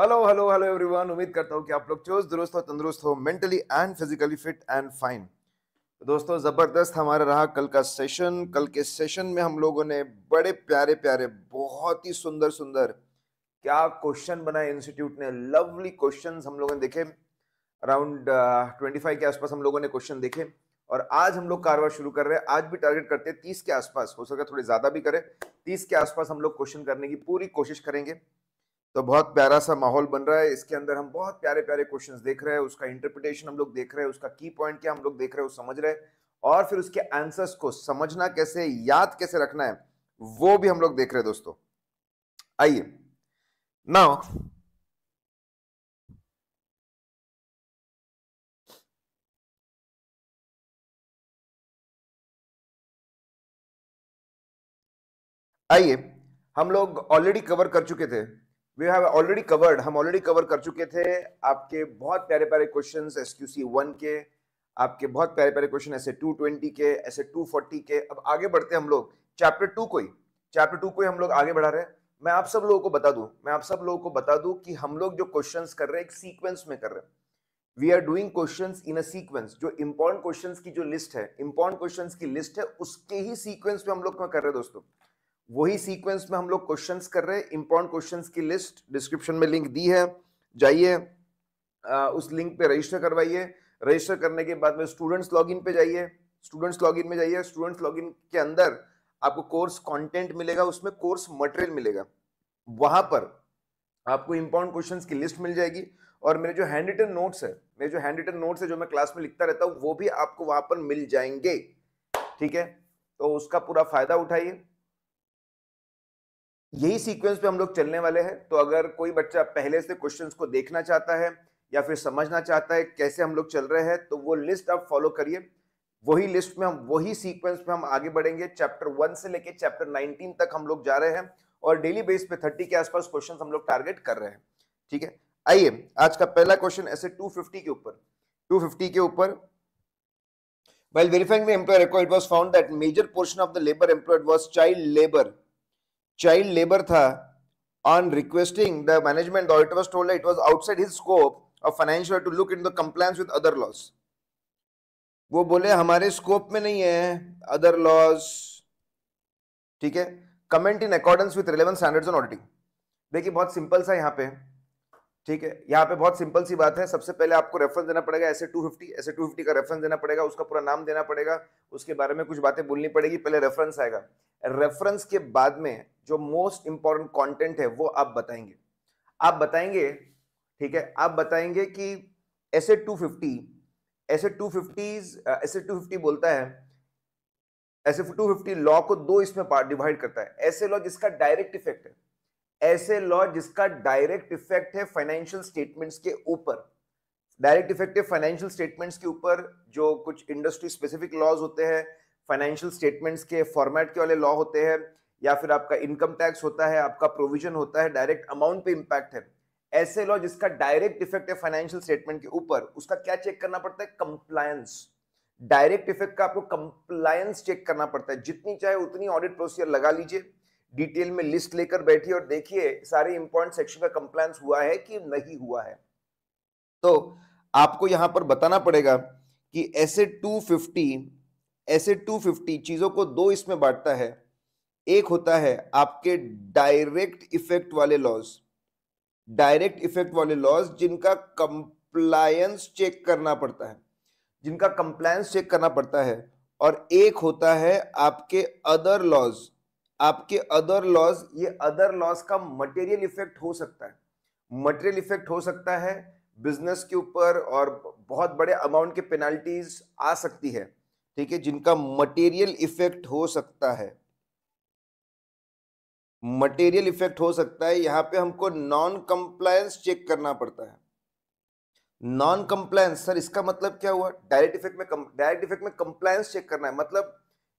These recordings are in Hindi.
हेलो हेलो हेलो एवरीवन उम्मीद करता हूँ कि आप लोग चोस दुरुस्त और तंदुरुस्त हो mentally and physically fit and fine दोस्तों ज़बरदस्त हमारा रहा कल का सेशन कल के सेशन में हम लोगों ने बड़े प्यारे प्यारे बहुत ही सुंदर सुंदर क्या क्वेश्चन बनाए इंस्टीट्यूट ने लवली क्वेश्चन हम लोगों ने देखे अराउंड ट्वेंटी फाइव के आसपास हम लोगों ने क्वेश्चन देखे और आज हम लोग कारवा शुरू कर रहे हैं आज भी टारगेट करते हैं तीस के आसपास हो सके थोड़े ज़्यादा भी करें तीस के आसपास हम लोग क्वेश्चन करने की पूरी कोशिश करेंगे तो बहुत प्यारा सा माहौल बन रहा है इसके अंदर हम बहुत प्यारे प्यारे क्वेश्चन देख रहे हैं उसका इंटरप्रिटेशन हम लोग देख रहे हैं उसका की पॉइंट क्या हम लोग देख रहे हैं समझ रहे और फिर उसके आंसर्स को समझना कैसे याद कैसे रखना है वो भी हम लोग देख रहे हैं दोस्तों आइए नाउ आइए हम लोग ऑलरेडी कवर कर चुके थे वी हैव ऑलरेडी कवर्ड हम ऑलरेडी कवर कर चुके थे आपके बहुत प्यारे प्यारे question S Q C one के आपके बहुत प्यारे प्यारे क्वेश्चन ऐसे टू ट्वेंटी के ऐसे टू फोर्टी के अब आगे बढ़ते हम लोग चैप्टर टू को ही चैप्टर टू को ही हम लोग आगे बढ़ा रहे हैं मैं आप सब लोगों को बता दूं मैं आप सब लोगों को बता दूं कि हम लोग जो क्वेश्चन कर रहे हैं एक सीक्वेंस में कर रहे हैं we are doing question in a sequence जो इंपॉर्टेंट क्वेश्चन की जो लिस्ट है इम्पोर्टेंट क्वेश्चन की लिस्ट है उसके ही सीक्वेंस में हम लोग कर रहे हैं दोस्तों वही सीक्वेंस में हम लोग क्वेश्चंस कर रहे हैं इंपॉर्टेंट क्वेश्चंस की लिस्ट डिस्क्रिप्शन में लिंक दी है जाइए उस लिंक पे रजिस्टर करवाइए रजिस्टर करने के बाद में स्टूडेंट्स लॉगिन पे जाइए स्टूडेंट्स लॉगिन में जाइए स्टूडेंट्स लॉगिन के अंदर आपको कोर्स कंटेंट मिलेगा उसमें कोर्स मटेरियल मिलेगा वहां पर आपको इंपॉर्टेंट क्वेश्चंस की लिस्ट मिल जाएगी और मेरे जो हैंड रिटन नोट्स है मेरे जो हैंड रिटन नोट्स है जो मैं क्लास में लिखता रहता हूँ वो भी आपको वहां पर मिल जाएंगे ठीक है तो उसका पूरा फायदा उठाइए यही सीक्वेंस पे हम लोग चलने वाले हैं तो अगर कोई बच्चा पहले से क्वेश्चंस को देखना चाहता है या फिर समझना चाहता है कैसे हम लोग चल रहे हैं तो वो लिस्ट आप फॉलो करिए वही लिस्ट में हम वही सीक्वेंस में हम आगे बढ़ेंगे चैप्टर वन से लेके चैप्टर नाइनटीन तक हम लोग जा रहे हैं और डेली बेस पे थर्टी के आसपास क्वेश्चन हम लोग टारगेट कर रहे हैं ठीक है आइए आज का पहला क्वेश्चन ऐसे फिफ्टी के ऊपर फिफ्टी के ऊपर While verifying the employer record, it was found that major portion of the labor employed was child labor. child labor tha on requesting the management the auditor was told that it was outside his scope of financial to look into the compliance with other laws वो बोले हमारे स्कोप में नहीं है अदर लॉज ठीक है comment in accordance with relevant standards on auditing देखिए बहुत सिंपल सा यहाँ पे ठीक है यहाँ पे बहुत सिंपल सी बात है सबसे पहले आपको रेफरेंस देना पड़ेगा ऐसे 250 ऐसे 250 का रेफरेंस देना पड़ेगा उसका पूरा नाम देना पड़ेगा उसके बारे में कुछ बातें बोलनी पड़ेगी पहले रेफरेंस आएगा रेफरेंस के बाद में जो मोस्ट इंपॉर्टेंट कॉन्टेंट है वो आप बताएंगे आप बताएंगे ठीक है आप बताएंगे कि ऐसे फिफ्टी ऐसे 250 ऐसे फिफ्टी बोलता है ऐसे फिफ्टी लॉ को दो इसमें डिवाइड करता है ऐसे लॉ जिसका डायरेक्ट इफेक्ट है ऐसे लॉ जिसका डायरेक्ट इफेक्ट है फाइनेंशियल स्टेटमेंट्स के ऊपर डायरेक्ट इफेक्ट है फाइनेंशियल स्टेटमेंट्स के ऊपर जो कुछ इंडस्ट्री स्पेसिफिक लॉज होते हैं फाइनेंशियल स्टेटमेंट्स के फॉर्मेट के वाले लॉ होते हैं या फिर आपका इनकम टैक्स होता है आपका प्रोविजन होता है डायरेक्ट अमाउंट पे इम्पैक्ट है ऐसे लॉ जिसका डायरेक्ट इफेक्ट है फाइनेंशियल स्टेटमेंट के ऊपर उसका क्या चेक करना पड़ता है कंप्लायंस डायरेक्ट इफेक्ट का आपको कंप्लायंस चेक करना पड़ता है जितनी चाहे उतनी ऑडिट प्रोसीजर लगा लीजिए डिटेल में लिस्ट लेकर बैठिए और देखिए सारे इंपॉर्टेंट सेक्शन का कंप्लायंस हुआ है कि नहीं हुआ है तो आपको यहां पर बताना पड़ेगा कि ऐसे 250 ऐसे 250 चीजों को दो इसमें बांटता है एक होता है आपके डायरेक्ट इफेक्ट वाले लॉज डायरेक्ट इफेक्ट वाले लॉज जिनका कंप्लायंस चेक करना पड़ता है जिनका कंप्लायंस चेक करना पड़ता है और एक होता है आपके अदर लॉज आपके अदर लॉज ये अदर लॉज का मटेरियल इफेक्ट हो सकता है मटेरियल इफेक्ट हो सकता है बिजनेस के ऊपर और बहुत बड़े अमाउंट के पेनाल्टीज आ सकती है ठीक है जिनका मटेरियल इफेक्ट हो सकता है मटेरियल इफेक्ट हो सकता है यहां पे हमको नॉन कंप्लायंस चेक करना पड़ता है नॉन कंप्लायंस सर इसका मतलब क्या हुआ डायरेक्ट इफेक्ट में डायरेक्ट इफेक्ट में कंप्लायंस चेक करना है मतलब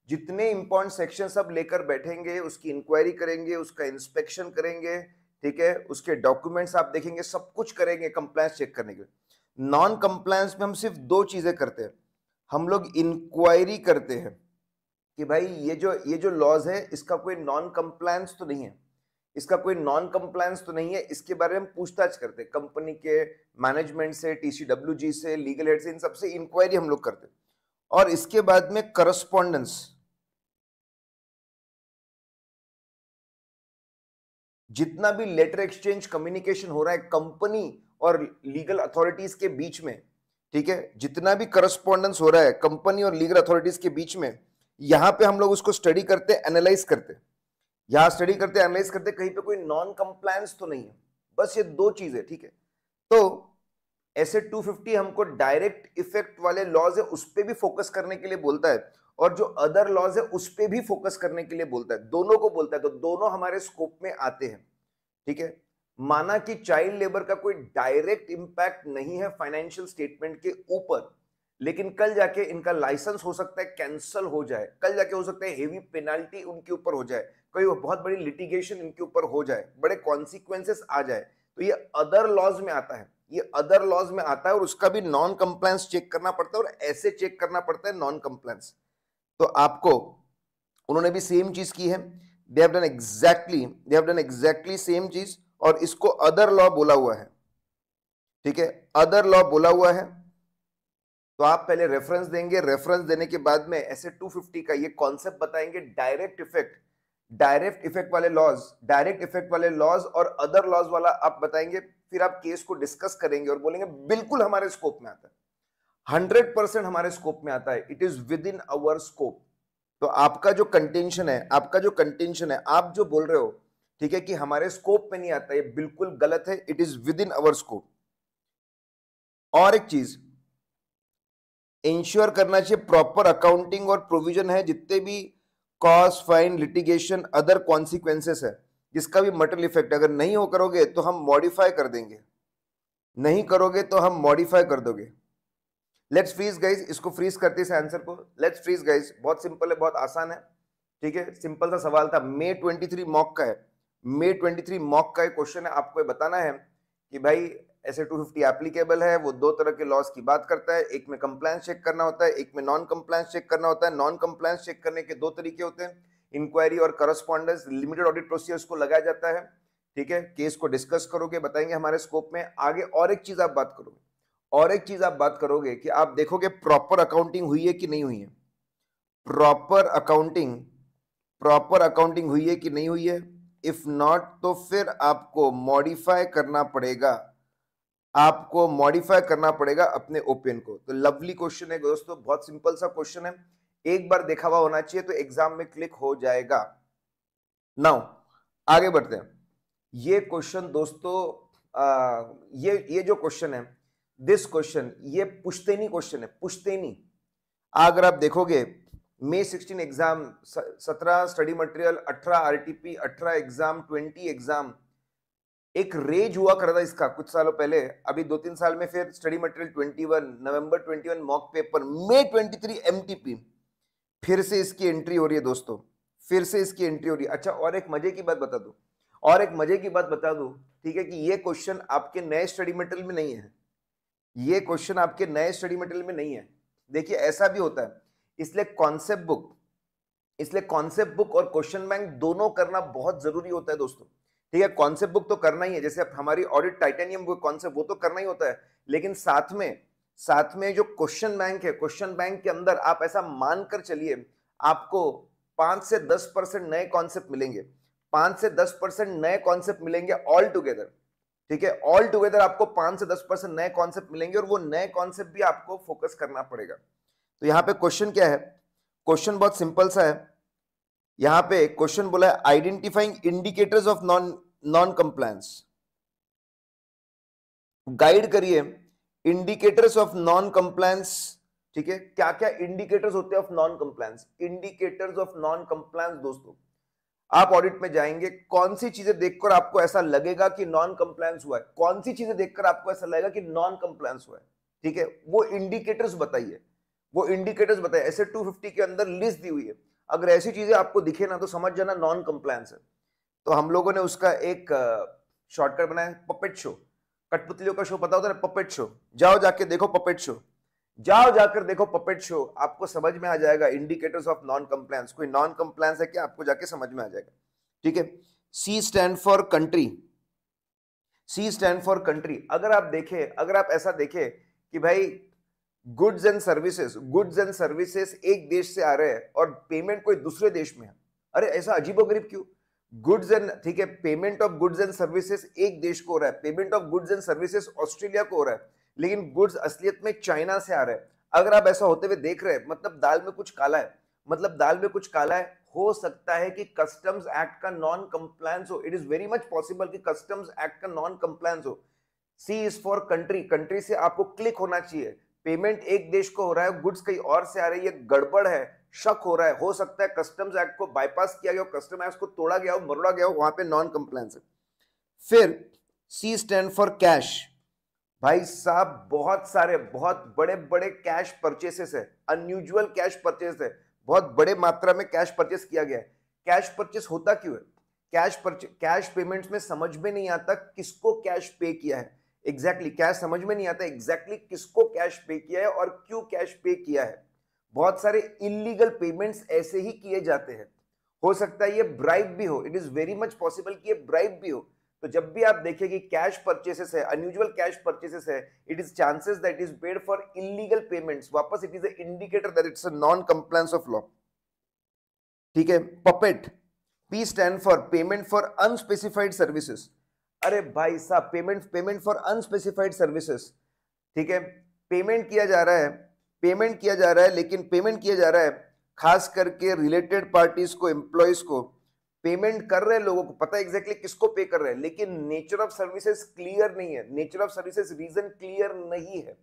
जितने इंपॉर्टेंट सेक्शन सब लेकर बैठेंगे उसकी इंक्वायरी करेंगे उसका इंस्पेक्शन करेंगे ठीक है उसके डॉक्यूमेंट्स आप देखेंगे सब कुछ करेंगे कंप्लायंस चेक करने के लिए नॉन कंप्लायंस में हम सिर्फ दो चीज़ें करते हैं हम लोग इंक्वायरी करते हैं कि भाई ये जो ये जो लॉज है इसका कोई नॉन कंप्लायंस तो नहीं है इसका कोई नॉन कंप्लायंस तो नहीं है इसके बारे में पूछताछ करते कंपनी के मैनेजमेंट से टीसीडब्ल्यूजी से लीगल हेड से इन सबसे इंक्वायरी हम लोग करते हैं और इसके बाद में करस्पॉन्डेंस जितना भी लेटर एक्सचेंज कम्युनिकेशन हो रहा है कंपनी और लीगल अथॉरिटीज के बीच में ठीक है जितना भी करस्पॉन्डेंस हो रहा है कंपनी और लीगल अथॉरिटीज के बीच में यहां पे हम लोग उसको स्टडी करते एनालाइज करते यहां स्टडी करते एनालाइज करते कहीं पे कोई नॉन कंप्लायंस तो नहीं है बस ये दो चीज है ठीक है तो ऐसे 250 हमको डायरेक्ट इफेक्ट वाले लॉज है उस पर भी फोकस करने के लिए बोलता है और जो अदर लॉज है उस पर भी फोकस करने के लिए बोलता है दोनों को बोलता है तो दोनों हमारे स्कोप में आते हैं ठीक है माना कि चाइल्ड लेबर का कोई डायरेक्ट इंपैक्ट नहीं है फाइनेंशियल स्टेटमेंट के ऊपर लेकिन कल जाके इनका लाइसेंस हो सकता है कैंसल हो जाए कल जाके हो सकता है हेवी पेनाल्टी उनके ऊपर हो जाए कोई बहुत बड़ी लिटिगेशन इनके ऊपर हो जाए बड़े कॉन्सिक्वेंसेस आ जाए तो ये अदर लॉज में आता है ये अदर लॉज में आता है और उसका भी नॉन कंप्लायंस चेक करना पड़ता है और ऐसे चेक करना पड़ता है नॉन कंप्लायंस तो आपको उन्होंने भी सेम चीज की है they have done exactly they have done exactly same चीज और इसको अदर लॉ बोला हुआ है ठीक है अदर लॉ बोला हुआ है तो आप पहले रेफरेंस देंगे रेफरेंस देने के बाद में ऐसे 250 का ये कॉन्सेप्ट बताएंगे डायरेक्ट इफेक्ट डायरेक्ट इफेक्ट वाले लॉज डायरेक्ट इफेक्ट वाले लॉज और अदर लॉज वाला आप बताएंगे फिर आप केस को डिस्कस करेंगे और बोलेंगे बिल्कुल हमारे स्कोप में आता है हंड्रेड परसेंट हमारे स्कोप में आता है it is within our scope तो आपका जो कंटेंशन है आपका जो कंटेंशन है आप जो बोल रहे हो ठीक है कि हमारे स्कोप में नहीं आता ये बिल्कुल गलत है it is within our scope और एक चीज इंश्योर करना चाहिए प्रॉपर अकाउंटिंग और प्रोविजन है जितने भी cost fine litigation other consequences है जिसका भी मटेरियल इफेक्ट अगर नहीं हो करोगे तो हम मॉडिफाई कर देंगे नहीं करोगे तो हम मॉडिफाई कर दोगे लेट्स फ्रीज गाइज इसको फ्रीज करते इस आंसर को लेट्स फ्रीज गाइज बहुत सिंपल है बहुत आसान है ठीक है सिंपल सा सवाल था मे 23 मॉक का है मे 23 मॉक का एक क्वेश्चन है आपको बताना है कि भाई ऐसे 250 एप्लीकेबल है वो दो तरह के लॉस की बात करता है एक में कंप्लायंस चेक करना होता है एक में नॉन कंप्लायंस चेक करना होता है नॉन कंप्लायंस चेक करने के दो तरीके होते हैं इंक्वायरी और करस्पॉन्डेंस लिमिटेड ऑडिट प्रोसीजर्स को लगाया जाता है ठीक है केस को डिस्कस करोगे बताएंगे हमारे स्कोप में आगे और एक चीज आप बात करोगे और एक चीज आप बात करोगे कि आप देखोगे प्रॉपर अकाउंटिंग हुई है कि नहीं हुई है प्रॉपर अकाउंटिंग प्रॉपर अकाउंटिंग हुई है कि नहीं हुई है इफ नॉट तो फिर आपको मॉडिफाई करना पड़ेगा आपको मॉडिफाई करना पड़ेगा अपने ओपिनियन को तो लवली क्वेश्चन है दोस्तों बहुत सिंपल सा क्वेश्चन है एक बार देखा हुआ होना चाहिए तो एग्जाम में क्लिक हो जाएगा नाउ आगे बढ़ते हैं ये क्वेश्चन दोस्तों आ, ये ये जो क्वेश्चन है दिस क्वेश्चन ये पुश्तैनी क्वेश्चन है पुश्तैनी अगर आप देखोगे मे सिक्सटीन एग्जाम सत्रह स्टडी मटेरियल 18 आरटीपी अठारह एग्जाम ट्वेंटी एग्जाम एक रेज हुआ कर था इसका कुछ सालों पहले अभी दो तीन साल में फिर study material twenty one November twenty one mock paper May 23 MTP फिर से इसकी एंट्री हो रही है दोस्तों फिर से इसकी एंट्री हो रही है अच्छा और एक मजे की बात बता दो और एक मजे की बात बता दो ठीक है कि ये क्वेश्चन आपके नए स्टडी मटेरियल में नहीं है ये क्वेश्चन आपके नए स्टडी मटेरियल में नहीं है देखिए ऐसा भी होता है इसलिए कॉन्सेप्ट बुक इसलिए कॉन्सेप्ट बुक और क्वेश्चन बैंक दोनों करना बहुत जरूरी होता है दोस्तों ठीक है कॉन्सेप्ट बुक तो करना ही है जैसे हमारी ऑडिट टाइटेनियम कॉन्सेप्ट वो तो करना ही होता है लेकिन साथ में साथ में जो क्वेश्चन बैंक है क्वेश्चन बैंक के अंदर आप ऐसा मानकर चलिए आपको पांच से दस परसेंट नए कॉन्सेप्ट मिलेंगे पांच से दस परसेंट नए कॉन्सेप्ट मिलेंगे ऑल टुगेदर ठीक है ऑल टुगेदर आपको पांच से दस परसेंट नए कॉन्सेप्ट मिलेंगे और वो नए कॉन्सेप्ट भी आपको फोकस करना पड़ेगा तो यहाँ पे क्वेश्चन क्या है क्वेश्चन बहुत सिंपल सा है यहाँ पे क्वेश्चन बोला है identifying indicators of non non compliance guide करिए इंडिकेटर्स ऑफ नॉन कंप्लायंस ठीक है क्या क्या इंडिकेटर्स होते हैं of non compliance indicators of non compliance दोस्तों आप ऑडिट में जाएंगे कौन सी चीजें देखकर आपको ऐसा लगेगा कि नॉन कंप्लायंस हुआ है कौन सी चीजें देखकर आपको ऐसा लगेगा कि नॉन कंप्लायंस हुआ है ठीक है वो इंडिकेटर्स बताइए वो इंडिकेटर्स बताइए ऐसे 250 के अंदर लिस्ट दी हुई है अगर ऐसी चीजें आपको दिखे ना तो समझ जाना नॉन कंप्लायंस है तो हम लोगों ने उसका एक शॉर्टकट बनाया पपेट शो कठपुतलियों का शो पता होता है पपेट शो जाओ जाके देखो पपेट शो जाओ जाकर देखो पपेट शो आपको समझ में आ जाएगा इंडिकेटर्स ऑफ नॉन कंप्लायंस कोई नॉन कंप्लायंस है क्या आपको जाके समझ में आ जाएगा ठीक है C stand for country C stand for country अगर आप देखें अगर आप ऐसा देखें कि भाई goods and services goods and services एक देश से आ रहे हैं और पेमेंट कोई दूसरे देश में है अरे ऐसा अजीबोगरीब क्यों गुड्स एंड ठीक है payment of goods and services एक देश को हो रहा है payment of goods and services Australia को हो रहा है लेकिन गुड्स असलियत में चाइना से आ रहा है अगर आप ऐसा होते हुए देख रहे हैं मतलब दाल में कुछ काला है मतलब दाल में कुछ काला है हो सकता है कि कस्टम्स एक्ट का नॉन कंप्लायंस हो it is very much possible कि कस्टम्स एक्ट का नॉन कंप्लायंस हो C is for country country से आपको क्लिक होना चाहिए पेमेंट एक देश को हो रहा है गुड्स कहीं और से आ रही है गड़बड़ है शक हो रहा है हो सकता है कस्टम्स एक्ट को बाईपास किया गया हो कस्टम एक्ट को तोड़ा गया हो मरोड़ा गया हो वहां पे नॉन कंप्लायंस है फिर सी स्टैंड फॉर कैश भाई साहब बहुत सारे बहुत बड़े बड़े कैश परचेसेस है अनयूजल कैश परचेस है बहुत बड़े मात्रा में कैश परचेस किया गया है कैश परचेस होता क्यों है कैश परचे कैश पेमेंट्स में समझ में नहीं आता किसको कैश पे किया है एग्जैक्टली exactly, कैश समझ में नहीं आता एग्जैक्टली exactly किसको कैश पे किया है और क्यों कैश पे किया है बहुत सारे इलीगल पेमेंट्स ऐसे ही किए जाते हैं हो सकता है ये ब्राइब भी हो it is very much possible कि ये ब्राइब भी हो तो जब भी आप देखेंगे कैश परचेसेस है अनयूजल कैश परचेसेस है it is chances that is paid for illegal payments वापस it is indicator that it's a non compliance of law ठीक है puppet P stand for payment for unspecified services अरे भाई साहब payment payment for unspecified services ठीक है पेमेंट किया जा रहा है पेमेंट किया जा रहा है लेकिन पेमेंट किया जा रहा है खास करके रिलेटेड पार्टीज को एम्प्लॉयज को पेमेंट कर रहे हैं लोगों को पता एग्जैक्टली exactly किसको पे कर रहे हैं लेकिन नेचर ऑफ सर्विसेज क्लियर नहीं है nature of services reason clear नहीं है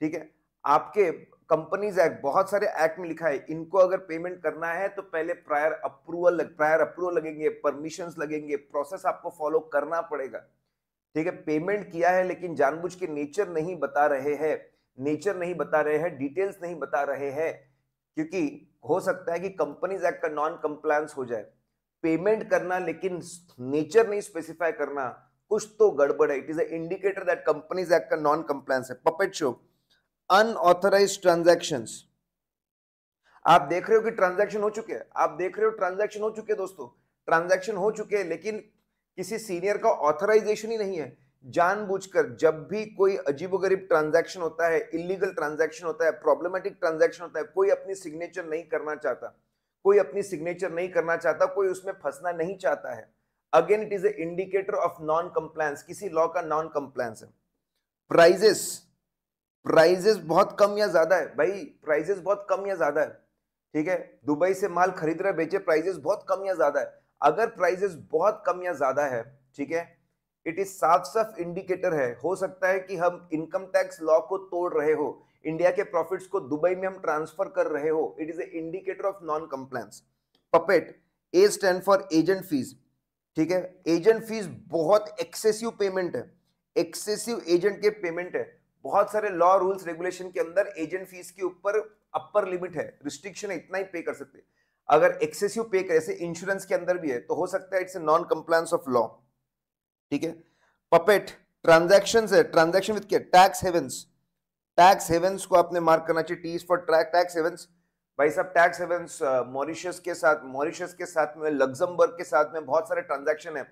ठीक है आपके कंपनीज एक्ट बहुत सारे एक्ट में लिखा है इनको अगर पेमेंट करना है तो पहले प्रायर अप्रूवल लग, प्रायर अप्रूवल लगेंगे परमिशन लगेंगे प्रोसेस आपको फॉलो करना पड़ेगा ठीक है पेमेंट किया है लेकिन जानबूझ के नेचर नहीं बता रहे हैं नेचर नहीं बता रहे हैं डिटेल्स नहीं बता रहे हैं क्योंकि हो सकता है कि कंपनीज एक्ट का नॉन कंप्लायंस हो जाए पेमेंट करना लेकिन नेचर नहीं स्पेसिफाई करना कुछ तो गड़बड़ है it is indicator that companies act का नॉन कंप्लायंस है पपेट शो अनऑथराइज ट्रांजेक्शन आप देख रहे हो कि ट्रांजेक्शन हो चुके हैं आप देख रहे हो ट्रांजेक्शन हो चुके हैं दोस्तों ट्रांजेक्शन हो चुके हैं लेकिन किसी सीनियर का ऑथराइजेशन ही नहीं है जानबूझकर जब भी कोई अजीबोगरीब ट्रांजैक्शन होता है इलीगल ट्रांजैक्शन होता है प्रॉब्लमेटिक ट्रांजैक्शन होता है कोई अपनी सिग्नेचर नहीं करना चाहता कोई अपनी सिग्नेचर नहीं करना चाहता कोई उसमें फंसना नहीं चाहता है again it is a indicator of non compliance किसी लॉ का नॉन कंप्लायंस है प्राइजेस प्राइजेस बहुत कम या ज्यादा है भाई प्राइजेस बहुत कम या ज्यादा है ठीक है दुबई से माल खरीद रहे बेचे प्राइजेस बहुत कम या ज्यादा है अगर प्राइजेस बहुत कम या ज्यादा है ठीक है इट इज साफ साफ इंडिकेटर है हो सकता है कि हम इनकम टैक्स लॉ को तोड़ रहे हो इंडिया के प्रॉफिट्स को दुबई में हम ट्रांसफर कर रहे हो it is a indicator of non compliance puppet a stand for agent fees ठीक है एजेंट फीस बहुत एक्सेसिव पेमेंट है एक्सेसिव एजेंट के पेमेंट है बहुत सारे लॉ रूल्स रेगुलेशन के अंदर एजेंट फीस के ऊपर अपर लिमिट है रिस्ट्रिक्शन है इतना ही पे कर सकते अगर एक्सेसिव पे कर इंश्योरेंस के अंदर भी है तो हो सकता है it's a non compliance of law ठीक है पपेट ट्रांजेक्शन है transaction with tax havens tax havens को आपने मार्क करना चाहिए T's for track tax havens भाई साहब टैक्स हेवेंस मॉरिशियस के साथ मॉरिशियस के साथ में लग्जमबर्ग के साथ में बहुत सारे ट्रांजेक्शन है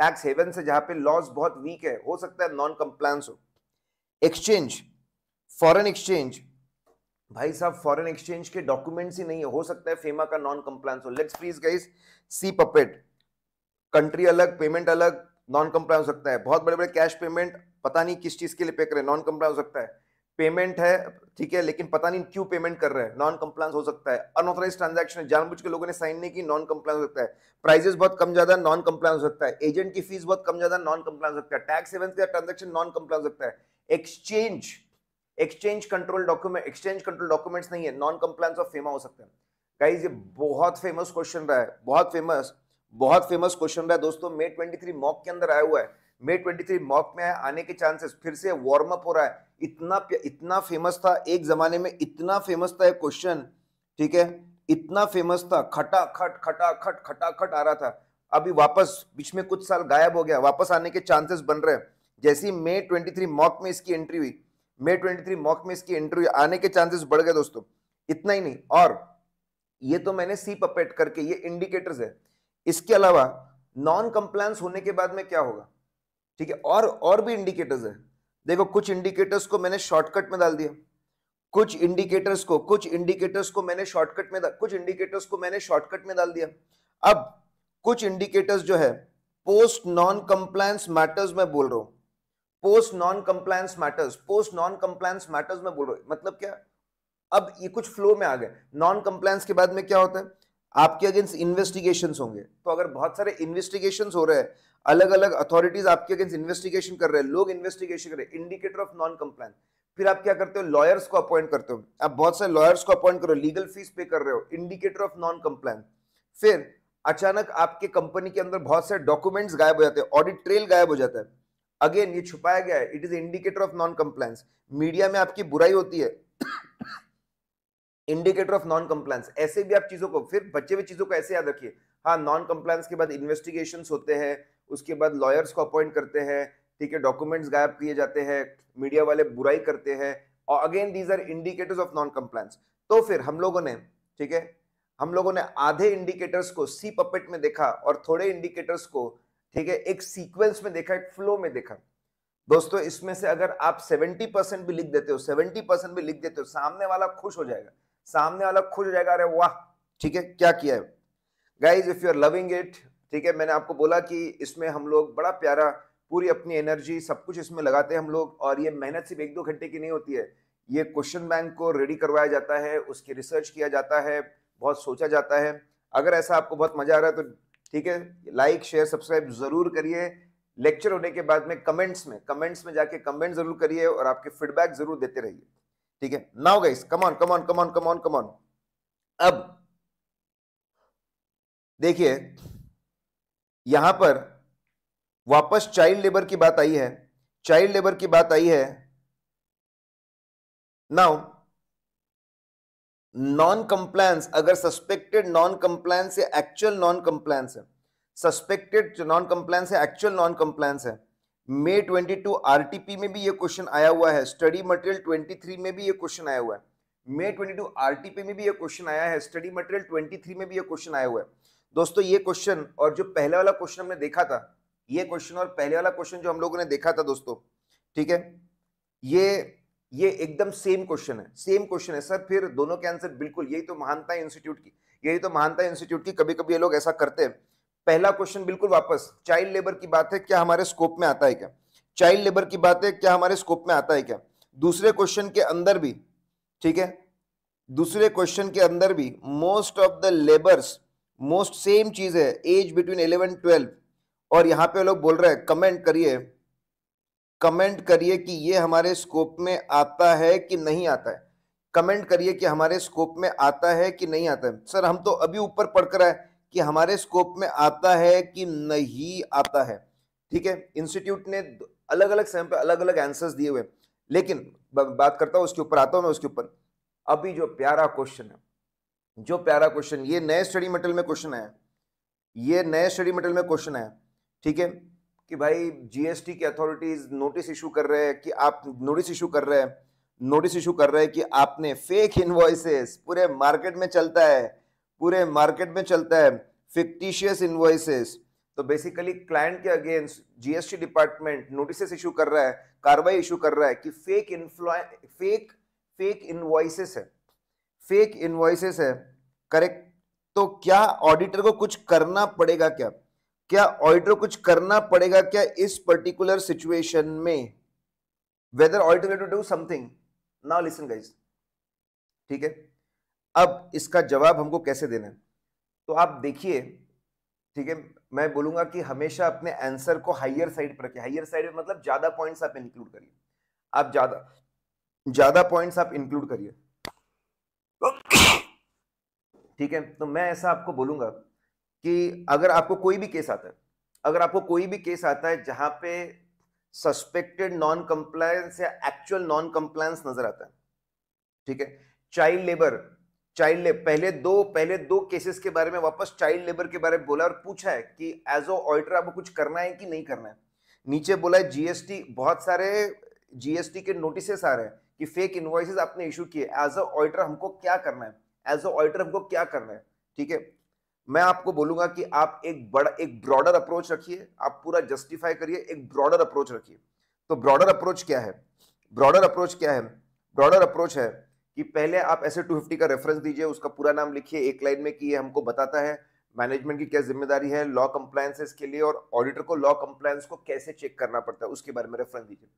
टैक्स हेवन से जहां पे लॉज बहुत वीक है हो सकता है नॉन कंप्लायंस हो एक्सचेंज फॉरेन एक्सचेंज भाई साहब फॉरेन एक्सचेंज के डॉक्यूमेंट्स ही नहीं है हो सकता है फेमा का नॉन कंप्लायंस हो let's please guys see puppet country अलग पेमेंट अलग नॉन कंप्लाई हो सकता है बहुत बड़े बड़े कैश पेमेंट पता नहीं किस चीज़ के लिए पे करें नॉन कंप्लाई हो सकता है पेमेंट है ठीक है लेकिन पता नहीं क्यों पेमेंट कर रहे हैं नॉन कंप्लायंस हो सकता है अनऑथराइज ट्रांजेक्शन है जानबूझ के लोगों ने साइन नहीं की नॉन कंप्लायंस हो सकता है प्राइजेस बहुत कम ज्यादा नॉन कंप्लायंस हो सकता है एजेंट की फीस बहुत कम ज्यादा नॉन कंप्लायंस हो सकता है टैक्स सेवन का ट्रांजेक्शन नॉन कंप्लायंस हो सकता है exchange exchange control document exchange control documents नहीं है नॉन कंप्लायंस ऑफ फेमा हो सकता है गाइज ये बहुत फेमस क्वेश्चन रहा है बहुत फेमस बहुत फेमस क्वेश्चन रहा है दोस्तों मे 23 मॉक के अंदर आया हुआ है मे 23 मॉक में आने के चांसेस फिर से वार्म अप हो रहा है इतना इतना फेमस था एक जमाने में इतना फेमस था क्वेश्चन ठीक है इतना फेमस था खटा खट खटा खट खटा खट आ रहा था अभी वापस बीच में कुछ साल गायब हो गया वापस आने के चांसेस बन रहे जैसे ही मे 23 मॉक में इसकी एंट्री हुई मे 23 मॉक में इसकी एंट्री हुई आने के चांसेस बढ़ गए दोस्तों इतना ही नहीं और ये तो मैंने सी पपेट करके ये इंडिकेटर्स है इसके अलावा नॉन कंप्लायंस होने के बाद में क्या होगा ठीक है और और भी इंडिकेटर्स है देखो कुछ इंडिकेटर्स को मैंने शॉर्टकट में डाल दिया कुछ इंडिकेटर्स को कुछ इंडिकेटर्स को मैंने शॉर्टकट में कुछ इंडिकेटर्स को मैंने शॉर्टकट में डाल दिया अब कुछ इंडिकेटर्स जो है पोस्ट नॉन कंप्लायंस मैटर्स में बोल रहा हूं post non compliance matters post non compliance matters में बोल रहा हूं मतलब क्या अब ये कुछ फ्लो में आ गए नॉन कंप्लायंस के बाद में क्या होता है आपके अगेंस्ट इन्वेस्टिगेशन होंगे तो अगर बहुत सारे इन्वेस्टिगेशन हो रहे हैं अलग अलग अथॉरिटीज आपके अगेंस्ट इन्वेस्टिगेशन कर रहे हैं लोग इन्वेस्टिगेशन कर रहे हैं इंडिकेटर ऑफ नॉन कंप्लाइंस फिर आप क्या करते हो लॉयर्स को अपॉइंट करते हो आप बहुत सारे लॉयर्स को अपॉइंट करो लीगल फीस पे कर रहे हो इंडिकेटर ऑफ नॉन कंप्लाइंस फिर अचानक आपके कंपनी के अंदर बहुत सारे डॉक्यूमेंट्स गायब हो जाते हैं ऑडिट ट्रेल गायब हो जाता है अगेन ये छुपाया गया है it is indicator of non compliance media में आपकी बुराई होती है इंडिकेटर ऑफ नॉन कंप्लायंस ऐसे भी आप चीजों को फिर बच्चे हुए चीजों को ऐसे याद रखिए हाँ नॉन कंप्लायंस के बाद इन्वेस्टिगेशन होते हैं उसके बाद लॉयर्स को अपॉइंट करते हैं ठीक है डॉक्यूमेंट्स गायब किए जाते हैं मीडिया वाले बुराई करते हैं और again these are indicators of non compliance तो फिर हम लोगों ने ठीक है हम लोगों ने आधे इंडिकेटर्स को सी पपेट में देखा और थोड़े इंडिकेटर्स को ठीक है एक सीक्वेंस में देखा एक फ्लो में देखा दोस्तों इसमें से अगर आप 70 परसेंट भी लिख देते हो 70 परसेंट भी लिख देते हो सामने वाला खुश हो जाएगा सामने वाला खुश हो जाएगा अरे वाह ठीक है क्या किया है guys if you are loving it ठीक है मैंने आपको बोला कि इसमें हम लोग बड़ा प्यारा पूरी अपनी एनर्जी सब कुछ इसमें लगाते हैं हम लोग और ये मेहनत सिर्फ एक दो घंटे की नहीं होती है ये क्वेश्चन बैंक को रेडी करवाया जाता है उसकी रिसर्च किया जाता है बहुत सोचा जाता है अगर ऐसा आपको बहुत मजा आ रहा है तो ठीक है लाइक शेयर सब्सक्राइब जरूर करिए लेक्चर होने के बाद में कमेंट्स में कमेंट्स में जाके कमेंट जरूर करिए और आपके फीडबैक जरूर देते रहिए ठीक है now guys come on come on come on come on come on अब देखिए यहां पर वापस चाइल्ड लेबर की बात आई है चाइल्ड लेबर की बात आई है नाउ नॉन कंप्लायंस अगर सस्पेक्टेड नॉन कंप्लायंस या एक्चुअल नॉन कंप्लायंस है सस्पेक्टेड नॉन कंप्लायंस है एक्चुअल नॉन कंप्लायंस है मे 22 आरटीपी में भी ये क्वेश्चन आया हुआ है स्टडी मटेरियल 23 में भी ये क्वेश्चन आया हुआ है मे 22 आरटीपी में भी ये क्वेश्चन आया है स्टडी मटेरियल 23 में भी ये क्वेश्चन आया हुआ है दोस्तों ये क्वेश्चन और जो पहले वाला क्वेश्चन हमने देखा था ये क्वेश्चन और पहले वाला क्वेश्चन जो हम लोगों ने देखा था दोस्तों ठीक है ये ये एकदम सेम क्वेश्चन है सेम क्वेश्चन है सर फिर दोनों के आंसर बिल्कुल यही तो महानता इंस्टीट्यूट की यही तो महानता इंस्टीट्यूट की कभी कभी ये लोग ऐसा करते हैं पहला क्वेश्चन बिल्कुल वापस चाइल्ड लेबर की बात है क्या हमारे स्कोप में आता है क्या चाइल्ड लेबर की बात है क्या हमारे स्कोप में आता है क्या दूसरे क्वेश्चन के अंदर भी ठीक है दूसरे क्वेश्चन के अंदर भी most of the labours most same चीज है एज बिटवीन इलेवन ट्वेल्व और यहां पे लोग बोल रहे हैं कमेंट करिए कमेंट करिए कि ये हमारे स्कोप में आता है कि नहीं आता है कमेंट करिए कि हमारे स्कोप में आता है कि नहीं आता है सर हम तो अभी ऊपर पढ़कर आए कि हमारे स्कोप में आता है कि नहीं आता है ठीक है इंस्टीट्यूट ने अलग अलग समय पर अलग अलग आंसर्स दिए हुए लेकिन बात करता हूँ उसके ऊपर आता हूं मैं उसके ऊपर अभी जो प्यारा क्वेश्चन है जो प्यारा क्वेश्चन ये नए स्टडी मटेरियल में क्वेश्चन है ये नए स्टडी मटेरियल में क्वेश्चन है ठीक है कि भाई जीएसटी की अथॉरिटीज नोटिस इशू कर रहे हैं कि आप नोटिस इशू कर रहे हैं नोटिस इशू कर रहे हैं कि आपने फेक इनवॉइसेस पूरे मार्केट में चलता है पूरे मार्केट में चलता है फिक्टिशियस इन्वॉइसेस तो बेसिकली क्लाइंट के against GST department notice issue कर रहा है कार्रवाई इशू कर रहा है कि फेक फेक फेक इन्वॉइसेस है फेक इन्वॉइसेस है करेक्ट तो क्या ऑडिटर को कुछ करना पड़ेगा क्या क्या ऑडिटर कुछ करना पड़ेगा क्या इस पर्टिकुलर सिचुएशन में whether auditor to do something now listen guys ठीक है अब इसका जवाब हमको कैसे देना है तो आप देखिए ठीक है मैं बोलूंगा कि हमेशा अपने आंसर को हाइयर साइड पर रखिए हाइयर साइड मतलब ज़्यादा पॉइंट्स आप इंक्लूड करिए आप ज़्यादा ज़्यादा पॉइंट्स आप इंक्लूड करिए ठीक है तो मैं ऐसा आपको बोलूंगा कि अगर आपको कोई भी केस आता है अगर आपको कोई भी केस आता है जहां पे सस्पेक्टेड नॉन कंप्लायंस या एक्चुअल नॉन कंप्लायंस नजर आता है ठीक है चाइल्ड लेबर चाइल्ड लेबर पहले दो पहले दो केसेस के बारे में वापस चाइल्ड लेबर के बारे में बोला और पूछा है कि एज ओ ऑडिटर आपको कुछ करना है कि नहीं करना है नीचे बोला है जीएसटी बहुत सारे जीएसटी के नोटिसेस आ रहे हैं कि फेक इन्वॉइसेस आपने इशू किए एज अ ऑडिटर हमको क्या करना है एज अ ऑडिटर हमको क्या करना है ठीक है मैं आपको बोलूंगा कि आप एक बड़ा एक ब्रॉडर अप्रोच रखिए आप पूरा जस्टिफाई करिए एक ब्रॉडर अप्रोच रखिए तो ब्रॉडर अप्रोच क्या है ब्रॉडर अप्रोच क्या है ब्रॉडर अप्रोच है कि पहले आप ऐसे 250 का रेफरेंस दीजिए उसका पूरा नाम लिखिए एक लाइन में कि ये हमको बताता है मैनेजमेंट की क्या जिम्मेदारी है लॉ कंप्लायंसेस के लिए और ऑडिटर को लॉ कंप्लायंस को कैसे चेक करना पड़ता है उसके बारे में रेफरेंस दीजिए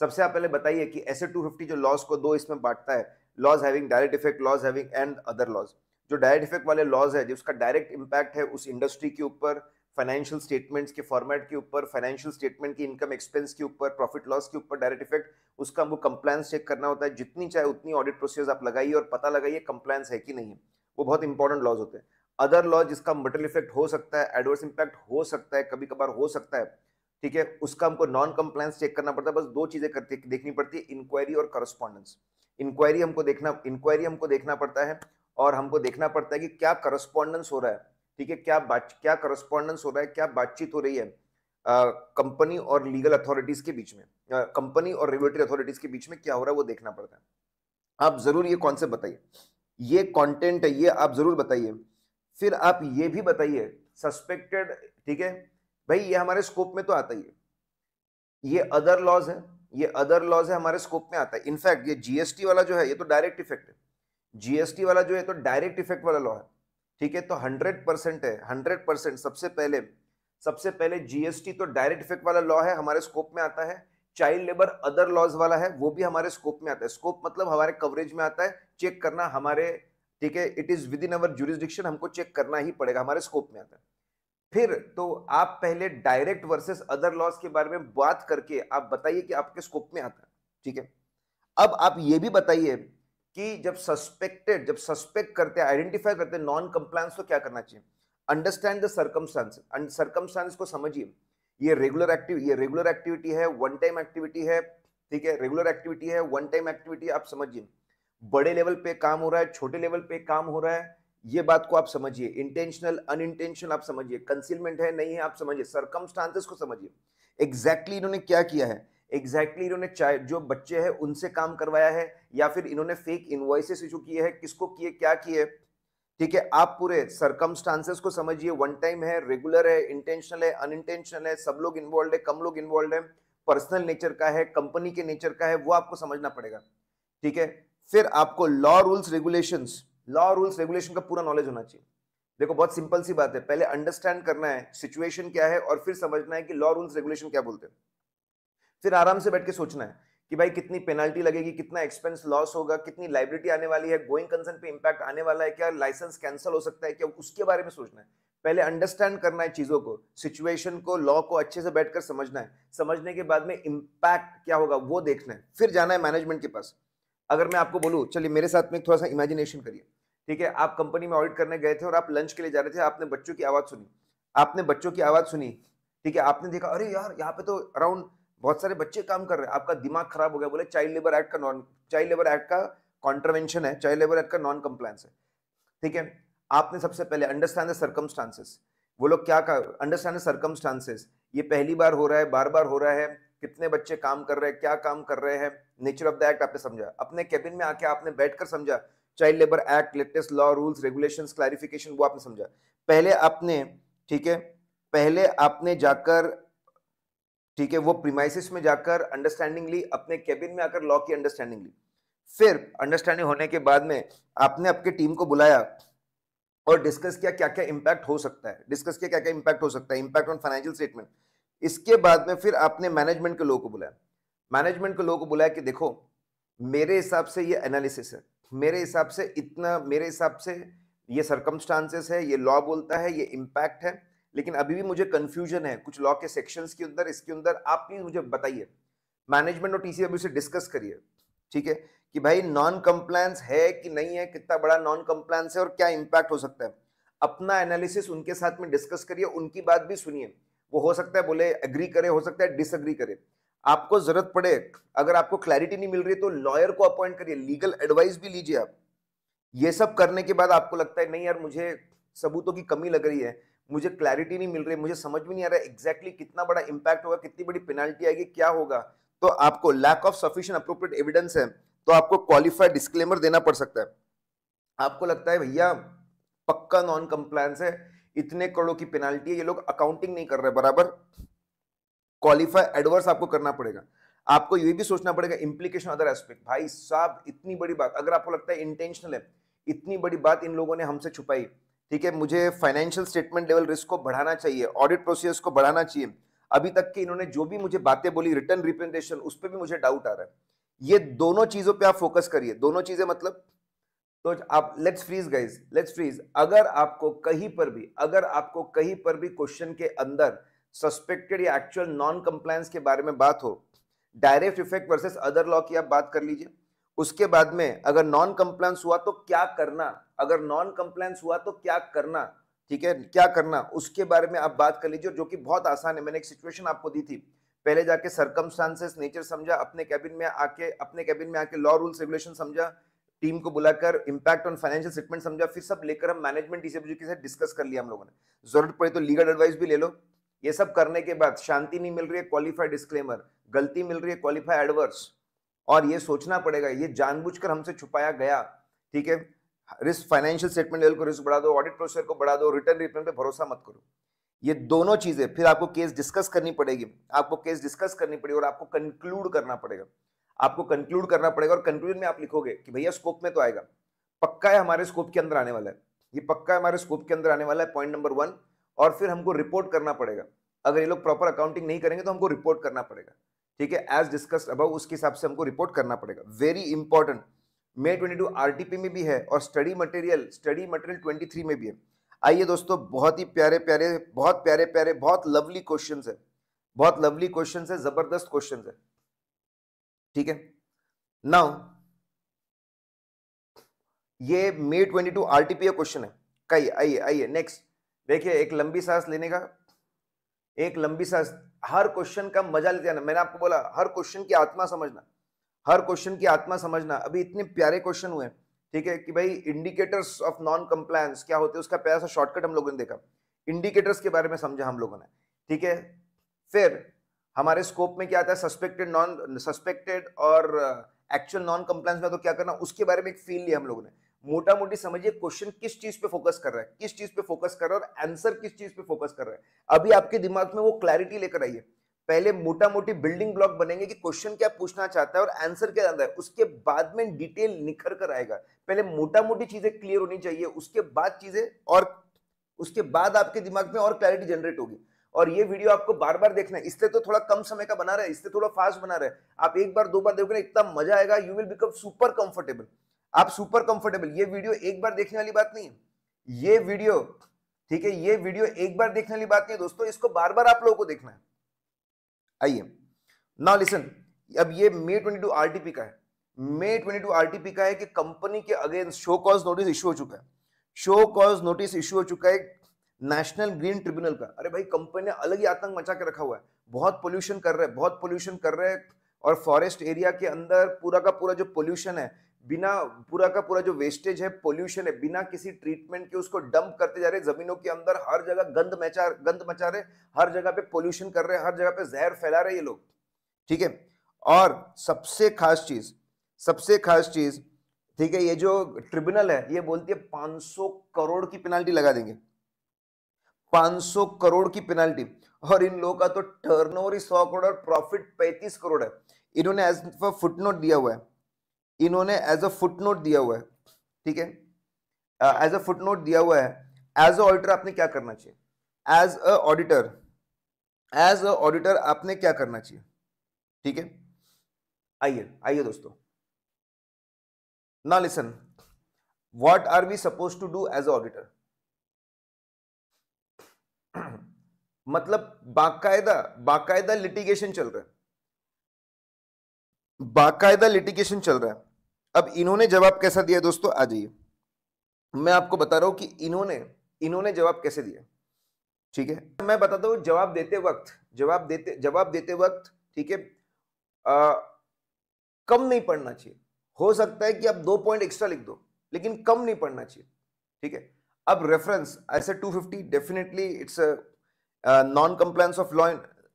सबसे आप पहले बताइए कि ऐसे 250 जो लॉज को दो इसमें बांटता है laws having direct effect laws having and other laws जो डायरेक्ट इफेक्ट वाले लॉज है जिसका डायरेक्ट इंपैक्ट है उस इंडस्ट्री के ऊपर फाइनेंशियल स्टेटमेंट्स के फॉर्मेट के ऊपर फाइनेंशियल स्टेटमेंट की इनकम एक्सपेंस के ऊपर प्रॉफिट लॉस के ऊपर डायरेक्ट इफेक्ट उसका हमको कंप्लायंस चेक करना होता है जितनी चाहे उतनी ऑडिट प्रोसेस आप लगाइए और पता लगाइए कंप्लायंस है कि नहीं वो बहुत इंपॉर्टेंट लॉज होते हैं अदर लॉ जिसका मटेरियल इफेक्ट हो सकता है एडवर्स इम्पैक्ट हो सकता है कभी कभार हो सकता है ठीक है उसका हमको नॉन कंप्लायंस चेक करना पड़ता है बस दो चीज़ें करती देखनी पड़ती है इंक्वायरी और करस्पॉन्डेंस इंक्वायरी हमको देखना इंक्वायरी हमको देखना पड़ता है और हमको देखना पड़ता है कि क्या करस्पॉन्डेंस हो रहा है ठीक है क्या बात क्या करस्पॉन्डेंस हो रहा है क्या बातचीत हो रही है कंपनी और लीगल अथॉरिटीज के बीच में कंपनी और रेगुलेटरी अथॉरिटीज के बीच में क्या हो रहा है वो देखना पड़ता है आप जरूर ये कॉन्सेप्ट बताइए ये कंटेंट है ये आप जरूर बताइए फिर आप ये भी बताइए सस्पेक्टेड ठीक है भाई ये हमारे स्कोप में तो आता ही है ये अदर लॉज है ये अदर लॉज है हमारे स्कोप में आता है इनफैक्ट ये जीएसटी वाला जो है ये तो डायरेक्ट इफेक्ट है जीएसटी वाला जो है तो डायरेक्ट इफेक्ट वाला लॉ है ठीक है तो हंड्रेड परसेंट है हंड्रेड परसेंट सबसे पहले सबसे पहले जीएसटी तो डायरेक्ट इफेक्ट वाला लॉ है हमारे स्कोप में आता है चाइल्ड लेबर अदर लॉज वाला है वो भी हमारे स्कोप में आता है स्कोप मतलब हमारे कवरेज में आता है चेक करना हमारे ठीक है it is within our jurisdiction हमको चेक करना ही पड़ेगा हमारे स्कोप में आता है फिर तो आप पहले डायरेक्ट वर्सेस अदर लॉज के बारे में बात करके आप बताइए कि आपके स्कोप में आता है ठीक है अब आप ये भी बताइए कि जब सस्पेक्टेड जब सस्पेक्ट करते हैं आइडेंटिफाई करते हैं नॉन कंप्लायंस तो क्या करना चाहिए understand the circumstances and circumstances को समझिए ये रेगुलर एक्टिव ये रेगुलर एक्टिविटी है वन टाइम एक्टिविटी है ठीक है रेगुलर एक्टिविटी है वन टाइम एक्टिविटी आप समझिए बड़े लेवल पे काम हो रहा है छोटे लेवल पे काम हो रहा है ये बात को आप समझिए इंटेंशनल अनइंटेंशनल आप समझिए कंसीलमेंट है नहीं है आप समझिए सर्कमस्टांसेस को समझिए एग्जैक्टली exactly इन्होंने क्या किया है एग्जैक्टली exactly इन्होंने जो बच्चे हैं उनसे काम करवाया है या फिर इन्होंने फेक इन्वॉइसेस इशू किए हैं किसको किए क्या किए ठीक है आप पूरे सरकमस्टांसेस को समझिए वन टाइम है रेगुलर है इंटेंशनल है अनइंटेंशनल है सब लोग इन्वॉल्व है कम लोग इन्वॉल्व है पर्सनल नेचर का है कंपनी के नेचर का है वो आपको समझना पड़ेगा ठीक है फिर आपको law rules regulation law rules regulation का पूरा नॉलेज होना चाहिए देखो बहुत सिंपल सी बात है पहले अंडरस्टैंड करना है सिचुएशन क्या है और फिर समझना है कि लॉ रूल्स रेगुलेशन क्या बोलते हैं फिर आराम से बैठ के सोचना है कि भाई कितनी पेनल्टी लगेगी कितना एक्सपेंस लॉस होगा कितनी लाइबिलिटी आने वाली है गोइंग कंसर्न पे इम्पैक्ट आने वाला है क्या लाइसेंस कैंसिल हो सकता है क्या उसके बारे में सोचना है पहले अंडरस्टैंड करना है चीज़ों को सिचुएशन को लॉ को अच्छे से बैठकर समझना है समझने के बाद में इम्पैक्ट क्या होगा वो देखना है फिर जाना है मैनेजमेंट के पास अगर मैं आपको बोलूँ चलिए मेरे साथ में थोड़ा सा इमेजिनेशन करिए ठीक है आप कंपनी में ऑडिट करने गए थे और आप लंच के लिए जा रहे थे आपने बच्चों की आवाज़ सुनी आपने बच्चों की आवाज़ सुनी ठीक है आपने देखा अरे यार यहाँ पे तो अराउंड बहुत सारे बच्चे काम कर रहे हैं आपका दिमाग खराब हो गया बोले चाइल्ड लेबर एक्ट का नॉन चाइल्ड लेबर एक्ट का कॉन्ट्रवेंशन है चाइल्ड लेबर एक्ट का नॉन कंप्लायंस है ठीक है आपने सबसे पहले अंडरस्टैंड द सर्कमस्टांसेस वो लोग क्या अंडरस्टैंड द सर्कमस्टांसेस ये पहली बार हो रहा है बार बार हो रहा है कितने बच्चे काम कर रहे हैं क्या काम कर रहे हैं नेचर ऑफ द एक्ट आपने समझा अपने कैबिन में आके आपने बैठकर समझा child labour act latest law rules regulation clarification वो आपने समझा पहले आपने ठीक है पहले आपने जाकर ठीक है वो प्रीमाइसिस में जाकर अंडरस्टैंडिंग ली अपने कैबिन में आकर लॉ की अंडरस्टैंडिंग ली फिर अंडरस्टैंडिंग होने के बाद में आपने आपके टीम को बुलाया और डिस्कस किया क्या क्या इम्पैक्ट हो सकता है डिस्कस किया क्या क्या इम्पैक्ट हो सकता है इम्पैक्ट ऑन फाइनेंशियल स्टेटमेंट इसके बाद में फिर आपने मैनेजमेंट के लोगों को बुलाया मैनेजमेंट के लोगों को बुलाया कि देखो मेरे हिसाब से ये एनालिसिस है मेरे हिसाब से इतना मेरे हिसाब से ये सरकमस्टांसेस है ये लॉ बोलता है ये इम्पैक्ट है लेकिन अभी भी मुझे कंफ्यूजन है कुछ लॉ के सेक्शंस के अंदर इसके अंदर आप प्लीज़ मुझे बताइए मैनेजमेंट और टीसी अभी से डिस्कस करिए ठीक है कि भाई नॉन कंप्लायंस है कि नहीं है कितना बड़ा नॉन कंप्लायंस है और क्या इम्पैक्ट हो सकता है अपना एनालिसिस उनके साथ में डिस्कस करिए उनकी बात भी सुनिए वो हो सकता है बोले एग्री करे हो सकता है डिसएग्री करे आपको जरूरत पड़े अगर आपको क्लैरिटी नहीं मिल रही तो लॉयर को अपॉइंट करिए लीगल एडवाइस भी लीजिए आप ये सब करने के बाद आपको लगता है नहीं यार मुझे सबूतों की कमी लग रही है मुझे क्लैरिटी नहीं मिल रही मुझे समझ में नहीं आ रहा एग्जैक्टली exactly कितना बड़ा इंपैक्ट होगा कितनी बड़ी पेनाल्टी आएगी क्या होगा तो आपको lack of sufficient appropriate evidence है तो आपको क्वालिफाइड डिस्क्लेमर देना पड़ सकता है आपको लगता है भैया पक्का नॉन कंप्लायंस है इतने करोड़ों की पेनाल्टी है ये लोग अकाउंटिंग नहीं कर रहे बराबर क्वालिफाई एडवर्स आपको करना पड़ेगा आपको ये भी सोचना पड़ेगा इम्प्लीकेशन अदर एस्पेक्ट भाई साहब इतनी बड़ी बात अगर आपको लगता है इंटेंशनल है इतनी बड़ी बात इन लोगों ने हमसे छुपाई ठीक है मुझे फाइनेंशियल स्टेटमेंट लेवल रिस्क को बढ़ाना चाहिए ऑडिट प्रोसेस को बढ़ाना चाहिए अभी तक के इन्होंने जो भी मुझे बातें बोली रिटर्न रिप्रेजेंटेशन उस पर भी मुझे डाउट आ रहा है ये दोनों चीजों पे आप फोकस करिए दोनों चीजें मतलब तो आप let's freeze guys let's freeze अगर आपको कहीं पर भी अगर आपको कहीं पर भी क्वेश्चन के अंदर सस्पेक्टेड या एक्चुअल नॉन कंप्लायंस के बारे में बात हो direct effect versus other law की आप बात कर लीजिए उसके बाद में अगर नॉन कंप्लायंस हुआ तो क्या करना अगर नॉन कंप्लायंस हुआ तो क्या करना ठीक है क्या करना उसके बारे में आप बात कर लीजिए जो कि बहुत आसान है मैंने एक सिचुएशन आपको दी थी पहले जाके सरकमस्टांसेस नेचर समझा अपने कैबिन में आके अपने कैबिन में आके लॉ रूल्स रेगुलेशन समझा टीम को बुलाकर इंपैक्ट ऑन फाइनेंशियल स्टेटमेंट समझा फिर सब लेकर हम मैनेजमेंट डिसेबिलिटी के साथ डिस्कस कर लिया हम लोगों ने जरूरत पड़ी तो लीगल एडवाइस भी ले लो ये सब करने के बाद शांति नहीं मिल रही है क्वालिफाइड डिस्क्लेमर गलती मिल रही है क्वालिफाइड एडवर्स और ये सोचना पड़ेगा ये जानबूझकर हमसे छुपाया गया ठीक है रिस्क फाइनेंशियल स्टेटमेंट लेवल को रिस्क बढ़ा दो ऑडिट प्रोसीजर को बढ़ा दो रिटर्न रिटर्न पे भरोसा मत करो ये दोनों चीजें फिर आपको केस डिस्कस करनी पड़ेगी आपको केस डिस्कस करनी पड़ेगी और आपको कंक्लूड करना पड़ेगा आपको कंक्लूड करना पड़ेगा और कंक्लूजन में आप लिखोगे कि भैया स्कोप में तो आएगा पक्का है हमारे स्कोप के अंदर आने वाला है ये पक्का है हमारे स्कोप के अंदर आने वाला है पॉइंट नंबर वन और फिर हमको रिपोर्ट करना पड़ेगा अगर ये लोग प्रॉपर अकाउंटिंग नहीं करेंगे तो हमको रिपोर्ट करना पड़ेगा ठीक है एज डिस्कस अबाउ उसके हिसाब से हमको रिपोर्ट करना पड़ेगा वेरी इंपॉर्टेंट मे 22 आरटीपी में भी है और स्टडी मटेरियल स्टडी मटेरियल 23 में भी है आइए दोस्तों बहुत ही प्यारे प्यारे बहुत प्यारे प्यारे बहुत लवली क्वेश्चन है बहुत लवली क्वेश्चन है जबरदस्त क्वेश्चन है ठीक है नाउ ये मे 22 आरटीपी का क्वेश्चन है कई आइए आइए नेक्स्ट देखिए एक लंबी सांस लेने का एक लंबी सांस हर क्वेश्चन का मजा लेते जाना मैंने आपको बोला हर क्वेश्चन की आत्मा समझना हर क्वेश्चन की आत्मा समझना अभी इतने प्यारे क्वेश्चन हुए ठीक है कि भाई इंडिकेटर्स ऑफ नॉन कंप्लायंस क्या होते हैं उसका प्यारा सा शॉर्टकट हम लोगों ने देखा इंडिकेटर्स के बारे में समझा हम लोगों ने ठीक है फिर हमारे स्कोप में क्या आता है सस्पेक्टेड नॉन सस्पेक्टेड और एक्चुअल नॉन कंप्लायंस में तो क्या करना उसके बारे में एक फील लिया हम लोगों ने मोटा मोटी समझिए क्वेश्चन किस चीज पे फोकस कर रहा है किस चीज पे फोकस कर रहा है और आंसर किस चीज पे फोकस कर रहा है अभी आपके दिमाग में वो क्लैरिटी लेकर आइए पहले मोटा मोटी बिल्डिंग ब्लॉक बनेंगे कि क्वेश्चन क्या पूछना चाहता है और आंसर क्या आता है उसके बाद में डिटेल निखर कर आएगा पहले मोटा मोटी चीजें क्लियर होनी चाहिए उसके बाद चीजें और उसके बाद आपके दिमाग में और क्लैरिटी जनरेट होगी और ये वीडियो आपको बार बार देखना है इससे तो थोड़ा कम समय का बना रहा है इससे थोड़ा फास्ट बना रहा है आप एक बार दो बार देखोगे इतना मजा आएगा you will become super comfortable आप सुपर कंफर्टेबल ये वीडियो एक बार देखने वाली बात नहीं है ये वीडियो ठीक है ये वीडियो एक बार देखने वाली बात नहीं है दोस्तों इसको बार बार आप लोगों को देखना है आइए ना लिसन अब ये मे ट्वेंटी टू आरटीपी का है मे ट्वेंटी टू आरटीपी का है कि कंपनी के against show cause notice issue हो चुका है शो कॉज नोटिस इशू हो चुका है नेशनल ग्रीन ट्रिब्यूनल का अरे भाई कंपनी ने अलग ही आतंक मचा के रखा हुआ है बहुत पोल्यूशन कर रहे हैं बहुत पोल्यूशन कर रहे हैं और फॉरेस्ट एरिया के अंदर पूरा का पूरा जो पोल्यूशन है बिना पूरा का पूरा जो वेस्टेज है पोल्यूशन है बिना किसी ट्रीटमेंट के उसको डंप करते जा रहे जमीनों के अंदर हर जगह गंद मचा गंद मचा रहे हर जगह पे पोल्यूशन कर रहे हैं हर जगह पे जहर फैला रहे ये लोग ठीक है और सबसे खास चीज सबसे खास चीज ठीक है ये जो ट्रिब्यूनल है ये बोलती है पांच करोड़ की पेनाल्टी लगा देंगे 500 करोड़ की पेनाल्टी और इन लोगों का तो टर्नओवर ही 100 करोड़ और प्रॉफिट 35 करोड़ है इन्होंने एज फुटनोट दिया हुआ है इन्होंने एज अ फुटनोट दिया हुआ है ठीक है एज अ फुटनोट दिया हुआ है एज अ ऑडिटर आपने क्या करना चाहिए as a auditor as a auditor आपने क्या करना चाहिए ठीक है आइए आइए दोस्तों ना listen what are we suppose to do as a auditor मतलब बाकायदा बाकायदा लिटिगेशन चल रहा है बाकायदा लिटिगेशन चल रहा है अब इन्होंने जवाब कैसा दिया दोस्तों आ जाइए मैं आपको बता रहा हूं कि इन्होंने इन्होंने जवाब कैसे दिया ठीक है मैं बताता हूँ जवाब देते वक्त जवाब देते जवाब देते वक्त ठीक है कम नहीं पढ़ना चाहिए हो सकता है कि आप दो पॉइंट एक्स्ट्रा लिख दो लेकिन कम नहीं पढ़ना चाहिए ठीक है अब रेफरेंस ऐसे 250 definitely it's non compliance of law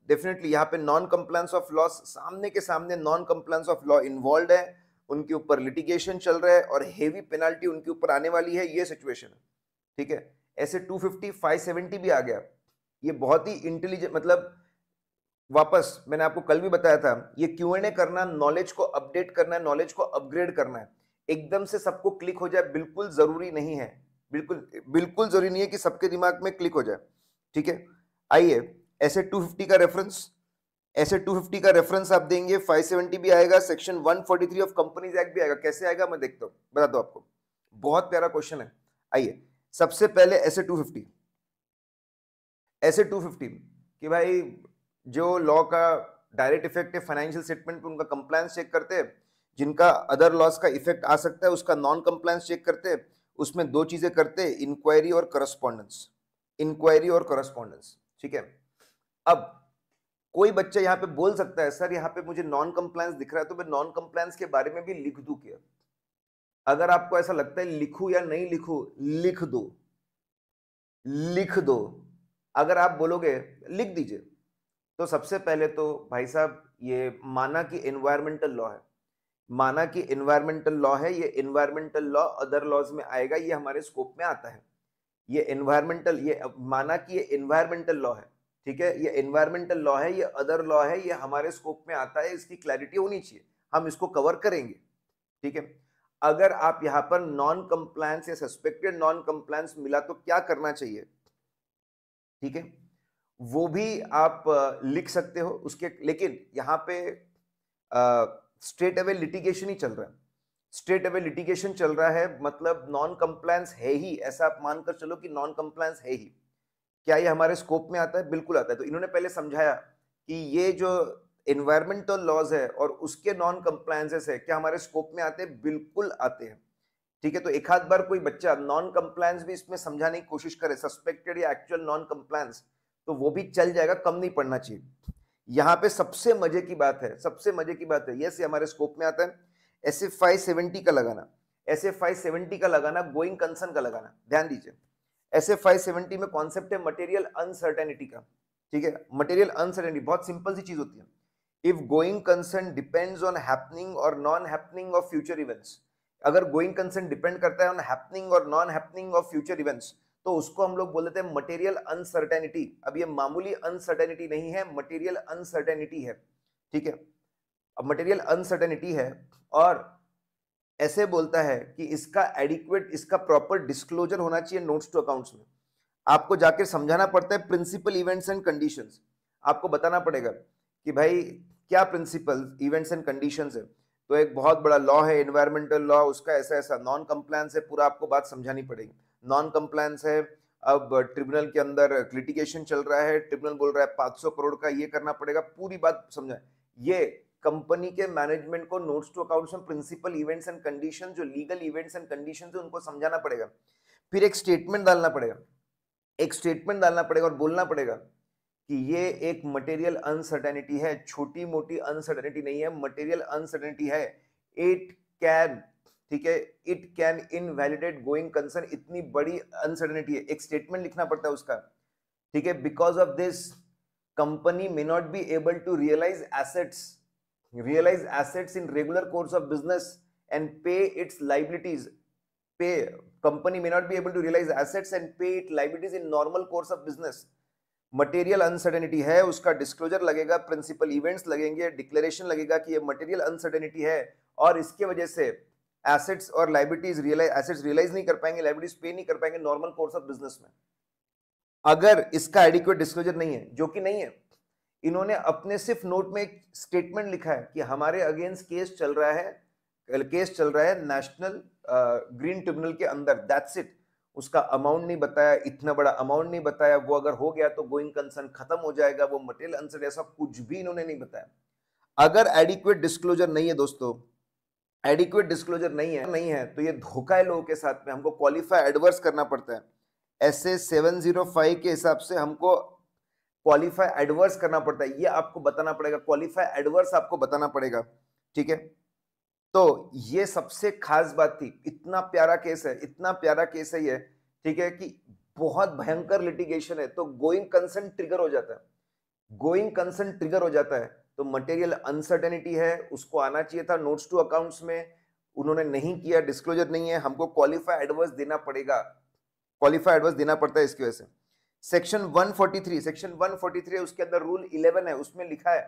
definitely यहाँ पे नॉन कंप्लायंस ऑफ लॉ सामने के सामने non compliance of law involve है उनके ऊपर लिटिगेशन चल रहा है और हेवी पेनल्टी उनके ऊपर आने वाली है ये सिचुएशन है ठीक है ऐसे 250 570 भी आ गया ये बहुत ही इंटेलिजेंट मतलब वापस मैंने आपको कल भी बताया था ये क्यू एन ए करना नॉलेज को अपडेट करना है नॉलेज को अपग्रेड करना है एकदम से सबको क्लिक हो जाए बिल्कुल जरूरी नहीं है बिल्कुल बिल्कुल जरूरी नहीं है कि सबके दिमाग में क्लिक हो जाए ठीक है आइए ऐसे 250 का रेफरेंस ऐसे 250 का रेफरेंस आप देंगे 570 भी आएगा सेक्शन 143 ऑफ कंपनीज एक्ट भी आएगा कैसे आएगा मैं देखता हूँ बताता हूँ आपको बहुत प्यारा क्वेश्चन है आइए सबसे पहले ऐसे 250 ऐसे टू कि भाई जो लॉ का डायरेक्ट इफेक्ट है फाइनेंशियल स्टेटमेंट पे उनका कंप्लायंस चेक करते हैं जिनका अदर लॉस का इफेक्ट आ सकता है उसका नॉन कंप्लायंस चेक करते हैं उसमें दो चीज़ें करते हैं इंक्वायरी और करस्पॉन्डेंस इंक्वायरी और करस्पॉन्डेंस ठीक है अब कोई बच्चा यहाँ पे बोल सकता है सर यहाँ पे मुझे नॉन कंप्लायंस दिख रहा है तो मैं नॉन कंप्लायंस के बारे में भी लिख दू क्या अगर आपको ऐसा लगता है लिखू या नहीं लिखू लिख दो लिख दो अगर आप बोलोगे लिख दीजिए तो सबसे पहले तो भाई साहब ये माना कि एनवायरमेंटल लॉ है माना कि एनवायरमेंटल लॉ है ये एनवायरमेंटल लॉ अदर लॉज में आएगा ये हमारे स्कोप में आता है ये एनवायरमेंटल ये माना कि ये एनवायरमेंटल लॉ है ठीक है ये एनवायरमेंटल लॉ है ये अदर लॉ है ये हमारे स्कोप में आता है इसकी क्लैरिटी होनी चाहिए हम इसको कवर करेंगे ठीक है अगर आप यहां पर नॉन कंप्लायंस या सस्पेक्टेड नॉन कंप्लायंस मिला तो क्या करना चाहिए ठीक है वो भी आप लिख सकते हो उसके लेकिन यहाँ पे स्ट्रेट अवे लिटिगेशन ही चल रहा है स्ट्रेट अवे लिटिगेशन चल रहा है मतलब नॉन कंप्लायंस है ही ऐसा आप मानकर चलो कि नॉन कंप्लायंस है ही क्या ये हमारे स्कोप में आता है बिल्कुल आता है तो इन्होंने पहले समझाया कि ये जो इन्वायरमेंटल लॉज है और उसके नॉन कंप्लायंसेस है क्या हमारे स्कोप में आते हैं बिल्कुल आते हैं ठीक है तो एक आध बार कोई बच्चा नॉन कंप्लायंस भी इसमें समझाने की कोशिश करे सस्पेक्टेड या एक्चुअल नॉन कंप्लायंस तो वो भी चल जाएगा कम नहीं पड़ना चाहिए यहाँ पे सबसे मजे की बात है सबसे मजे की बात है यस ये हमारे स्कोप में आता है एस एफ फाइव सेवेंटी का लगाना एस एफ फाइव सेवेंटी का लगाना गोइंग कंसर्न का लगाना ध्यान दीजिए एस एफ फाइव सेवेंटी में कॉन्सेप्ट है मटेरियल अनसर्टेनिटी का ठीक है मटेरियल अनसर्टेनिटी बहुत सिंपल सी चीज होती है if going concern depends on happening और non happening of future events अगर गोइंग कंसर्न डिपेंड करता है ऑन हैपनिंग और non happening of future events तो उसको हम लोग बोल देते हैं मटेरियल अनसर्टेनिटी अब ये मामूली अनसर्टेनिटी नहीं है मटेरियल अनसर्टेनिटी है ठीक है अब मटेरियल अनसर्टेनिटी है और ऐसे बोलता है कि इसका एडिक्वेट इसका प्रॉपर डिस्क्लोजर होना चाहिए नोट्स टू अकाउंट्स में आपको जाकर समझाना पड़ता है प्रिंसिपल इवेंट्स एंड कंडीशंस आपको बताना पड़ेगा कि भाई क्या प्रिंसिपल इवेंट्स एंड कंडीशंस है तो एक बहुत बड़ा लॉ है इन्वायरमेंटल लॉ उसका ऐसा ऐसा नॉन कंप्लायंस है पूरा आपको बात समझानी पड़ेगी नॉन कंप्लायंस है अब ट्रिब्यूनल के अंदर लिटिगेशन चल रहा है ट्रिब्यूनल बोल रहा है पाँच करोड़ का ये करना पड़ेगा पूरी बात समझाए ये कंपनी के मैनेजमेंट को नोट्स टू अकाउंट्स में प्रिंसिपल इवेंट्स एंड कंडीशन जो लीगल इवेंट्स एंड कंडीशन है उनको समझाना पड़ेगा फिर एक स्टेटमेंट डालना पड़ेगा एक स्टेटमेंट डालना पड़ेगा और बोलना पड़ेगा कि ये एक मटेरियल अनसर्टेनिटी है छोटी मोटी अनसर्टेनिटी नहीं है मटेरियल अनसर्टेनिटी है इट कैन ठीक है it can invalidate going concern इतनी बड़ी अनसर्टेनिटी है एक स्टेटमेंट लिखना पड़ता है उसका ठीक है because of this company may not be able to realise assets realise assets in regular course of business and pay its liabilities pay company may not be able to realise assets and pay its liabilities in normal course of business material uncertainty है उसका डिस्कलोजर लगेगा प्रिंसिपल इवेंट्स लगेंगे डिक्लेरेशन लगेगा कि ये मटेरियल अनसर्टेनिटी है और इसके वजह से एसेट्स और लाइबिलिटीज रियलाइज एसेट्स रियलाइज नहीं कर पाएंगे लाइबिलिटीज पे नहीं कर पाएंगे नॉर्मल कोर्स ऑफ बिजनेस में अगर इसका एडिक्वेट डिस्कलोजर नहीं है जो कि नहीं है इन्होंने अपने सिर्फ नोट में एक स्टेटमेंट लिखा है कि हमारे अगेंस्ट केस चल रहा है केस चल रहा है नेशनल ग्रीन ट्रिब्यूनल के अंदर दैट्स इट उसका अमाउंट नहीं बताया इतना बड़ा अमाउंट नहीं बताया वो अगर हो गया तो गोइंग कंसर्न खत्म हो जाएगा वो मटेरियल आंसर ऐसा कुछ भी इन्होंने नहीं बताया अगर एडिक्वेट डिस्क्लोजर नहीं है दोस्तों एडिक्वेट डिस्क्लोजर नहीं है नहीं है तो ये धोखा है लोगों के साथ में हमको क्वालिफाई एडवर्स करना पड़ता है एस ए सेवन जीरो के हिसाब से हमको क्वालिफाई एडवर्स करना पड़ता है ये आपको बताना पड़ेगा क्वालिफाई एडवर्स आपको बताना पड़ेगा ठीक है तो ये सबसे खास बात थी इतना प्यारा केस है इतना प्यारा केस है ये ठीक है कि बहुत भयंकर लिटिगेशन है तो गोइंग कंसर्न ट्रिगर हो जाता है गोइंग कंसर्न ट्रिगर हो जाता है तो मटेरियल अनसर्टेनिटी है उसको आना चाहिए था नोट्स टू अकाउंट्स में उन्होंने नहीं किया डिस्क्लोजर नहीं है हमको क्वालिफाई एडवर्स देना पड़ेगा क्वालिफाई एडवर्स देना पड़ता है इसकी वजह से सेक्शन 143 सेक्शन 143 उसके अंदर रूल 11 है उसमें लिखा है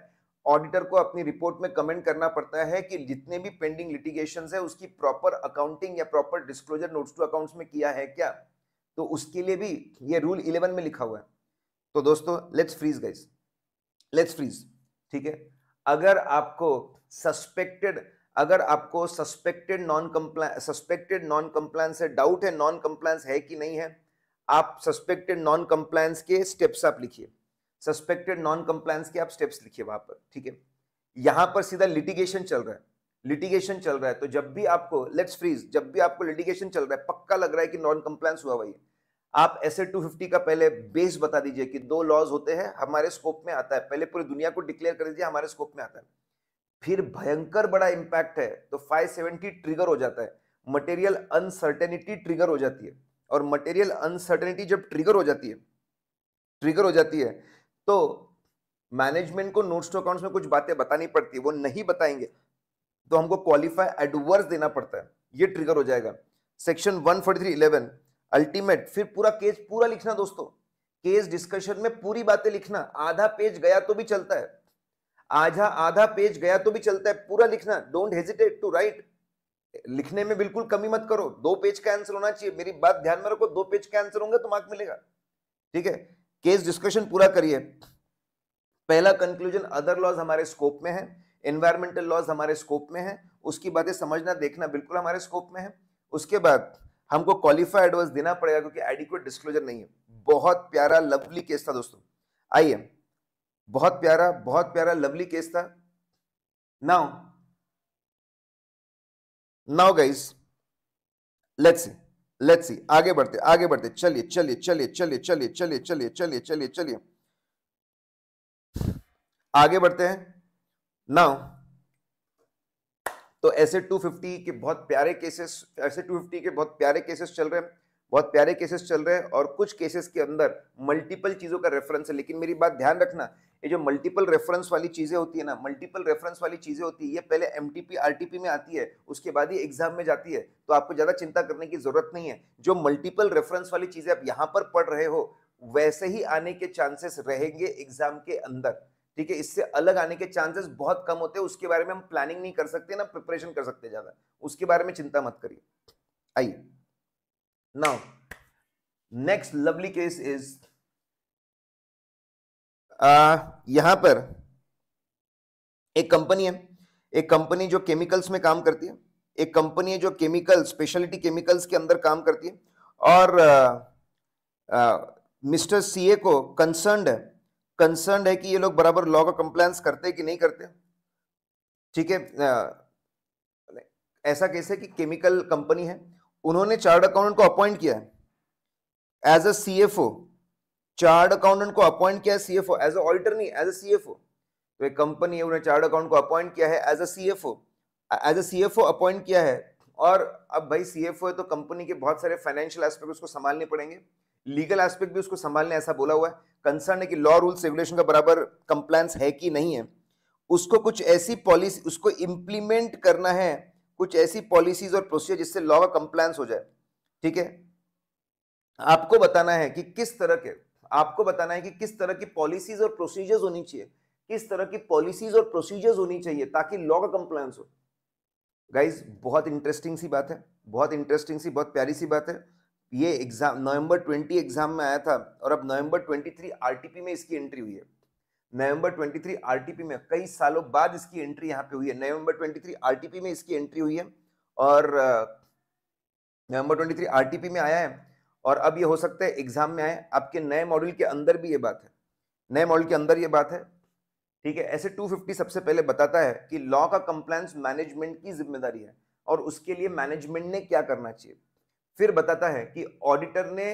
ऑडिटर को अपनी रिपोर्ट में कमेंट करना पड़ता है कि जितने भी पेंडिंग लिटिगेशन है उसकी प्रॉपर अकाउंटिंग या proper disclosure notes to accounts में किया है क्या तो उसके लिए भी ये रूल 11 में लिखा हुआ है तो दोस्तों let's freeze guys let's freeze ठीक है अगर आपको सस्पेक्टेड अगर आपको suspected non comply suspected non compliance है डाउट है नॉन कम्प्लायंस है कि नहीं है आप सस्पेक्टेड नॉन कंप्लायंस के स्टेप्स आप लिखिए सस्पेक्टेड नॉन कंप्लायंस के आप स्टेप्स लिखिए वहां पर ठीक है यहां पर सीधा लिटिगेशन चल रहा है लिटिगेशन चल रहा है तो जब भी आपको लेट्स फ्रीज जब भी आपको लिटिगेशन चल रहा है पक्का लग रहा है कि नॉन कंप्लायंस हुआ भाई आप ऐसे 250 का पहले बेस बता दीजिए कि दो लॉज होते हैं हमारे स्कोप में आता है पहले पूरी दुनिया को डिक्लेयर कर दीजिए हमारे स्कोप में आता है फिर भयंकर बड़ा इंपैक्ट है तो 570 ट्रिगर हो जाता है मटेरियल अनसर्टेनिटी ट्रिगर हो जाती है और मटेरियल अनसर्टेनिटी जब ट्रिगर हो जाती है ट्रिगर हो जाती है तो मैनेजमेंट को नोट्स टू अकाउंट्स में कुछ बातें बतानी पड़ती है वो नहीं बताएंगे तो हमको क्वालिफाई एडवर्स देना पड़ता है ये ट्रिगर हो जाएगा section one forty three eleven ultimate फिर पूरा केस पूरा लिखना दोस्तों केस डिस्कशन में पूरी बातें लिखना आधा पेज गया तो भी चलता है आधा आधा पेज गया तो भी चलता है पूरा लिखना डोंट हेजिटेट टू राइट लिखने में बिल्कुल कमी मत करो दो पेज का आंसर होना चाहिए मेरी बात ध्यान में रखो दो पेज का आंसर होंगे तो मार्क मिलेगा ठीक है केस डिस्कशन पूरा करिए पहला कंक्लूजन अदर लॉज हमारे स्कोप में है एनवायरमेंटल लॉज हमारे स्कोप में है उसकी बातें समझना देखना बिल्कुल हमारे स्कोप में है उसके बाद हमको क्वालिफाइड एडवाइस देना पड़ेगा क्योंकि एडिक्वेट डिस्क्लोजर नहीं है बहुत प्यारा लवली केस था दोस्तों आइए बहुत प्यारा बहुत प्यारा लवली केस था now now guys let's see let's see आगे बढ़ते आगे बढ़ते चलिए चलिए चलिए चलिए चलिए चलिए चलिए चलिए चलिए चलिए आगे बढ़ते हैं नाउ तो ऐसे 250 के बहुत प्यारे केसेस ऐसे 250 के बहुत प्यारे केसेस चल रहे हैं बहुत प्यारे केसेस चल रहे हैं और कुछ केसेस के अंदर मल्टीपल चीज़ों का रेफरेंस है लेकिन मेरी बात ध्यान रखना ये जो मल्टीपल रेफरेंस वाली चीज़ें होती है ना मल्टीपल रेफरेंस वाली चीज़ें होती है ये पहले एम टी में आती है उसके बाद ही एग्जाम में जाती है तो आपको ज़्यादा चिंता करने की ज़रूरत नहीं है जो मल्टीपल रेफरेंस वाली चीज़ें आप यहाँ पर पढ़ रहे हो वैसे ही आने के चांसेस रहेंगे एग्जाम के अंदर ठीक है इससे अलग आने के चांसेस बहुत कम होते हैं उसके बारे में हम प्लानिंग नहीं कर सकते ना प्रिपरेशन कर सकते ज़्यादा उसके बारे में चिंता मत करिए आइए now next lovely case is uh, यहां पर एक कंपनी है एक कंपनी जो केमिकल्स में काम करती है एक कंपनी है जो केमिकल स्पेशलिटी केमिकल्स के अंदर काम करती है और मिस्टर uh, सीए uh, को कंसर्न है कंसर्न है कि ये लोग बराबर लॉ का कंप्लायंस करते कि नहीं करते ठीक है uh, ऐसा कैसे कि केमिकल कंपनी है उन्होंने चार्ट अकाउंटेंट को अपॉइंट किया है as a C F O chartered accountant को अपॉइंट किया है ओ एज अल्टर नहीं एज अ ओ तो एक कंपनी है उन्होंने चार्ट अकाउंटेंट को अपॉइंट किया है as a O as a O appoint किया है और अब भाई सी एफ ओ है तो कंपनी के बहुत सारे फाइनेंशियल एस्पेक्ट उसको संभालने पड़ेंगे लीगल एस्पेक्ट भी उसको संभालने ऐसा बोला हुआ है कंसर्न है कि लॉ रूल्स रेगुलेशन का बराबर कंप्लायंस है कि नहीं है उसको कुछ ऐसी पॉलिसी उसको इम्प्लीमेंट करना है कुछ ऐसी पॉलिसीज और प्रोसीजर जिससे लॉ का कंप्लायंस हो जाए ठीक है आपको बताना है कि किस तरह के आपको बताना है कि किस तरह की पॉलिसीज और प्रोसीजर्स होनी चाहिए किस तरह की पॉलिसीज और प्रोसीजर्स होनी चाहिए ताकि लॉ का कंप्लायंस हो गाइज बहुत इंटरेस्टिंग सी बात है बहुत इंटरेस्टिंग सी बहुत प्यारी सी बात है ये एग्जाम नवंबर 20 एग्जाम में आया था और अब नवंबर 23 आरटीपी में इसकी एंट्री हुई है नवंबर 23 आरटीपी में कई सालों बाद इसकी एंट्री यहाँ पे हुई है नवंबर 23 आरटीपी में इसकी एंट्री हुई है और नवंबर 23 आरटीपी में आया है और अब ये हो सकता है एग्जाम में आए आपके नए मॉड्यूल के अंदर भी ये बात है नए मॉडल के अंदर ये बात है ठीक है ऐसे 250 सबसे पहले बताता है कि लॉ का कंप्लायंस मैनेजमेंट की जिम्मेदारी है और उसके लिए मैनेजमेंट ने क्या करना चाहिए फिर बताता है कि ऑडिटर ने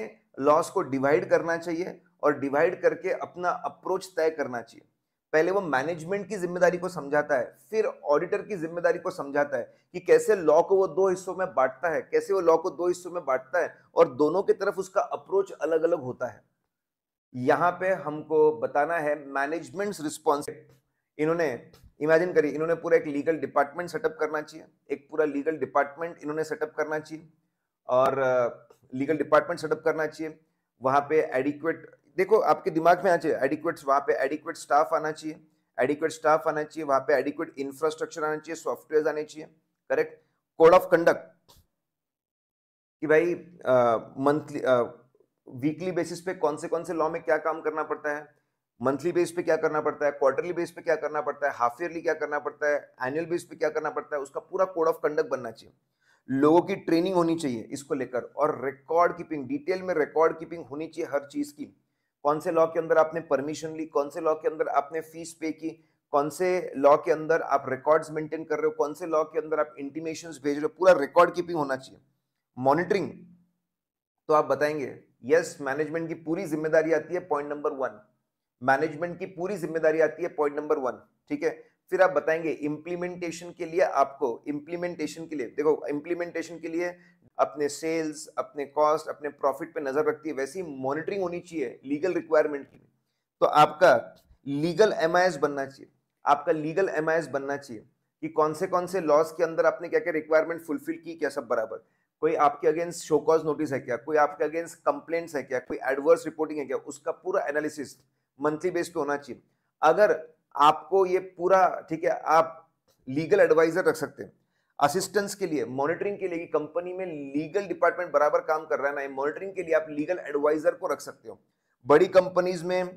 लॉस को डिवाइड करना चाहिए और डिवाइड करके अपना अप्रोच तय करना चाहिए पहले वो मैनेजमेंट की जिम्मेदारी को समझाता है फिर ऑडिटर की जिम्मेदारी को समझाता है कि कैसे लॉ को वो दो हिस्सों में बांटता है कैसे वो लॉ को दो हिस्सों में बांटता है और दोनों की तरफ उसका अप्रोच अलग अलग होता है यहाँ पे हमको बताना है मैनेजमेंट रिस्पॉन्स इन्होंने इमेजिन करिए इन्होंने पूरा एक लीगल डिपार्टमेंट सेटअप करना चाहिए एक पूरा लीगल डिपार्टमेंट इन्होंने सेटअप करना चाहिए और लीगल डिपार्टमेंट सेटअप करना चाहिए वहां पे एडिक्वेट देखो आपके दिमाग में आना चाहिए एडिक्वेट वहाँ पे एडिक्वेट स्टाफ आना चाहिए एडिक्वेट स्टाफ आना चाहिए वहाँ पे एडिक्वेट इंफ्रास्ट्रक्चर आना चाहिए सॉफ्टवेयर आने चाहिए करेक्ट कोड ऑफ कंडक्ट कि भाई मंथली वीकली बेसिस पे कौन से कौन से लॉ में क्या काम करना पड़ता है मंथली बेस पे क्या करना पड़ता है क्वार्टरली बेस पे क्या करना पड़ता है हाफ ईयरली क्या करना पड़ता है एनुअल बेस पे क्या करना पड़ता है उसका पूरा कोड ऑफ कंडक्ट बनना चाहिए लोगों की ट्रेनिंग होनी चाहिए इसको लेकर और रिकॉर्ड कीपिंग डिटेल में रिकॉर्ड कीपिंग होनी चाहिए हर चीज की कौन से लॉ के अंदर आपने परमिशन ली कौन से लॉ के अंदर आपने फीस पे की कौन से लॉ के अंदर आप रिकॉर्ड्स मेंटेन कर रहे हो कौन से लॉ के अंदर आप इंटीमेशन भेज रहे हो पूरा रिकॉर्ड कीपिंग होना चाहिए मॉनिटरिंग तो आप बताएंगे यस मैनेजमेंट की पूरी जिम्मेदारी आती है पॉइंट नंबर वन मैनेजमेंट की पूरी जिम्मेदारी आती है पॉइंट नंबर वन ठीक है फिर आप बताएंगे इम्प्लीमेंटेशन के लिए आपको इम्प्लीमेंटेशन के लिए देखो इम्प्लीमेंटेशन के लिए अपने सेल्स अपने कॉस्ट अपने प्रॉफिट पे नजर रखती है वैसी मॉनिटरिंग होनी चाहिए लीगल रिक्वायरमेंट की तो आपका लीगल एम बनना चाहिए आपका लीगल एम बनना चाहिए कि कौन से कौन से लॉस के अंदर आपने क्या क्या रिक्वायरमेंट फुलफिल की क्या सब बराबर कोई आपके अगेंस्ट शोकॉज नोटिस है क्या कोई आपके अगेंस्ट कंप्लेंट्स है क्या कोई एडवर्स रिपोर्टिंग है क्या उसका पूरा एनालिसिस मंथली बेस पे होना चाहिए अगर आपको ये पूरा ठीक है आप लीगल एडवाइजर रख सकते हैं असिस्टेंस के लिए मॉनिटरिंग के लिए कंपनी में लीगल डिपार्टमेंट बराबर काम कर रहा है ना मॉनिटरिंग के लिए आप लीगल एडवाइजर को रख सकते हो बड़ी कंपनीज में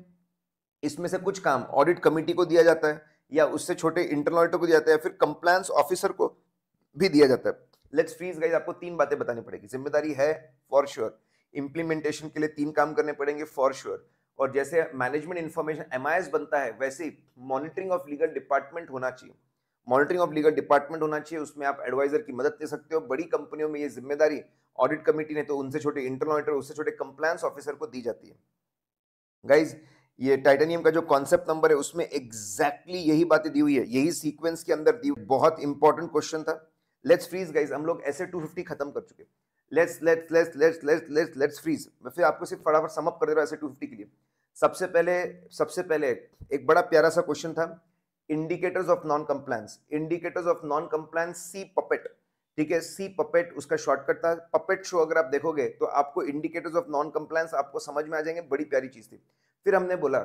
इसमें से कुछ काम ऑडिट कमेटी को दिया जाता है या उससे छोटे इंटरनल ऑडिटर को दिया जाता है फिर कंप्लायंस ऑफिसर को भी दिया जाता है लेट्स फ्रीज गाइज आपको तीन बातें बतानी पड़ेगी जिम्मेदारी है फॉर श्योर इंप्लीमेंटेशन के लिए तीन काम करने पड़ेंगे फॉर श्योर sure. और जैसे मैनेजमेंट इन्फॉर्मेशन एम बनता है वैसे मॉनिटरिंग ऑफ लीगल डिपार्टमेंट होना चाहिए मॉनिटरिंग ऑफ लीगल डिपार्टमेंट होना चाहिए उसमें आप एडवाइजर की मदद ले सकते हो बड़ी कंपनियों में ये जिम्मेदारी ऑडिट कमेटी ने तो उनसे छोटे इंटरनल ऑडिटर उससे छोटे कंप्लायंस ऑफिसर को दी जाती है गाइज ये टाइटेनियम का जो कॉन्सेप्ट नंबर है उसमें एग्जैक्टली exactly यही बातें दी हुई है यही सीक्वेंस के अंदर दी हुई बहुत इंपॉर्टेंट क्वेश्चन था लेट्स फ्रीज गाइज हम लोग ऐसे 250 खत्म कर चुके let's let's let's let's let's let's let's freeze मैं फिर आपको सिर्फ फटाफट समअप कर दे रहा हूँ ऐसे 250 के लिए सबसे पहले सबसे पहले एक बड़ा प्यारा सा क्वेश्चन था indicators of non compliance indicators of non compliance see puppet ठीक है सी पपेट उसका शॉर्टकट था पपेट शो अगर आप देखोगे तो आपको इंडिकेटर्स ऑफ नॉन कंप्लायंस आपको समझ में आ जाएंगे बड़ी प्यारी चीज थी फिर हमने बोला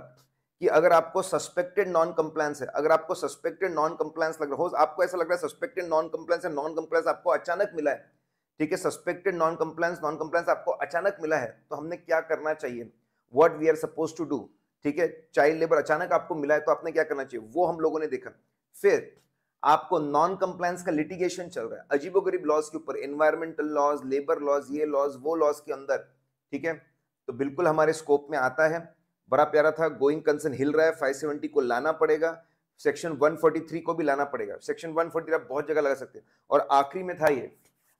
कि अगर आपको सस्पेक्टेड नॉन कंप्लायंस है अगर आपको सस्पेक्टेड नॉन कंप्लायंस लग रहा हो आपको ऐसा लग रहा है सस्पेक्टेड नॉन कंप्लायंस है नॉन कंप्लायंस आपको अचानक मिला है ठीक है suspected non compliance non compliance आपको अचानक मिला है तो हमने क्या करना चाहिए what we are suppose to do ठीक है चाइल्ड लेबर अचानक आपको मिला है तो आपने क्या करना चाहिए वो हम लोगों ने देखा फिर आपको नॉन कंप्लायंस का लिटिगेशन चल रहा है अजीबो गरीब लॉज के ऊपर एनवायरमेंटल लॉज लेबर लॉज ये लॉज वो लॉज के अंदर ठीक है तो बिल्कुल हमारे स्कोप में आता है बड़ा प्यारा था गोइंग कंसर्न हिल रहा है फाइव को लाना पड़ेगा सेक्शन 143 को भी लाना पड़ेगा सेक्शन 143 आप बहुत जगह लगा सकते हैं और आखिरी में था ये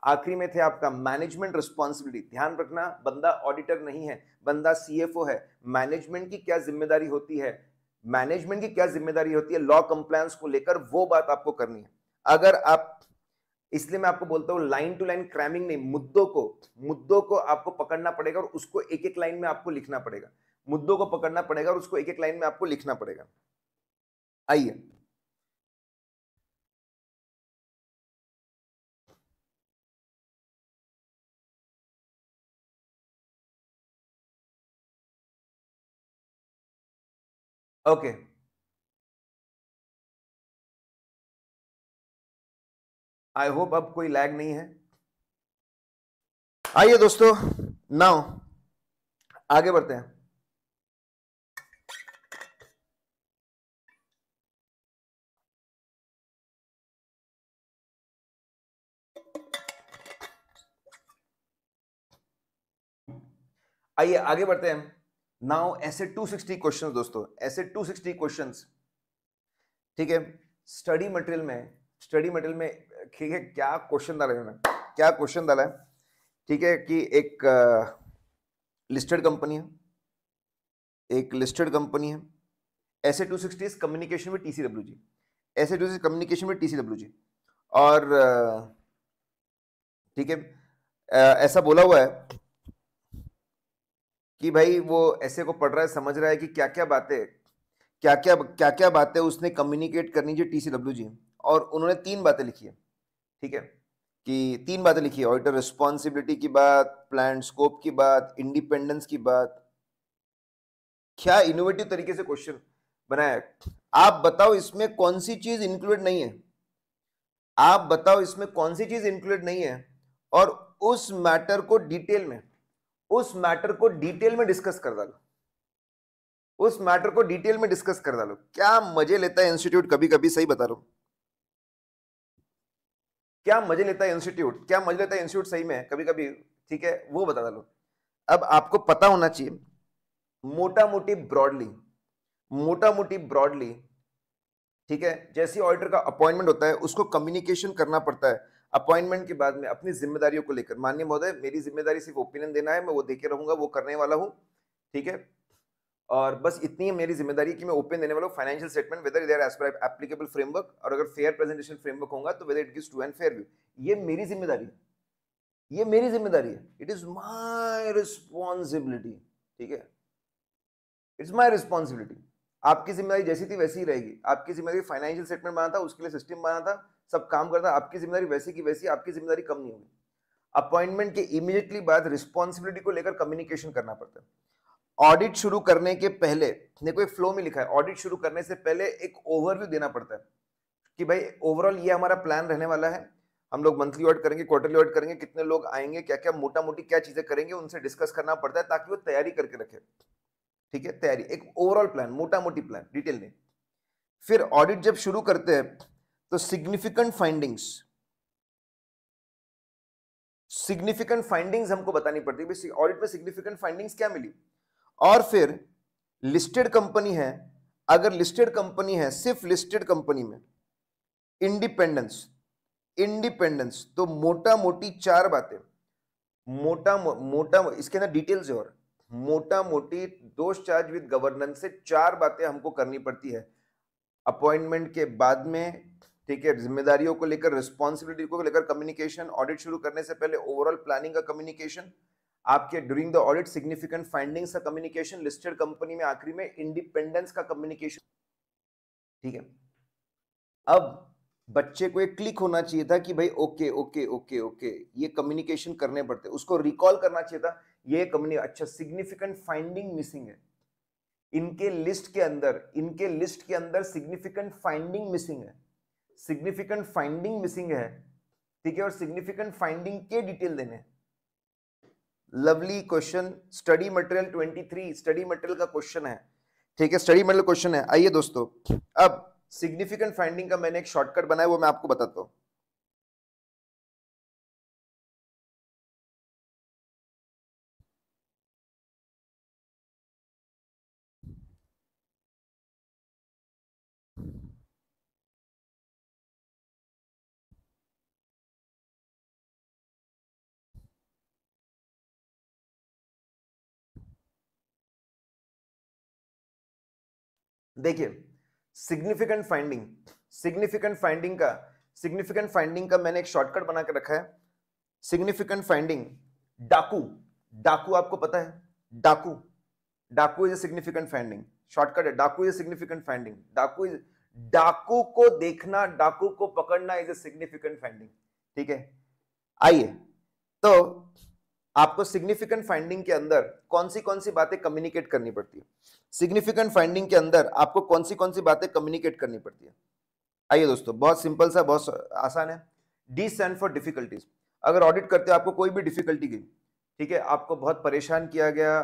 आखिरी में थे आपका मैनेजमेंट रिस्पॉन्सिबिलिटी ध्यान रखना बंदा ऑडिटर नहीं है बंदा सीएफओ है मैनेजमेंट की क्या जिम्मेदारी होती है मैनेजमेंट की क्या जिम्मेदारी होती है लॉ कंप्लायंस को लेकर वो बात आपको करनी है अगर आप इसलिए मैं आपको बोलता हूं लाइन टू लाइन क्रैमिंग नहीं मुद्दों को मुद्दों को आपको पकड़ना पड़ेगा और उसको एक एक लाइन में आपको लिखना पड़ेगा मुद्दों को पकड़ना पड़ेगा और उसको एक एक लाइन में आपको लिखना पड़ेगा आइए ओके आई होप अब कोई लैग नहीं है आइए दोस्तों नाउ आगे बढ़ते हैं आइए आगे बढ़ते हैं नाउ ऐसे 260 क्वेश्चंस दोस्तों ऐसे 260 क्वेश्चंस ठीक है स्टडी मटेरियल में स्टडी मटेरियल में ठीक है क्या क्वेश्चन डाला है क्या क्वेश्चन डाला है ठीक है कि एक लिस्टेड कंपनी है एक लिस्टेड कंपनी है ऐसे टू सिक्सटी कम्युनिकेशन में टी जी ऐसे टू कम्युनिकेशन में टी जी और ठीक है ऐसा बोला हुआ है कि भाई वो ऐसे को पढ़ रहा है समझ रहा है कि क्या क्या बातें क्या क्या क्या क्या बातें उसने कम्युनिकेट करनी चाहिए टी सी डब्ल्यू जी और उन्होंने तीन बातें लिखी है ठीक है कि तीन बातें लिखी है ऑडिटर रिस्पॉन्सिबिलिटी की बात प्लान स्कोप की बात इंडिपेंडेंस की बात क्या इनोवेटिव तरीके से क्वेश्चन बनाया आप बताओ इसमें कौन सी चीज इंक्लूड नहीं है आप बताओ इसमें कौन सी चीज इंक्लूड नहीं है और उस मैटर को डिटेल में उस मैटर को डिटेल में डिस्कस कर डालो उस मैटर को डिटेल में डिस्कस कर डालो क्या मजे लेता है इंस्टीट्यूट कभी कभी सही बता रहा हूं क्या मजे लेता है इंस्टीट्यूट क्या मजे लेता है इंस्टीट्यूट सही में कभी कभी ठीक है वो बता डालो अब आपको पता होना चाहिए मोटा मोटी ब्रॉडली मोटा मोटी ब्रॉडली ठीक है जैसे ऑडिटर का अपॉइंटमेंट होता है उसको कम्युनिकेशन करना पड़ता है अपॉइंटमेंट के बाद में अपनी जिम्मेदारियों को लेकर मान्य महोदय मेरी जिम्मेदारी सिर्फ ओपिनियन देना है मैं वो देखे रहूंगा वो करने वाला हूँ ठीक है और बस इतनी है मेरी जिम्मेदारी कि मैं ओपन देने वाला हूँ फाइनेंशियल स्टेटमेंट वेदर इधर एज पर एप्लीकेबल फ्रेमवर्क और अगर फेयर प्रेजेंटेशन फ्रेमवर्क होगा तो whether it gives true and fair view ये मेरी जिम्मेदारी है ये मेरी जिम्मेदारी है इट इज माई रिस्पॉन्सिबिलिटी ठीक है इट्स माई रिस्पॉन्सिबिलिटी आपकी जिम्मेदारी जैसी थी वैसी ही रहेगी आपकी जिम्मेदारी फाइनेंशियल स्टेटमेंट बना था उसके लिए सिस्टम बना था सब काम करता आपकी जिम्मेदारी वैसी की वैसी आपकी जिम्मेदारी कम नहीं होगी अपॉइंटमेंट के इमीडिएटली बाद रिस्पॉन्सिबिलिटी को लेकर कम्युनिकेशन करना पड़ता है ऑडिट शुरू करने के पहले देखो एक फ्लो में लिखा है ऑडिट शुरू करने से पहले एक ओवरव्यू देना पड़ता है कि भाई ओवरऑल ये हमारा प्लान रहने वाला है हम लोग मंथली ऑर्ड करेंगे क्वार्टरली ऑर्ड करेंगे कितने लोग आएंगे क्या क्या मोटा मोटी क्या चीजें करेंगे उनसे डिस्कस करना पड़ता है ताकि वो तैयारी करके रखे ठीक है तैयारी एक ओवरऑल प्लान मोटा मोटी प्लान डिटेल में फिर ऑडिट जब शुरू करते हैं तो सिग्निफिकेंट फाइंडिंग्स सिग्निफिकेंट फाइंडिंग्स हमको बतानी पड़ती है ऑडिट में सिग्निफिकेंट फाइंडिंग्स क्या मिली और फिर लिस्टेड कंपनी है अगर लिस्टेड कंपनी है सिर्फ लिस्टेड कंपनी में इंडिपेंडेंस इंडिपेंडेंस तो मोटा मोटी चार बातें मोटा मो, मोटा इसके अंदर डिटेल्स और मोटा मोटी दोष चार्ज विद गवर्नेंस से चार बातें हमको करनी पड़ती है अपॉइंटमेंट के बाद में ठीक है जिम्मेदारियों को लेकर रिस्पॉन्सिबिलिटी को लेकर कम्युनिकेशन ऑडिट शुरू करने से पहले ओवरऑल प्लानिंग का कम्युनिकेशन आपके during the audit significant findings का कम्युनिकेशन लिस्टेड कंपनी में आखिरी में इंडिपेंडेंस का कम्युनिकेशन ठीक है अब बच्चे को एक क्लिक होना चाहिए था कि भाई ओके ओके ओके ओके ये कम्युनिकेशन करने पड़ते उसको रिकॉल करना चाहिए था ये कंपनी अच्छा सिग्निफिकेंट फाइंडिंग मिसिंग है इनके लिस्ट के अंदर इनके लिस्ट के अंदर सिग्निफिकेंट फाइंडिंग मिसिंग है सिग्निफिकेंट फाइंडिंग मिसिंग है ठीक है और सिग्निफिकेंट फाइंडिंग के डिटेल देने lovely question study material 23 study material का क्वेश्चन है ठीक है स्टडी मटेरियल क्वेश्चन है आइए दोस्तों अब सिग्निफिकेंट फाइंडिंग का मैंने एक शॉर्टकट बनाया वो मैं आपको बताता हूँ देखिए सिग्निफिकेंट फाइंडिंग सिग्निफिकेंट फाइंडिंग का सिग्निफिकेंट फाइंडिंग का मैंने एक शॉर्टकट बना कर रखा है सिग्निफिकेंट फाइंडिंग डाकू डाकू आपको पता है डाकू डाकू is a significant finding shortcut है डाकू इज ए सिग्निफिकेंट फाइंडिंग डाकू इज डाकू को देखना डाकू को पकड़ना इज ए सिग्निफिकेंट फाइंडिंग ठीक है आइए तो आपको सिग्निफिकेंट फाइंडिंग के अंदर कौन सी कौन सी बातें कम्युनिकेट करनी पड़ती है सिग्निफिकेंट फाइंडिंग के अंदर आपको कौन सी कौन सी बातें कम्युनिकेट करनी पड़ती है आइए दोस्तों बहुत सिंपल सा बहुत आसान है डी सेंड फॉर डिफिकल्टीज अगर ऑडिट करते हो आपको कोई भी डिफिकल्टी गई ठीक है आपको बहुत परेशान किया गया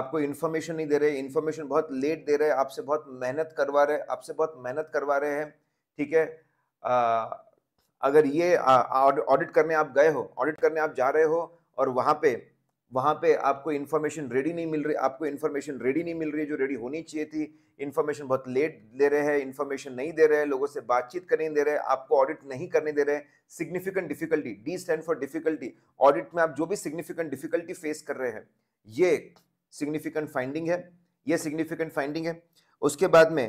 आपको इन्फॉर्मेशन नहीं दे रहे इन्फॉर्मेशन बहुत लेट दे रहे आपसे बहुत मेहनत करवा रहे आपसे बहुत मेहनत करवा रहे हैं ठीक है अगर ये ऑडिट करने आप गए हो ऑडिट करने आप जा रहे हो और वहाँ पे वहाँ पे आपको इन्फॉर्मेशन रेडी नहीं मिल रही आपको इन्फॉर्मेशन रेडी नहीं मिल रही है जो रेडी होनी चाहिए थी इन्फॉर्मेशन बहुत लेट ले रहे हैं इन्फॉर्मेशन नहीं दे रहे हैं लोगों से बातचीत करने दे रहे हैं आपको ऑडिट नहीं करने दे रहे हैं significant difficulty D stand for difficulty audit में आप जो भी सिग्निफिकेंट डिफिकल्टी फेस कर रहे हैं ये सिग्निफिकेंट फाइंडिंग है ये सिग्निफिकेंट फाइंडिंग है उसके बाद में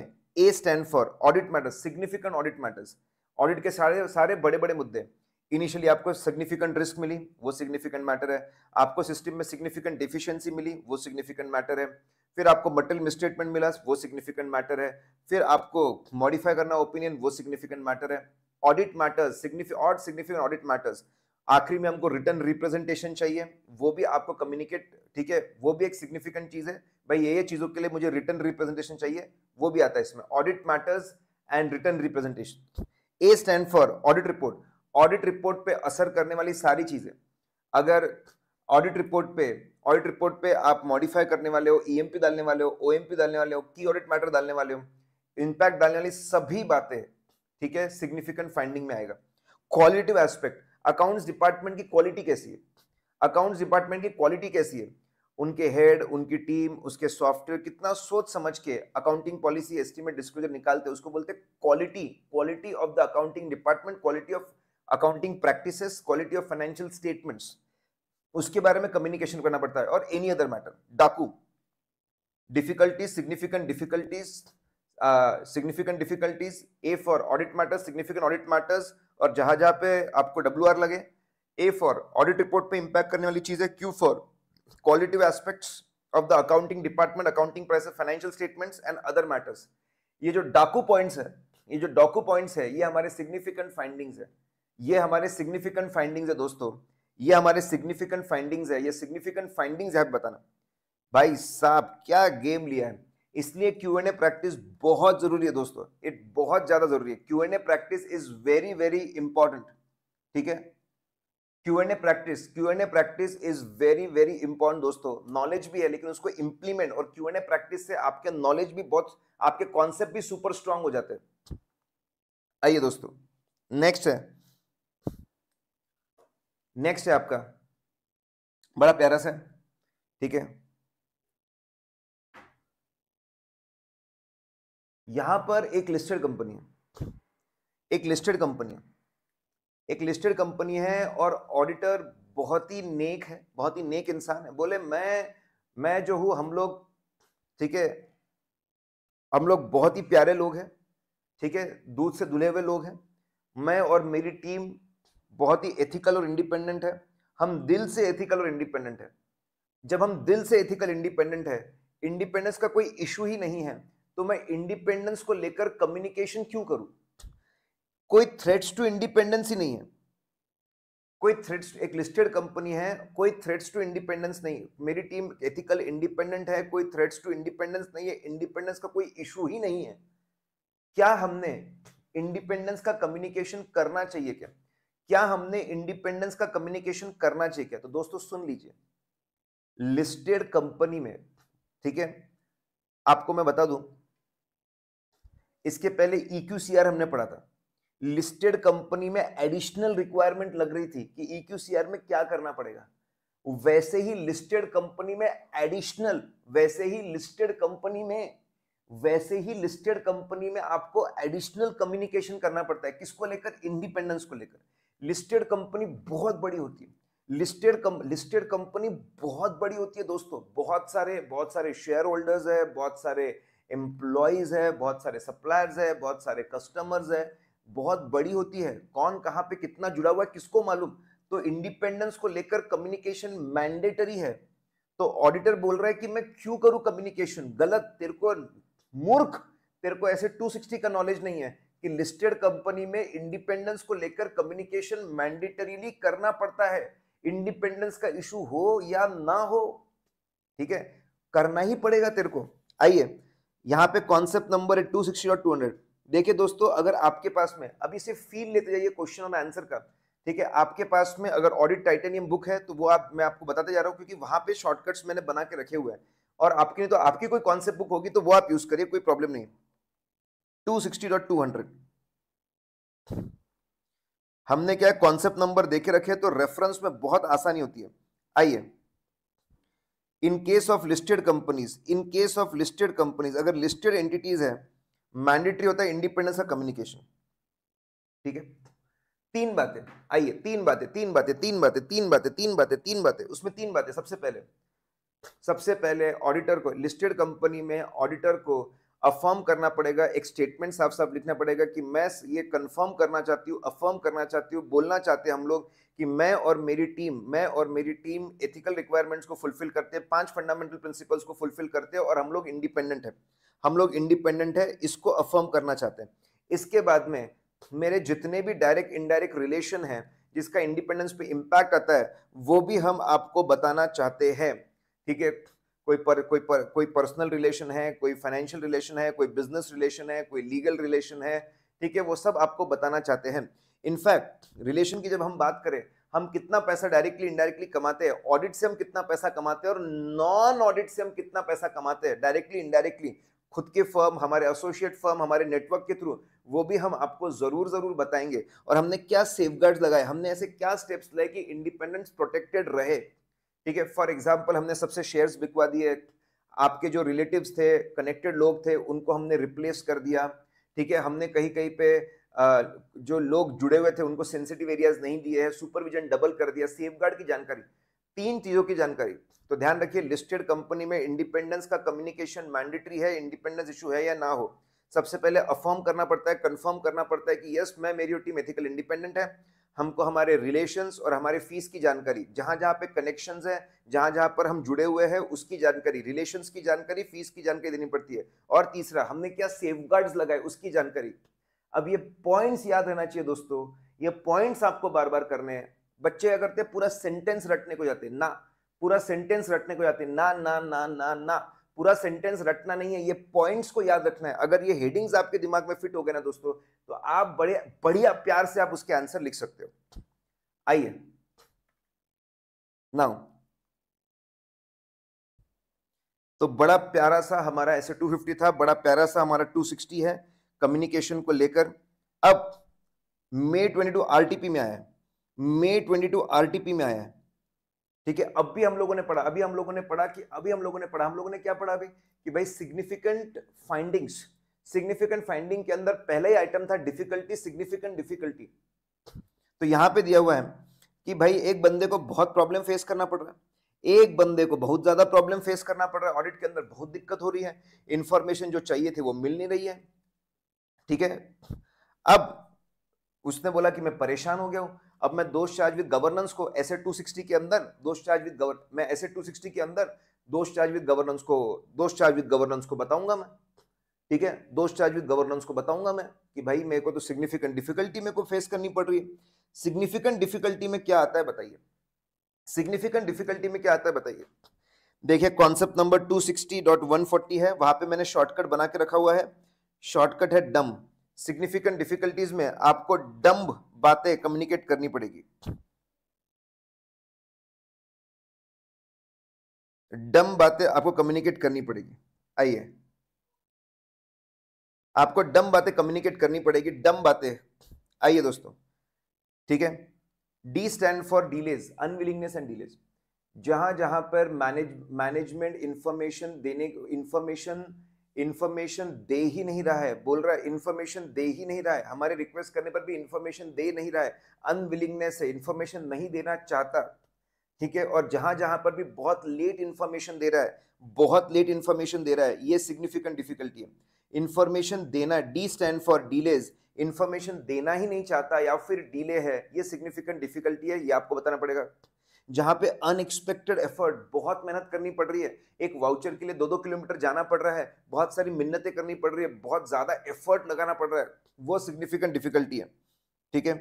A stand for audit matters significant audit matters audit के सारे सारे बड़े बड़े मुद्दे इनिशियली आपको सिग्निफिकेंट रिस्क मिली वो सिग्निफिकेंट मैटर है आपको सिस्टम में सिग्निफिकेंट डिफिशियंसी मिली वो सिग्निफिकेंट मैटर है फिर आपको मटेरियल मिसस्टेटमेंट मिला वो सिग्निफिकेंट मैटर है फिर आपको मॉडिफाई करना ओपिनियन वो सिग्निफिकेंट मैटर है ऑडिट मैटर्स और सिग्निफिकेंट ऑडिट मैटर्स आखिरी में हमको रिटर्न रिप्रेजेंटेशन चाहिए वो भी आपको कम्युनिकेट ठीक है वो भी एक सिग्निफिकेंट चीज़ है भाई ये ये चीज़ों के लिए मुझे रिटर्न रिप्रेजेंटेशन चाहिए वो भी आता है इसमें audit matters and return representation A stand for audit report audit report पे असर करने वाली सारी चीज़ें अगर ऑडिट रिपोर्ट पे ऑडिट रिपोर्ट पे आप मॉडिफाई करने वाले हो ईएमपी e डालने वाले हो ओएमपी डालने वाले हो की ऑडिट मैटर डालने वाले हो इम्पैक्ट डालने वाली सभी बातें ठीक है सिग्निफिकेंट फाइंडिंग में आएगा क्वालिटिव एस्पेक्ट अकाउंट्स डिपार्टमेंट की क्वालिटी कैसी है अकाउंट्स डिपार्टमेंट की क्वालिटी कैसी है उनके हेड उनकी टीम उसके सॉफ्टवेयर कितना सोच समझ के अकाउंटिंग पॉलिसी एस्टीमेट डिस्क्लोजर निकालते हैं उसको बोलते हैं quality quality of the accounting department quality of accounting practice quality of financial statements उसके बारे में कम्युनिकेशन करना पड़ता है और एनी अदर मैटर डाकू difficulties significant difficulties significant difficulties A for audit matters significant audit matters और जहां जहां पे आपको डब्ल्यू आर लगे ए फॉर ऑडिट रिपोर्ट पे इंपैक्ट करने वाली चीज है Q for qualitative aspects of the accounting department accounting price financial statements and other matters ये जो डाकू पॉइंट्स है ये जो डाकू पॉइंट्स है ये हमारे सिग्निफिकेंट फाइंडिंग्स है ये हमारे सिग्निफिकेंट फाइंडिंग्स है दोस्तों ये हमारे सिग्निफिकेंट फाइंडिंग्स है ये सिग्निफिकेंट फाइंडिंग्स है बताना भाई साहब क्या गेम लिया है इसलिए क्यू एन ए प्रैक्टिस बहुत जरूरी है दोस्तों इट बहुत ज्यादा जरूरी है Q N A practice is very very important ठीक है Q N A practice Q N A practice is very very important दोस्तों नॉलेज भी है लेकिन उसको इंप्लीमेंट और क्यू एन ए प्रैक्टिस से आपके नॉलेज भी बहुत आपके कॉन्सेप्ट भी सुपर स्ट्रांग हो जाते हैं आइए दोस्तों नेक्स्ट है नेक्स्ट है आपका बड़ा प्यारा सा ठीक है यहां पर एक लिस्टेड कंपनी है एक लिस्टेड कंपनी है एक लिस्टेड कंपनी है और ऑडिटर बहुत ही नेक है बहुत ही नेक इंसान है बोले मैं मैं जो हूं हम लोग ठीक है हम लोग बहुत ही प्यारे लोग हैं ठीक है दूध से धुले हुए लोग हैं मैं और मेरी टीम बहुत ही एथिकल और इंडिपेंडेंट है हम दिल से एथिकल और इंडिपेंडेंट है जब हम दिल से एथिकल इंडिपेंडेंट है इंडिपेंडेंस का कोई इशू ही नहीं है तो मैं इंडिपेंडेंस को लेकर कम्युनिकेशन क्यों करूं कोई थ्रेट्स टू इंडिपेंडेंस ही नहीं है कोई थ्रेट्स एक लिस्टेड कंपनी है कोई थ्रेट्स टू इंडिपेंडेंस नहीं मेरी टीम एथिकल इंडिपेंडेंट है कोई थ्रेट्स टू इंडिपेंडेंस नहीं है इंडिपेंडेंस का कोई इशू ही नहीं है क्या हमने इंडिपेंडेंस का कम्युनिकेशन करना चाहिए क्या क्या हमने इंडिपेंडेंस का कम्युनिकेशन करना चाहिए क्या तो दोस्तों सुन लीजिए लिस्टेड कंपनी में ठीक है आपको मैं बता दूं इसके पहले ईक्यूसीआर e हमने पढ़ा था लिस्टेड कंपनी में एडिशनल रिक्वायरमेंट लग रही थी कि ईक्यूसीआर e में क्या करना पड़ेगा वैसे ही लिस्टेड कंपनी में एडिशनल वैसे ही लिस्टेड कंपनी में वैसे ही लिस्टेड कंपनी में आपको एडिशनल कम्युनिकेशन करना पड़ता है किसको लेकर इंडिपेंडेंस को लेकर लिस्टेड कंपनी बहुत बड़ी होती है लिस्टेड कम लिस्टेड कंपनी बहुत बड़ी होती है दोस्तों बहुत सारे बहुत सारे शेयर होल्डर्स है बहुत सारे एम्प्लॉयज है बहुत सारे सप्लायर्स है बहुत सारे कस्टमर्स है बहुत बड़ी होती है कौन कहाँ पे कितना जुड़ा हुआ है किसको मालूम तो इंडिपेंडेंस को लेकर कम्युनिकेशन मैंडेटरी है तो ऑडिटर बोल रहा है कि मैं क्यों करूं कम्युनिकेशन गलत तेरे को मूर्ख तेरे को ऐसे 260 का नॉलेज नहीं है कि लिस्टेड कंपनी में इंडिपेंडेंस को लेकर कम्युनिकेशन मैंडेटरीली करना पड़ता है इंडिपेंडेंस का इशू हो या ना हो ठीक है करना ही पड़ेगा तेरे को आइए यहाँ पे कॉन्सेप्ट नंबर है टू सिक्सटी और टू हंड्रेड देखिए दोस्तों अगर आपके पास में अभी सिर्फ फील लेते जाइए क्वेश्चन और आंसर का ठीक है आपके पास में अगर ऑडिट टाइटेनियम बुक है तो वो आप मैं आपको बताते जा रहा हूँ क्योंकि वहां पे शॉर्टकट्स मैंने बना के रखे हुए हैं और आपके लिए तो आपकी कोई कॉन्सेप्ट बुक होगी तो वो आप यूज़ करिए कोई प्रॉब्लम नहीं 260.200 हमने क्या कॉन्सेप्ट नंबर देखे रखे तो रेफरेंस में बहुत आसानी होती है आइए in case of listed companies in case of listed companies अगर लिस्टेड एंटिटीज है मैंडेटरी होता है इंडिपेंडेंस ऑफ कम्युनिकेशन ठीक है तीन बातें आइए तीन बातें तीन बातें तीन बातें तीन बातें तीन बातें तीन बातें उसमें तीन बातें सबसे पहले सबसे पहले ऑडिटर को लिस्टेड कंपनी में ऑडिटर को अफर्म करना पड़ेगा एक स्टेटमेंट साफ साफ लिखना पड़ेगा कि मैं ये कंफर्म करना चाहती हूँ अफर्म करना चाहती हूँ बोलना चाहते हैं हम लोग कि मैं और मेरी टीम मैं और मेरी टीम एथिकल रिक्वायरमेंट्स को फुलफिल करते हैं पांच फंडामेंटल प्रिंसिपल्स को फुलफिल करते हैं और हम लोग इंडिपेंडेंट है हम लोग इंडिपेंडेंट है इसको अफर्म करना चाहते हैं इसके बाद में मेरे जितने भी डायरेक्ट इनडायरेक्ट रिलेशन हैं जिसका इंडिपेंडेंस पे इम्पैक्ट आता है वो भी हम आपको बताना चाहते हैं ठीक है कोई पर कोई पर कोई पर्सनल रिलेशन है कोई फाइनेंशियल रिलेशन है कोई बिजनेस रिलेशन है कोई लीगल रिलेशन है ठीक है वो सब आपको बताना चाहते हैं इनफैक्ट रिलेशन की जब हम बात करें हम कितना पैसा डायरेक्टली इनडायरेक्टली कमाते हैं ऑडिट से हम कितना पैसा कमाते हैं और नॉन ऑडिट से हम कितना पैसा कमाते हैं डायरेक्टली इनडायरेक्टली खुद के फर्म हमारे एसोसिएट फर्म हमारे नेटवर्क के थ्रू वो भी हम आपको ज़रूर ज़रूर बताएंगे और हमने क्या सेफ लगाए हमने ऐसे क्या स्टेप्स लगाए कि इंडिपेंडेंस प्रोटेक्टेड रहे ठीक है फॉर एग्जाम्पल हमने सबसे शेयर्स बिकवा दिए आपके जो रिलेटिव्स थे कनेक्टेड लोग थे उनको हमने रिप्लेस कर दिया ठीक है हमने कहीं कहीं पे जो लोग जुड़े हुए थे उनको सेंसिटिव एरियाज नहीं दिए हैं सुपरविजन डबल कर दिया सेफ की जानकारी तीन चीज़ों की जानकारी तो ध्यान रखिए लिस्टेड कंपनी में इंडिपेंडेंस का कम्युनिकेशन मैंडेटरी है इंडिपेंडेंस इशू है या ना हो सबसे पहले अफॉर्म करना पड़ता है कंफर्म करना पड़ता है कि यस मैं मेरी टीम एथिकल इंडिपेंडेंट है हमको हमारे रिलेशंस और हमारे फीस की जानकारी जहाँ जहाँ पे कनेक्शंस हैं जहाँ जहाँ पर हम जुड़े हुए हैं उसकी जानकारी रिलेशंस की जानकारी फीस की जानकारी देनी पड़ती है और तीसरा हमने क्या सेफ लगाए उसकी जानकारी अब ये पॉइंट्स याद रहना चाहिए दोस्तों ये पॉइंट्स आपको बार बार करने हैं बच्चे क्या करते पूरा सेंटेंस रटने को जाते ना पूरा सेंटेंस रटने को जाते ना ना ना ना ना पूरा सेंटेंस रटना नहीं है ये पॉइंट्स को याद रखना है अगर ये हेडिंग्स आपके दिमाग में फिट हो गए ना दोस्तों तो आप बड़े बढ़िया प्यार से आप उसके आंसर लिख सकते हो आइए नाउ तो बड़ा प्यारा सा हमारा ऐसे 250 था बड़ा प्यारा सा हमारा 260 है कम्युनिकेशन को लेकर अब मे 22 आरटीपी में आया है मे 22 आरटीपी में आया है ठीक है अब भी हम लोगों ने पढ़ा अभी हम लोगों ने पढ़ा कि अभी हम लोगों ने पढ़ा हम लोगों ने क्या पढ़ा अभी कि भाई सिग्निफिकेंट फाइंडिंग्स सिग्निफिकेंट फाइंडिंग के अंदर पहला ही आइटम था डिफिकल्टी सिग्निफिकेंट डिफिकल्टी तो यहां पे दिया हुआ है कि भाई एक बंदे को बहुत प्रॉब्लम फेस करना पड़ रहा है एक बंदे को बहुत ज्यादा प्रॉब्लम फेस करना पड़ रहा है ऑडिट के अंदर बहुत दिक्कत हो रही है इंफॉर्मेशन जो चाहिए थी वो मिल नहीं रही है ठीक है अब उसने बोला कि मैं परेशान हो गया हूं अब मैं दोष चार्ज विद गवर्नेंस को एसेट 260 के अंदर दोष चार्ज विद गवर्न मैं एसेट 260 के अंदर दोष चार्ज विद गवर्नेंस को दोष चार्ज विद गवर्नेंस को बताऊंगा मैं ठीक है दोष चार्ज विद गवर्नेंस को बताऊंगा मैं कि भाई मेरे को तो सिग्निफिकेंट डिफिकल्टी मेरे को फेस करनी पड़ रही है सिग्निफिकेंट डिफिकल्टी में क्या आता है बताइए सिग्निफिकेंट डिफिकल्टी में क्या आता है बताइए देखिए कॉन्सेप्ट नंबर 260.140 है वहां पे मैंने शॉर्टकट बना के रखा हुआ है शॉर्टकट है डम्ब सिग्निफिकेंट डिफिकल्टीज में आपको डम्ब बातें कम्युनिकेट करनी पड़ेगी डम बातें आपको कम्युनिकेट करनी पड़ेगी आइए आपको डम बातें कम्युनिकेट करनी पड़ेगी डम बातें आइए दोस्तों ठीक है D stand for delays unwillingness and delays जहां जहां पर मैनेज मैनेजमेंट इंफॉर्मेशन देने इंफॉर्मेशन इन्फॉर्मेशन दे ही नहीं रहा है बोल रहा है इन्फॉर्मेशन दे ही नहीं रहा है हमारे रिक्वेस्ट करने पर भी इन्फॉर्मेशन दे नहीं रहा है अनविलिंगनेस है इन्फॉर्मेशन नहीं देना चाहता ठीक है और जहां जहां पर भी बहुत लेट इन्फॉर्मेशन दे रहा है बहुत लेट इन्फॉर्मेशन दे रहा है ये सिग्निफिकेंट डिफिकल्टी है इन्फॉर्मेशन देना D stand for delays information देना ही नहीं चाहता या फिर डीले है ये सिग्निफिकेंट डिफिकल्टी है ये आपको बताना पड़ेगा जहां पे अनएक्सपेक्टेड एफर्ट बहुत मेहनत करनी पड़ रही है एक वाउचर के लिए दो दो किलोमीटर जाना पड़ रहा है बहुत सारी मिन्नतें करनी पड़ रही है बहुत ज़्यादा एफर्ट लगाना पड़ रहा है वो सिग्निफिकेंट डिफिकल्टी है ठीक है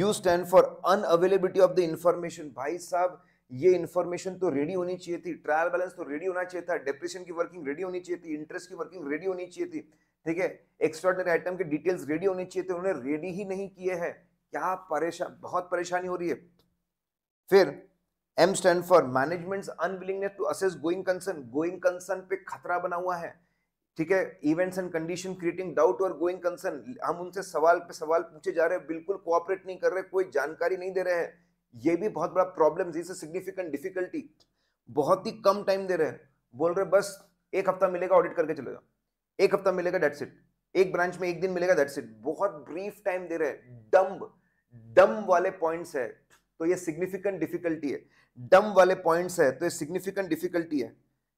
U stand for unavailability of the information भाई साहब ये इन्फॉर्मेशन तो रेडी होनी चाहिए थी ट्रायल बैलेंस तो रेडी होना चाहिए था डिप्रेशन की वर्किंग रेडी होनी चाहिए थी इंटरेस्ट की वर्किंग रेडी होनी चाहिए थी ठीक है एक्स्ट्रॉडनरी आइटम के डिटेल्स रेडी होनी चाहिए थे उन्होंने रेडी ही नहीं किए हैं क्या परेशान बहुत परेशानी हो रही है फिर M stand for management unwillingness to assess going concern going concern पे खतरा बना हुआ है ठीक है events and condition creating doubt और गोइंग कंसर्न हम उनसे सवाल पे सवाल पूछे जा रहे हैं बिल्कुल कोऑपरेट नहीं कर रहे कोई जानकारी नहीं दे रहे हैं ये भी बहुत बड़ा प्रॉब्लम जिससे सिग्निफिकेंट डिफिकल्टी बहुत ही कम टाइम दे रहे हैं बोल रहे बस एक हफ्ता मिलेगा ऑडिट करके चले जाओ एक हफ्ता मिलेगा डेट इट एक ब्रांच में एक दिन मिलेगा दैट्स इट बहुत ब्रीफ टाइम दे रहे हैं डम्ब डम वाले पॉइंट्स है तो ये सिग्निफिकेंट डिफिकल्टी है डम वाले पॉइंट है तो ये सिग्निफिकेंट डिफिकल्टी है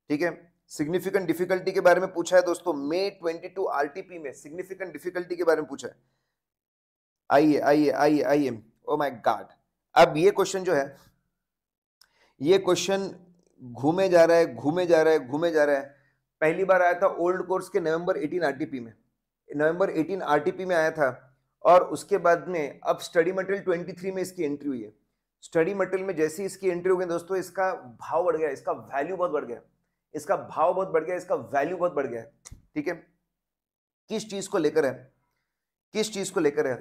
ठीक है सिग्निफिकेंट डिफिकल्टी के बारे में पूछा है दोस्तों मे 22 आरटीपी में सिग्निफिकेंट डिफिकल्टी के बारे में पूछा है आइए आइए आइए आइए ओ माय गॉड अब ये क्वेश्चन जो है ये क्वेश्चन घूमे जा रहा है घूमे जा रहा है घूमे जा रहा है पहली बार आया था ओल्ड कोर्स के नवंबर 18 आरटीपी में नवंबर 18 आरटीपी में आया था और उसके बाद में अब स्टडी मटेरियल 23 में इसकी एंट्री हुई है स्टडी मटेरियल में जैसे ही इसकी एंट्री हो गई दोस्तों इसका भाव बढ़ गया इसका वैल्यू बहुत बढ़ गया इसका भाव बहुत बढ़ गया इसका वैल्यू बहुत बढ़ गया ठीक है किस चीज को लेकर है किस चीज को लेकर है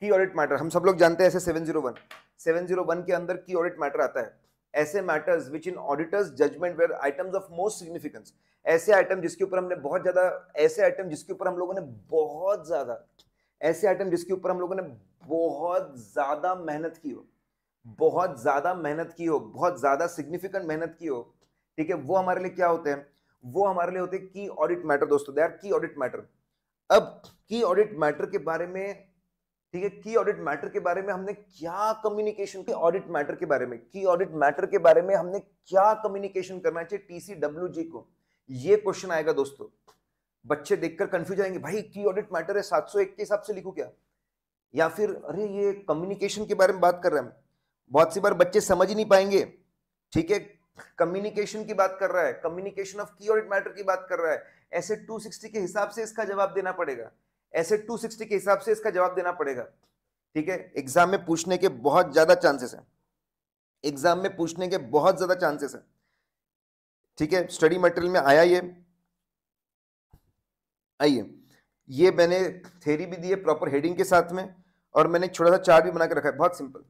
की ऑडिट मैटर हम सब लोग जानते हैं ऐसे 701 701 के अंदर की ऑडिट मैटर आता है ऐसे matters which in auditors judgement were items of most significance ऐसे आइटम जिसके ऊपर हमने बहुत ज्यादा ऐसे आइटम जिसके ऊपर हम लोगों ने बहुत ज्यादा ऐसे आइटम जिसके ऊपर हम लोगों ने बहुत ज्यादा मेहनत की हो बहुत ज़्यादा मेहनत की हो बहुत ज़्यादा सिग्निफिकेंट मेहनत की हो ठीक है वो हमारे लिए क्या होते हैं वो हमारे लिए होते हैं की ऑडिट मैटर दोस्तों they are key audit matter अब की ऑडिट मैटर के बारे में ठीक है की ऑडिट मैटर के बारे में हमने क्या कम्युनिकेशन के ऑडिट मैटर के बारे में की ऑडिट मैटर के बारे में हमने क्या कम्युनिकेशन करना चाहिए जी को ये क्वेश्चन आएगा दोस्तों बच्चे देखकर कंफ्यूज आएंगे भाई की ऑडिट मैटर है 701 के हिसाब से लिखू क्या या फिर अरे ये कम्युनिकेशन के बारे में बात कर रहे हैं बहुत सी बार बच्चे समझ ही नहीं पाएंगे ठीक है कम्युनिकेशन की बात कर रहा है कम्युनिकेशन ऑफ की और इट मैटर की बात कर रहा है ऐसे 260 के हिसाब से इसका जवाब देना पड़ेगा ऐसे 260 के हिसाब से इसका जवाब देना पड़ेगा ठीक है एग्जाम में पूछने के बहुत ज्यादा चांसेस है एग्जाम में पूछने के बहुत ज्यादा चांसेस है ठीक है स्टडी मटेरियल में आया ये आइए ये मैंने थेरी भी दी है प्रॉपर हेडिंग के साथ में और मैंने छोटा सा चार्ट भी बना के रखा है बहुत सिंपल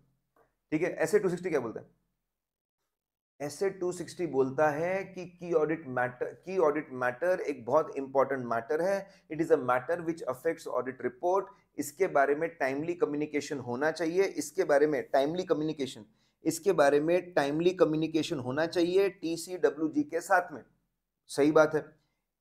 ठीक है एसे टू सिक्सटी क्या बोलता है एसे टू सिक्सटी बोलता है कि key audit matter key audit matter एक बहुत इंपॉर्टेंट मैटर है it is a matter which affects audit report इसके बारे में टाइमली कम्युनिकेशन होना चाहिए इसके बारे में टाइमली कम्युनिकेशन इसके बारे में टाइमली कम्युनिकेशन होना चाहिए टी सी डब्ल्यू जी के साथ में सही बात है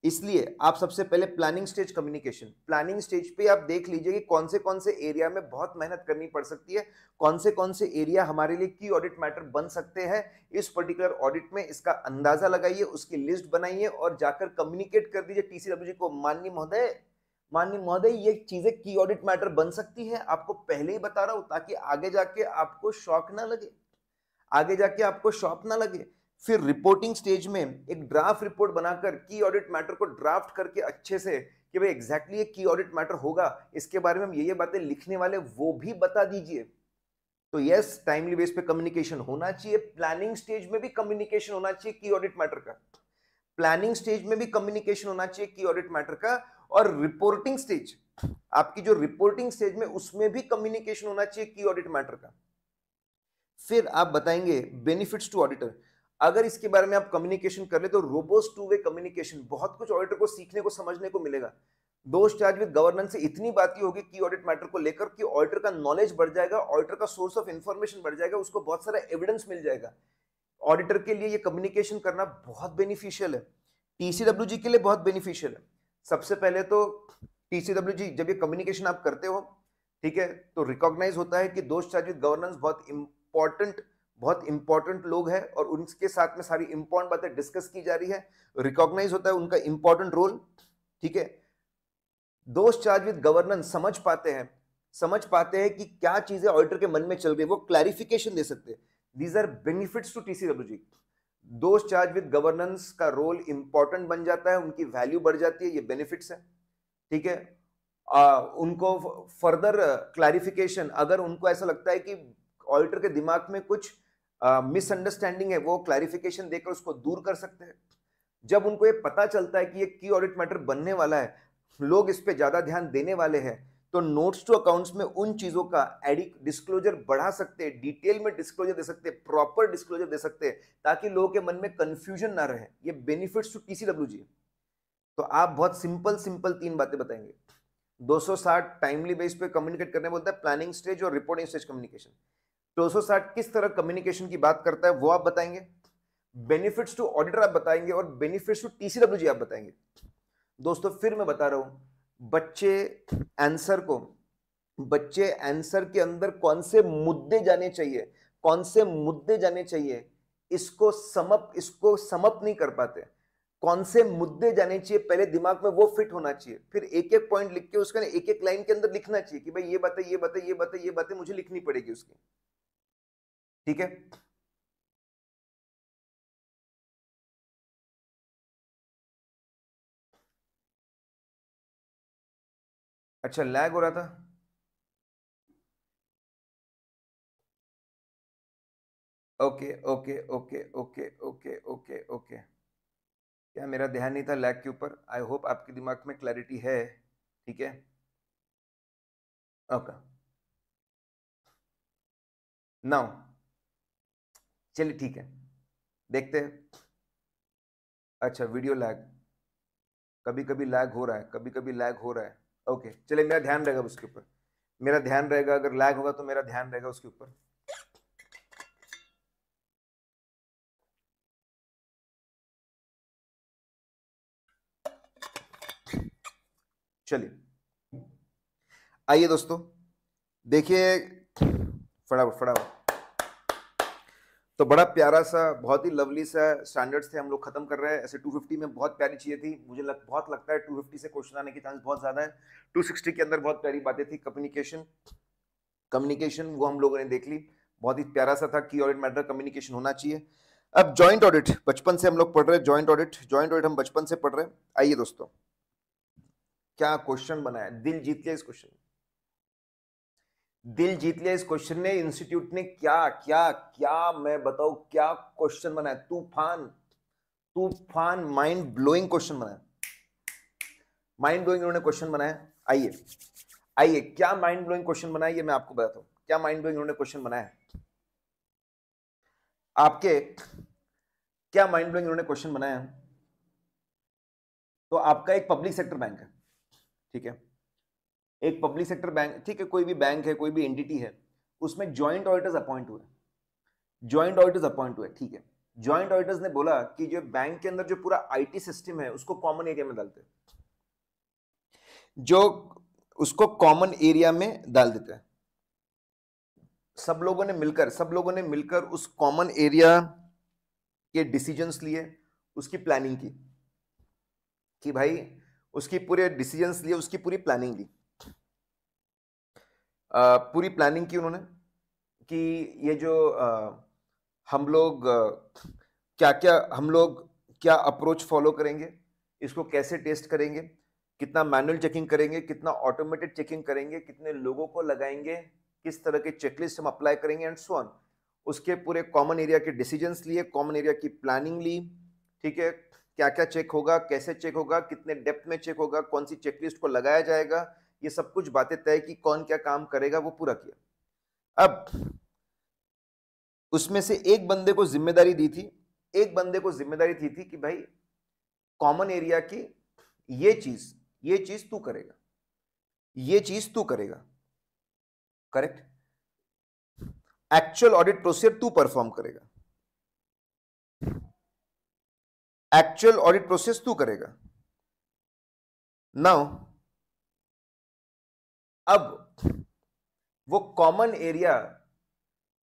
इसलिए आप सबसे पहले planning stage communication planning stage पे आप देख लीजिए कि कौन से कौन से एरिया में बहुत मेहनत करनी पड़ सकती है कौन से कौन से एरिया हमारे लिए की ऑडिट मैटर बन सकते हैं इस पर्टिकुलर ऑडिट में इसका अंदाजा लगाइए उसकी लिस्ट बनाइए और जाकर कम्युनिकेट कर दीजिए टीसीडब्ल्यू को माननीय महोदय माननीय महोदय ये चीजें की ऑडिट मैटर बन सकती है आपको पहले ही बता रहा हूं ताकि आगे जाके आपको शौक ना लगे आगे जाके आपको शौक ना लगे फिर रिपोर्टिंग स्टेज में एक ड्राफ्ट रिपोर्ट बनाकर की ऑडिट मैटर को ड्राफ्ट करके अच्छे से कि भाई एग्जैक्टली की ऑडिट मैटर होगा इसके बारे में हम ये ये बातें लिखने वाले वो भी बता दीजिए तो यस टाइमली बेस पे कम्युनिकेशन होना चाहिए प्लानिंग स्टेज में भी कम्युनिकेशन होना चाहिए की ऑडिट मैटर का प्लानिंग स्टेज में भी कम्युनिकेशन होना चाहिए की ऑडिट मैटर का और रिपोर्टिंग स्टेज आपकी जो रिपोर्टिंग स्टेज में उसमें भी कम्युनिकेशन होना चाहिए की ऑडिट मैटर का फिर आप बताएंगे बेनिफिट्स टू ऑडिटर अगर इसके बारे में आप कम्युनिकेशन कर ले तो रोबोस टू वे कम्युनिकेशन बहुत कुछ ऑडिटर को सीखने को समझने को मिलेगा दोस्त चार्ज विद गवर्नेंस से इतनी बात ही होगी की ऑडिट मैटर को लेकर कि ऑडिटर का नॉलेज बढ़ जाएगा ऑडिटर का सोर्स ऑफ इन्फॉर्मेशन बढ़ जाएगा उसको बहुत सारा एविडेंस मिल जाएगा ऑडिटर के लिए ये कम्युनिकेशन करना बहुत बेनिफिशियल है टीसीडब्ल्यू के लिए बहुत बेनिफिशियल है सबसे पहले तो टीसीडब्ल्यू जब ये कम्युनिकेशन आप करते हो ठीक है तो रिकॉग्नाइज होता है कि दोष चार्ज विद गवर्नेंस बहुत इंपॉर्टेंट बहुत इंपॉर्टेंट लोग हैं और उनके साथ में सारी इंपॉर्टेंट बातें डिस्कस की जा रही है रिकॉग्नाइज होता है उनका इंपॉर्टेंट रोल ठीक है दोस्त चार्ज विद गवर्नेंस समझ पाते हैं समझ पाते हैं कि क्या चीजें ऑडिटर के मन में चल रही है वो क्लैरिफिकेशन दे सकते हैं these are benefits to the those charge with governance का रोल इंपॉर्टेंट बन जाता है उनकी वैल्यू बढ़ जाती है ये बेनिफिट्स है ठीक है आ, उनको फर्दर क्लैरिफिकेशन अगर उनको ऐसा लगता है कि ऑडिटर के दिमाग में कुछ मिसअंडरस्टैंडिंग uh, है वो क्लैरिफिकेशन देकर उसको दूर कर सकते हैं जब उनको ये पता चलता है कि ये की ऑडिट मैटर बनने वाला है लोग इस पर ज़्यादा ध्यान देने वाले हैं तो नोट्स टू अकाउंट्स में उन चीज़ों का एडिक डिस्क्लोजर बढ़ा सकते हैं डिटेल में डिस्क्लोजर दे सकते हैं प्रॉपर डिस्क्लोजर दे सकते हैं ताकि लोगों के मन में कन्फ्यूजन ना रहे ये बेनिफिट टू टीसीडब्ल्यू जी तो आप बहुत सिंपल सिंपल तीन बातें बताएंगे 260 टाइमली बेस पे कम्युनिकेट करने बोलता है प्लानिंग स्टेज और रिपोर्टिंग स्टेज कम्युनिकेशन 260 किस तरह कम्युनिकेशन की बात करता है वो आप बताएंगे बेनिफिट्स टू ऑडिटर आप बताएंगे और बेनिफिट्स टू जी आप बताएंगे दोस्तों फिर मैं बता रहा हूं बच्चे आंसर को बच्चे आंसर के अंदर कौन से मुद्दे जाने चाहिए कौन से मुद्दे जाने चाहिए इसको समप इसको समप नहीं कर पाते कौन से मुद्दे जाने चाहिए पहले दिमाग में वो फिट होना चाहिए फिर एक एक पॉइंट लिख के उसका एक एक लाइन के अंदर लिखना चाहिए कि भाई ये बातें ये बातें ये बातें ये बातें मुझे लिखनी पड़ेगी उसकी ठीक है अच्छा लैग हो रहा था okay okay okay okay okay okay okay क्या मेरा ध्यान नहीं था लैग के ऊपर आई होप आपके दिमाग में क्लैरिटी है ठीक है ओके नाउ चलिए ठीक है देखते हैं अच्छा वीडियो लैग कभी कभी लैग हो रहा है कभी कभी लैग हो रहा है ओके चलिए मेरा ध्यान रहेगा उसके ऊपर मेरा ध्यान रहेगा अगर लैग होगा तो मेरा ध्यान रहेगा उसके ऊपर चलिए आइए दोस्तों देखिए फटाफट फटाफट तो बड़ा प्यारा सा बहुत ही लवली सा स्टैंडर्ड्स थे हम लोग खत्म कर रहे हैं ऐसे 250 में बहुत प्यारी चीज़ें थी मुझे लग बहुत लगता है 250 से क्वेश्चन आने के चांस बहुत ज़्यादा है 260 के अंदर बहुत प्यारी बातें थी कम्युनिकेशन कम्युनिकेशन वो हम लोगों ने देख ली बहुत ही प्यारा सा था की ऑडिट मैटर कम्युनिकेशन होना चाहिए अब ज्वाइंट ऑडिट बचपन से हम लोग पढ़ रहे हैं ज्वाइंट ऑडिट ज्वाइंट ऑडिट हम बचपन से पढ़ रहे हैं आइए दोस्तों क्या क्वेश्चन बनाया दिल जीत लिया इस क्वेश्चन दिल जीत लिया इस क्वेश्चन ने इंस्टीट्यूट ने क्या क्या क्या मैं बताऊ क्या क्वेश्चन बनाया तूफान तूफान माइंड ब्लोइंग क्वेश्चन बनाया माइंड ब्लोइंग उन्होंने क्वेश्चन बनाया आइए आइए क्या माइंड ब्लोइंग क्वेश्चन बनाया ये मैं आपको बताता हूं क्या माइंड ब्लोइंग उन्होंने क्वेश्चन बनाया है आपके क्या माइंड ब्लोइंग उन्होंने क्वेश्चन बनाया है तो आपका एक पब्लिक सेक्टर बैंक है ठीक है एक पब्लिक सेक्टर बैंक ठीक है कोई भी बैंक है कोई भी एंटिटी है उसमें ज्वाइंट ऑडिटर्स अपॉइंट हुए ज्वाइंट ऑडिटर्स अपॉइंट हुए ठीक है ज्वाइंट ऑडिटर्स ने बोला कि जो बैंक के अंदर जो पूरा आईटी सिस्टम है उसको कॉमन एरिया में डालते जो उसको कॉमन एरिया में डाल देते हैं सब लोगों ने मिलकर सब लोगों ने मिलकर उस कॉमन एरिया के डिसीजंस लिए उसकी प्लानिंग की कि भाई उसकी पूरे डिसीजंस लिए उसकी पूरी प्लानिंग ली पूरी प्लानिंग की उन्होंने कि ये जो हम लोग क्या क्या हम लोग क्या अप्रोच फॉलो करेंगे इसको कैसे टेस्ट करेंगे कितना मैनुअल चेकिंग करेंगे कितना ऑटोमेटेड चेकिंग करेंगे कितने लोगों को लगाएंगे किस तरह के चेकलिस्ट हम अप्लाई करेंगे एंड सो ऑन उसके पूरे कॉमन एरिया के डिसीजंस लिए कॉमन एरिया की प्लानिंग ली ठीक है क्या क्या चेक होगा कैसे चेक होगा कितने डेप्थ में चेक होगा कौन सी चेकलिस्ट को लगाया जाएगा ये सब कुछ बातें तय की कौन क्या काम करेगा वो पूरा किया अब उसमें से एक बंदे को जिम्मेदारी दी थी एक बंदे को जिम्मेदारी थी थी कि भाई कॉमन एरिया की ये चीज ये चीज तू करेगा ये चीज तू करेगा करेक्ट एक्चुअल ऑडिट प्रोसीजर तू परफॉर्म करेगा एक्चुअल ऑडिट प्रोसेस तू करेगा नाउ अब वो कॉमन एरिया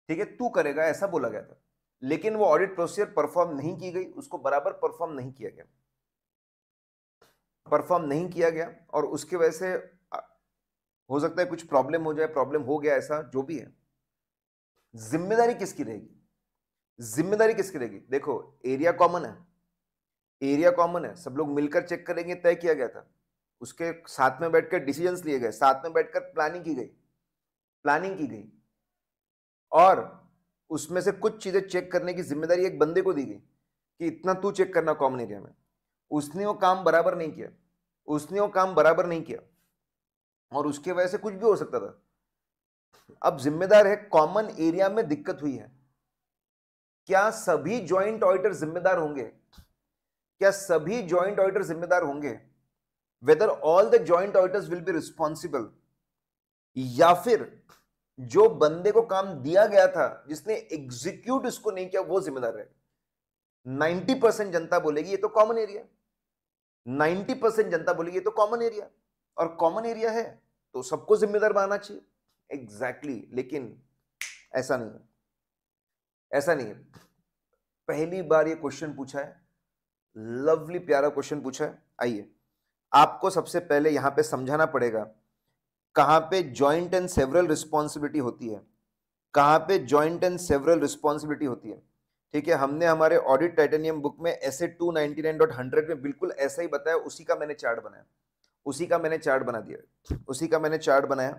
ठीक है तू करेगा ऐसा बोला गया था लेकिन वो ऑडिट प्रोसीजर परफॉर्म नहीं की गई उसको बराबर परफॉर्म नहीं किया गया परफॉर्म नहीं किया गया और उसके वजह से हो सकता है कुछ प्रॉब्लम हो जाए प्रॉब्लम हो गया ऐसा जो भी है जिम्मेदारी किसकी रहेगी जिम्मेदारी किसकी रहेगी देखो एरिया कॉमन है एरिया कॉमन है सब लोग मिलकर चेक करेंगे तय किया गया था उसके साथ में बैठकर डिसीजंस लिए गए साथ में बैठकर प्लानिंग की गई प्लानिंग की गई और उसमें से कुछ चीज़ें चेक करने की जिम्मेदारी एक बंदे को दी गई कि इतना तू चेक करना कॉमन एरिया में उसने वो काम बराबर नहीं किया उसने वो काम बराबर नहीं किया और उसके वजह से कुछ भी हो सकता था अब जिम्मेदार है कॉमन एरिया में दिक्कत हुई है क्या सभी ज्वाइंट ऑडिटर जिम्मेदार होंगे क्या सभी ज्वाइंट ऑडिटर जिम्मेदार होंगे whether all the joint auditors will be responsible या फिर जो बंदे को काम दिया गया था जिसने एग्जीक्यूट इसको नहीं किया वो जिम्मेदार है 90 परसेंट जनता बोलेगी ये तो कॉमन एरिया 90 परसेंट जनता बोलेगी ये तो कॉमन एरिया और कॉमन एरिया है तो सबको जिम्मेदार बनाना चाहिए एग्जैक्टली exactly, लेकिन ऐसा नहीं है ऐसा नहीं है पहली बार ये क्वेश्चन पूछा है लवली प्यारा क्वेश्चन पूछा है आइए आपको सबसे पहले यहां पे समझाना पड़ेगा कहां पे जॉइंट एंड सेवरल रिस्पॉन्सिबिलिटी होती है कहां पे जॉइंट एंड सेवरल रिस्पॉन्सिबिलिटी होती है ठीक है हमने हमारे ऑडिट टाइटेनियम बुक में ऐसे two ninety nine dot hundred में बिल्कुल ऐसा ही बताया उसी का मैंने चार्ट बनाया उसी का मैंने चार्ट बना दिया उसी का मैंने चार्ट बनाया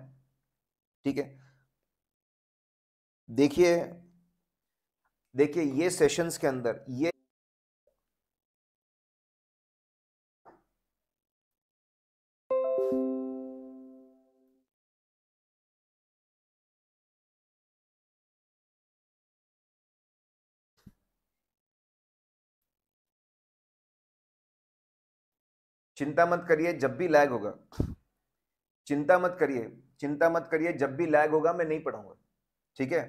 ठीक है देखिए देखिए ये सेशंस के अंदर ये चिंता मत करिए जब भी लैग होगा चिंता मत करिए चिंता मत करिए जब भी लैग होगा मैं नहीं पढ़ाऊंगा ठीक है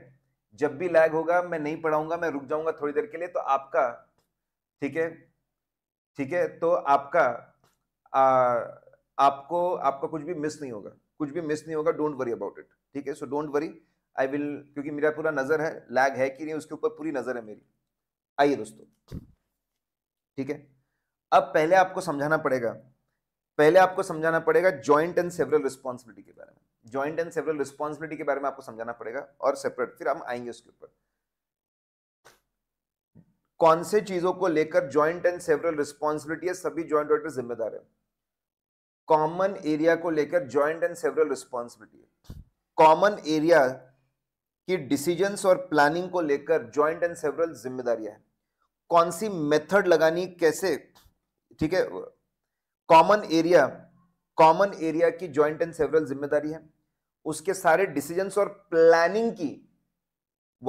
जब भी लैग होगा मैं नहीं पढ़ाऊंगा मैं रुक जाऊंगा थोड़ी देर के लिए तो आपका ठीक है ठीक है तो आपका आ, आपको आपका कुछ भी मिस नहीं होगा कुछ भी मिस नहीं होगा डोंट वरी अबाउट इट ठीक है so don't worry I will क्योंकि मेरा पूरा नज़र है लैग है कि नहीं उसके ऊपर पूरी नज़र है मेरी आइए दोस्तों ठीक है अब पहले आपको समझाना पड़ेगा पहले आपको समझाना पड़ेगा ज्वाइंट एंड सेवरल रिस्पॉन्सिबिलिटी के बारे में ज्वाइंट एंड सेवरल रिस्पॉन्सिबिलिटी के बारे में आपको समझाना पड़ेगा और सेपरेट फिर हम आएंगे उसके ऊपर कौन से चीजों को लेकर ज्वाइंट एंड सेवरल रिस्पॉन्सिबिलिटी है सभी ज्वाइंट ऑडिटर जिम्मेदार है कॉमन एरिया को लेकर ज्वाइंट एंड सेवरल रिस्पॉन्सिबिलिटी है कॉमन एरिया की डिसीजन और प्लानिंग को लेकर ज्वाइंट एंड सेवरल जिम्मेदारियां है कौन सी मेथड लगानी कैसे ठीक है कॉमन एरिया कॉमन एरिया की ज्वाइंट एंड सेवरल जिम्मेदारी है उसके सारे डिसीजन और प्लानिंग की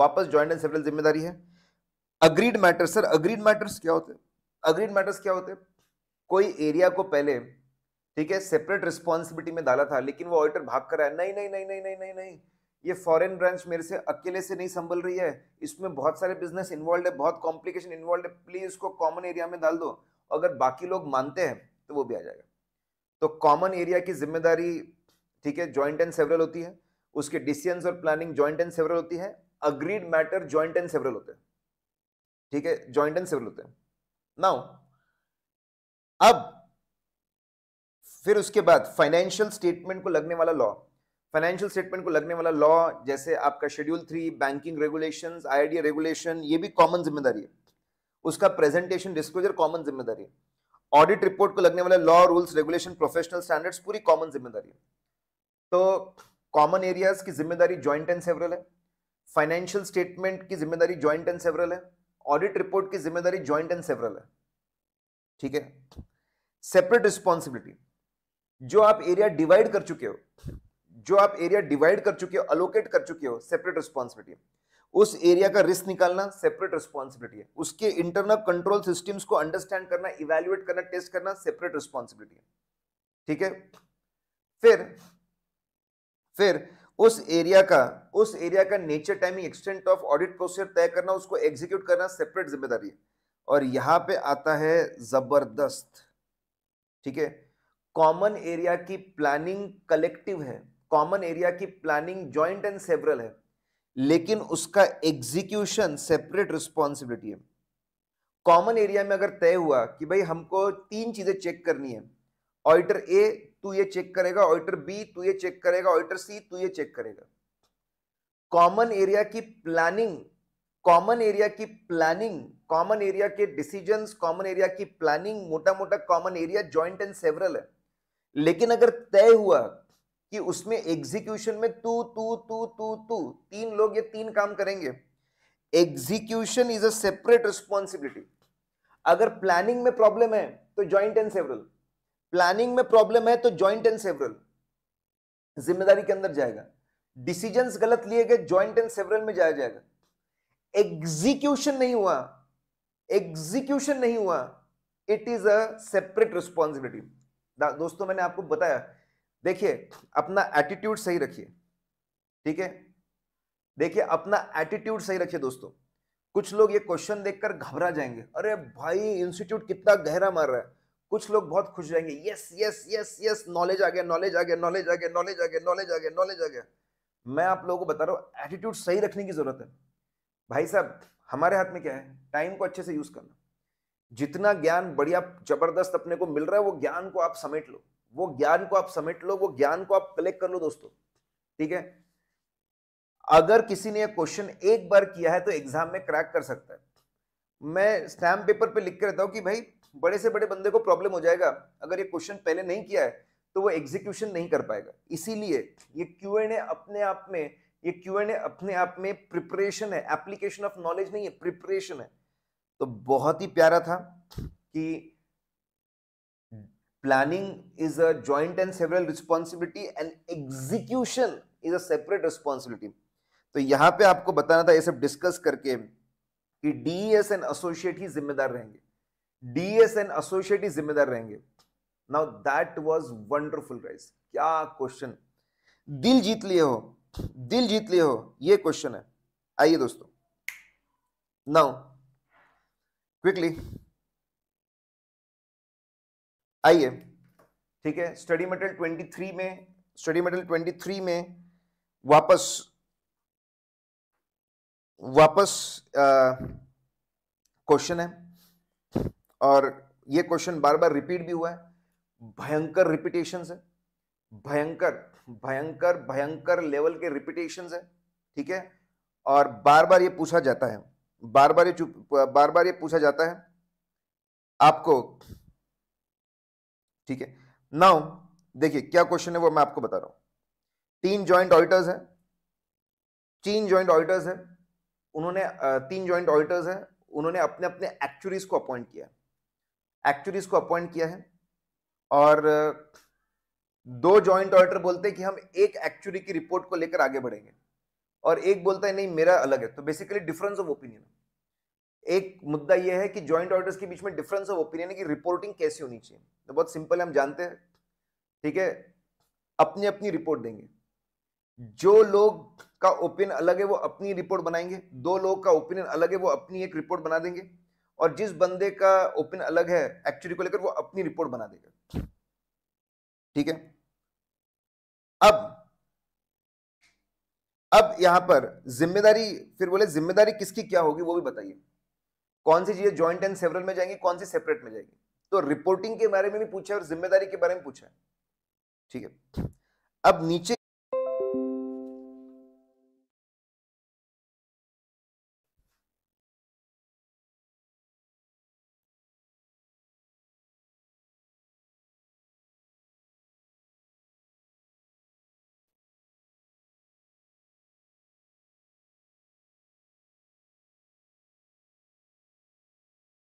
वापस ज्वाइंट एंड सेवरल जिम्मेदारी है agreed matter sir agreed matters क्या होते अग्रीड मैटर्स क्या होते कोई एरिया को पहले ठीक है सेपरेट रिस्पॉन्सिबिलिटी में डाला था लेकिन वो ऑडिटर भाग कर रहा है नहीं नहीं नहीं नहीं नहीं नहीं नहीं ये फॉरेन ब्रांच मेरे से अकेले से नहीं संभल रही है इसमें बहुत सारे बिजनेस इन्वॉल्व है बहुत कॉम्प्लिकेशन इन्वॉल्व है प्लीज इसको कॉमन एरिया में डाल दो अगर बाकी लोग मानते हैं तो वो भी आ जाएगा तो कॉमन एरिया की जिम्मेदारी ठीक है ज्वाइंट एंड सेवरल होती है उसके डिसीजन और प्लानिंग ज्वाइंट एंड सेवरल होती है agreed matter joint and several होते हैं ठीक है ज्वाइंट एंड सेवरल होते हैं नाउ अब फिर उसके बाद फाइनेंशियल स्टेटमेंट को लगने वाला लॉ फाइनेंशियल स्टेटमेंट को लगने वाला लॉ जैसे आपका schedule three banking regulation I regulation ये भी कॉमन जिम्मेदारी है उसका प्रेजेंटेशन डिस्क्लोजर कॉमन जिम्मेदारी ऑडिट रिपोर्ट को लगने वाले law rules regulation professional standards पूरी कॉमन जिम्मेदारी तो कॉमन एरियाज की जिम्मेदारी ज्वाइंट एंड सेवरल है फाइनेंशियल स्टेटमेंट की जिम्मेदारी ज्वाइंट एंड सेवरल है ऑडिट रिपोर्ट की जिम्मेदारी ज्वाइंट एंड सेवरल है ठीक है सेपरेट रिस्पॉन्सिबिलिटी जो आप एरिया डिवाइड कर चुके हो जो आप एरिया डिवाइड कर चुके हो अलोकेट कर चुके हो सेपरेट रिस्पॉन्सिबिलिटी उस एरिया का रिस्क निकालना सेपरेट रिस्पॉन्सिबिलिटी है उसके इंटरनल कंट्रोल सिस्टम्स को अंडरस्टैंड करना इवेल्युएट करना टेस्ट करना सेपरेट रिस्पॉन्सिबिलिटी है ठीक है फिर फिर उस एरिया का उस एरिया का nature timing extent of audit procedure तय करना उसको एग्जीक्यूट करना सेपरेट जिम्मेदारी है और यहां पे आता है जबरदस्त ठीक है कॉमन एरिया की प्लानिंग कलेक्टिव है कॉमन एरिया की प्लानिंग जॉइंट एंड सेवरल है लेकिन उसका एग्जीक्यूशन सेपरेट रिस्पॉन्सिबिलिटी है कॉमन एरिया में अगर तय हुआ कि भाई हमको तीन चीजें चेक करनी है ऑडिटर ए तू ये चेक करेगा ऑडिटर बी तू ये चेक करेगा ऑडिटर सी तू ये चेक करेगा कॉमन एरिया की प्लानिंग कॉमन एरिया की प्लानिंग कॉमन एरिया के डिसीजन कॉमन एरिया की प्लानिंग मोटा मोटा common area joint and several है लेकिन अगर तय हुआ कि उसमें एग्जीक्यूशन में तू तू तू तू तू तीन लोग ये तीन काम करेंगे execution is a separate responsibility अगर प्लानिंग में प्रॉब्लम है तो ज्वाइंट एंड सेवरल प्लानिंग में प्रॉब्लम है तो ज्वाइंट एंड सेवरल जिम्मेदारी के अंदर जाएगा डिसीजन गलत लिए गए ज्वाइंट एंड सेवरल में जाया जाएगा एग्जीक्यूशन नहीं हुआ एग्जीक्यूशन नहीं हुआ it is a separate responsibility दोस्तों मैंने आपको बताया देखिए अपना एटीट्यूड सही रखिए ठीक है देखिए अपना एटीट्यूड सही रखिए दोस्तों कुछ लोग ये क्वेश्चन देखकर घबरा जाएंगे अरे भाई इंस्टीट्यूट कितना गहरा मार रहा है कुछ लोग बहुत खुश जाएंगे yes yes yes yes knowledge आ गया नॉलेज आ गया नॉलेज आ गया नॉलेज आ गया नॉलेज आ गया नॉलेज आ गया मैं आप लोगों को बता रहा हूँ एटीट्यूड सही रखने की जरूरत है भाई साहब हमारे हाथ में क्या है टाइम को अच्छे से यूज करना जितना ज्ञान बढ़िया जबरदस्त अपने को मिल रहा है वो ज्ञान को आप समेट लो वो ज्ञान को आप समेट लो वो ज्ञान को आप कलेक्ट कर लो दोस्तों ठीक है अगर किसी ने क्वेश्चन एक बार किया है तो एग्जाम में क्रैक कर सकता है मैं स्टैम्प पेपर पे लिख के रहता हूं कि भाई बड़े से बड़े बंदे को प्रॉब्लम हो जाएगा अगर ये क्वेश्चन पहले नहीं किया है तो वो एग्जीक्यूशन नहीं कर पाएगा इसीलिए ये क्यू एन ए अपने आप में ये क्यू एन ए अपने आप में प्रिपरेशन है एप्लीकेशन ऑफ नॉलेज नहीं है प्रिपरेशन है तो बहुत ही प्यारा था कि planning is a joint and several responsibility and execution is a separate responsibility तो यहां पे आपको बताना था ये सब डिस्कस करके कि डीएस एंड एसोसिएट ही जिम्मेदार रहेंगे डीएस एंड एसोसिएट ही जिम्मेदार रहेंगे now that was wonderful guys क्या क्वेश्चन दिल जीत लिए हो दिल जीत लिए हो ये क्वेश्चन है आइए दोस्तों नाउ क्विकली आइए ठीक है स्टडी मटेरियल 23 में स्टडी मटेरियल 23 में वापस वापस क्वेश्चन है और ये क्वेश्चन बार बार रिपीट भी हुआ है भयंकर रिपीटेशन है भयंकर भयंकर भयंकर लेवल के रिपीटेशन है ठीक है और बार बार ये पूछा जाता है बार बार ये बार बार ये पूछा जाता है आपको ठीक है नाउ देखिए क्या क्वेश्चन है वो मैं आपको बता रहा हूं तीन ज्वाइंट ऑडिटर्स हैं तीन ज्वाइंट ऑडिटर्स हैं उन्होंने तीन ज्वाइंट ऑडिटर्स हैं उन्होंने अपने अपने एक्चुरीज को अपॉइंट किया है एक्चुरीज को अपॉइंट किया है और दो ज्वाइंट ऑडिटर बोलते हैं कि हम एक एक्चुअली की रिपोर्ट को लेकर आगे बढ़ेंगे और एक बोलता है नहीं मेरा अलग है तो बेसिकली डिफरेंस ऑफ ओपिनियन एक मुद्दा यह है कि ज्वाइंट ऑडिटर्स के बीच में डिफरेंस ऑफ ओपिनियन की रिपोर्टिंग कैसी होनी चाहिए तो बहुत सिंपल है हम जानते हैं ठीक है अपनी अपनी रिपोर्ट देंगे जो लोग का ओपिनियन अलग है वो अपनी रिपोर्ट बनाएंगे दो लोग का ओपिनियन अलग है वो अपनी एक रिपोर्ट बना देंगे और जिस बंदे का ओपिनियन अलग है एक्चुअली को लेकर वो अपनी रिपोर्ट बना देगा ठीक है अब अब यहां पर जिम्मेदारी फिर बोले जिम्मेदारी किसकी क्या होगी वो भी बताइए कौन सी चीजें ज्वाइंट एंड सेवरल में जाएंगी कौन सी सेपरेट में जाएगी तो रिपोर्टिंग के बारे में भी पूछा है और जिम्मेदारी के बारे में पूछा है ठीक है अब नीचे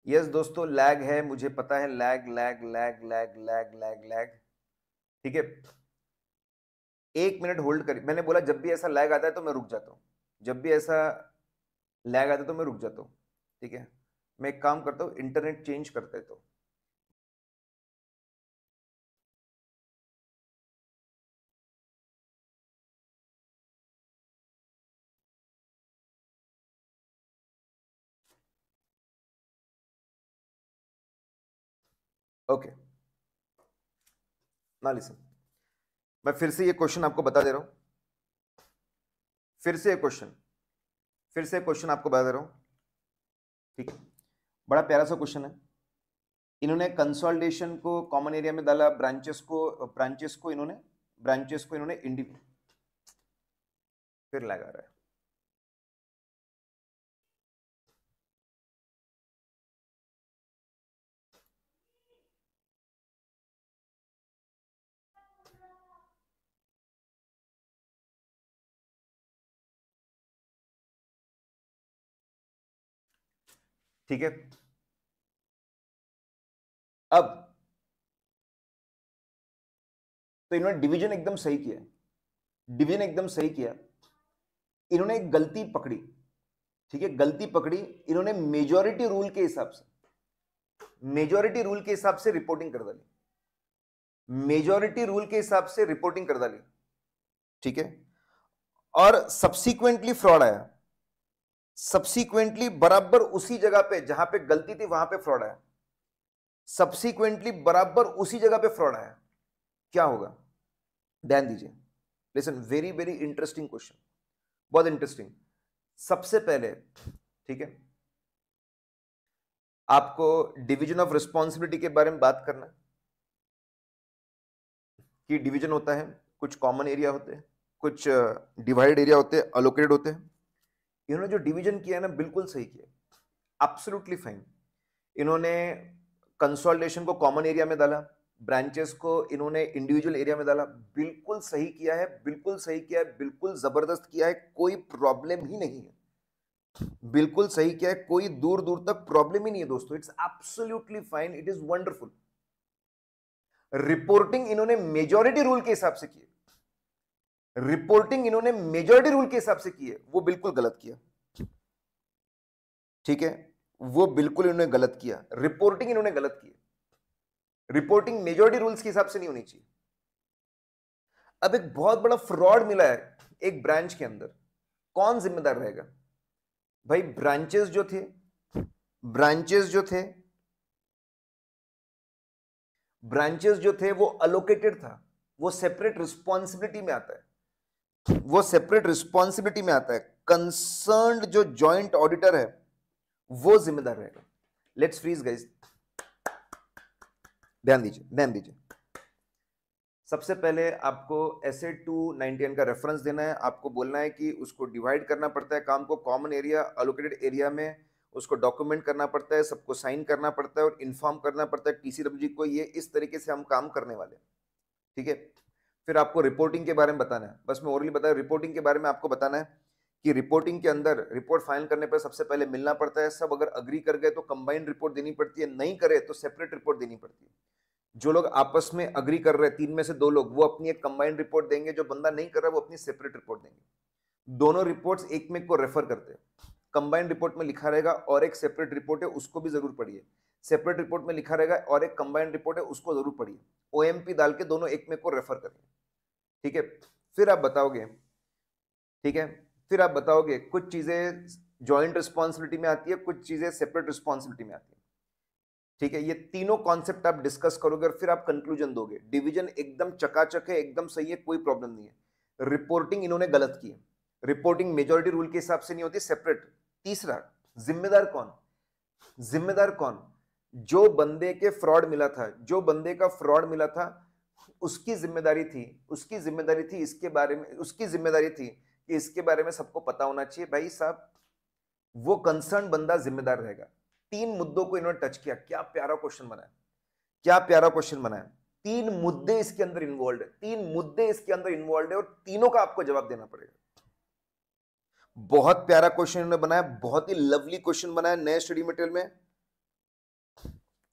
यस दोस्तों लैग है मुझे पता है lag lag lag lag lag lag lag ठीक है एक मिनट होल्ड कर मैंने बोला जब भी ऐसा लैग आता है तो मैं रुक जाता हूँ जब भी ऐसा लैग आता है तो मैं रुक जाता हूँ ठीक है मैं एक काम करता हूँ इंटरनेट चेंज करते तो ओके ना लिसन मैं फिर से ये क्वेश्चन आपको बता दे रहा हूं फिर से ये क्वेश्चन फिर से क्वेश्चन आपको बता दे रहा हूं ठीक है बड़ा प्यारा सा क्वेश्चन है इन्होंने कंसोलिडेशन को कॉमन एरिया में डाला ब्रांचेस को ब्रांचेस को इन्होंने ब्रांचेस को इन्होंने इंडिविजुअल फिर लगा रहा है ठीक है अब तो इन्होंने डिवीजन एकदम सही किया डिवीजन एकदम सही किया इन्होंने एक गलती पकड़ी ठीक है गलती पकड़ी इन्होंने मेजोरिटी रूल के हिसाब से मेजोरिटी रूल के हिसाब से रिपोर्टिंग कर डाली मेजोरिटी रूल के हिसाब से रिपोर्टिंग कर डाली ठीक है और सब्सिक्वेंटली फ्रॉड आया सब्सिक्वेंटली बराबर उसी जगह पे जहां पे गलती थी वहां पे फ्रॉड आया सब्सिक्वेंटली बराबर उसी जगह पे फ्रॉड आया क्या होगा ध्यान दीजिए listen very very interesting question बहुत इंटरेस्टिंग सबसे पहले ठीक है आपको डिवीजन ऑफ रिस्पॉन्सिबिलिटी के बारे में बात करना कि डिवीजन होता है कुछ कॉमन एरिया होते हैं कुछ डिवाइडेड एरिया होते हैं अलोकेटेड होते हैं इन्होंने जो डिवीजन किया है ना बिल्कुल सही किया एब्सोल्युटली फाइन इन्होंने कंसोलिडेशन को कॉमन एरिया में डाला ब्रांचेस को इन्होंने इंडिविजुअल एरिया में डाला बिल्कुल सही किया है बिल्कुल सही किया है बिल्कुल जबरदस्त किया है कोई प्रॉब्लम ही नहीं है बिल्कुल सही किया है कोई दूर दूर तक प्रॉब्लम ही नहीं है दोस्तों it's absolutely fine it is wonderful reporting इन्होंने मेजोरिटी रूल के हिसाब से किया रिपोर्टिंग इन्होंने मेजोरिटी रूल के हिसाब से की है वो बिल्कुल गलत किया ठीक है वो बिल्कुल इन्होंने गलत किया रिपोर्टिंग इन्होंने गलत की रिपोर्टिंग मेजोरिटी रूल्स के हिसाब से नहीं होनी चाहिए अब एक बहुत बड़ा फ्रॉड मिला है एक ब्रांच के अंदर कौन जिम्मेदार रहेगा भाई ब्रांचेस जो थे ब्रांचेस जो थे ब्रांचेस जो थे वो अलोकेटेड था वो सेपरेट रिस्पॉन्सिबिलिटी में आता है वो सेपरेट रिस्पॉन्सिबिलिटी में आता है कंसर्न जो ज्वाइंट ऑडिटर है वो जिम्मेदार रहेगा लेट्स फ्रीज गाइस ध्यान दीजिए ध्यान दीजिए सबसे पहले आपको एस ए टू नाइनटीन का रेफरेंस देना है आपको बोलना है कि उसको डिवाइड करना पड़ता है काम को कॉमन एरिया अलोकेटेड एरिया में उसको डॉक्यूमेंट करना पड़ता है सबको साइन करना पड़ता है और इन्फॉर्म करना पड़ता है टी को ये इस तरीके से हम काम करने वाले ठीक है फिर आपको रिपोर्टिंग के बारे में बताना है बस मैं ओरली बताया रिपोर्टिंग के बारे में आपको बताना है कि रिपोर्टिंग के अंदर रिपोर्ट फाइल करने पर सबसे पहले मिलना पड़ता है सब अगर अग्री कर गए तो कंबाइंड रिपोर्ट देनी पड़ती है नहीं करे तो सेपरेट रिपोर्ट देनी पड़ती है जो लोग आपस में अग्री कर रहे हैं तीन में से दो लोग वो अपनी एक कंबाइंड रिपोर्ट देंगे जो बंदा नहीं कर रहा है वो अपनी सेपरेट रिपोर्ट देंगे दोनों रिपोर्ट्स एक में को रेफर करते हैं कंबाइंड रिपोर्ट में लिखा रहेगा और एक सेपरेट रिपोर्ट है उसको भी जरूर पढ़िए सेपरेट रिपोर्ट में लिखा रहेगा और एक कंबाइंड रिपोर्ट है उसको जरूर पढ़िए ओएमपी डाल के दोनों एक में को रेफर करेंगे ठीक है फिर आप बताओगे ठीक है फिर आप बताओगे कुछ चीज़ें ज्वाइंट रिस्पॉन्सिबिलिटी में आती है कुछ चीज़ें सेपरेट रिस्पॉन्सिबिलिटी में आती है ठीक है ये तीनों कॉन्सेप्ट आप डिस्कस करोगे और फिर आप कंक्लूजन दोगे डिवीजन एकदम चकाचक है एकदम सही है कोई प्रॉब्लम नहीं है रिपोर्टिंग इन्होंने गलत की है रिपोर्टिंग मेजोरिटी रूल के हिसाब से नहीं होती सेपरेट तीसरा जिम्मेदार कौन जिम्मेदार कौन जो बंदे के फ्रॉड मिला था जो बंदे का फ्रॉड मिला था उसकी जिम्मेदारी थी उसकी जिम्मेदारी थी इसके बारे में उसकी जिम्मेदारी थी कि इसके बारे में सबको पता होना चाहिए भाई साहब वो कंसर्न बंदा जिम्मेदार रहेगा तीन मुद्दों को इन्होंने टच किया क्या प्यारा क्वेश्चन बनाया क्या प्यारा क्वेश्चन बनाया तीन मुद्दे इसके अंदर इन्वॉल्व है तीन मुद्दे इसके अंदर इन्वॉल्व है और तीनों का आपको जवाब देना पड़ेगा बहुत प्यारा क्वेश्चन इन्होंने बनाया बहुत ही लवली क्वेश्चन बनाया नए स्टडी मटेरियल में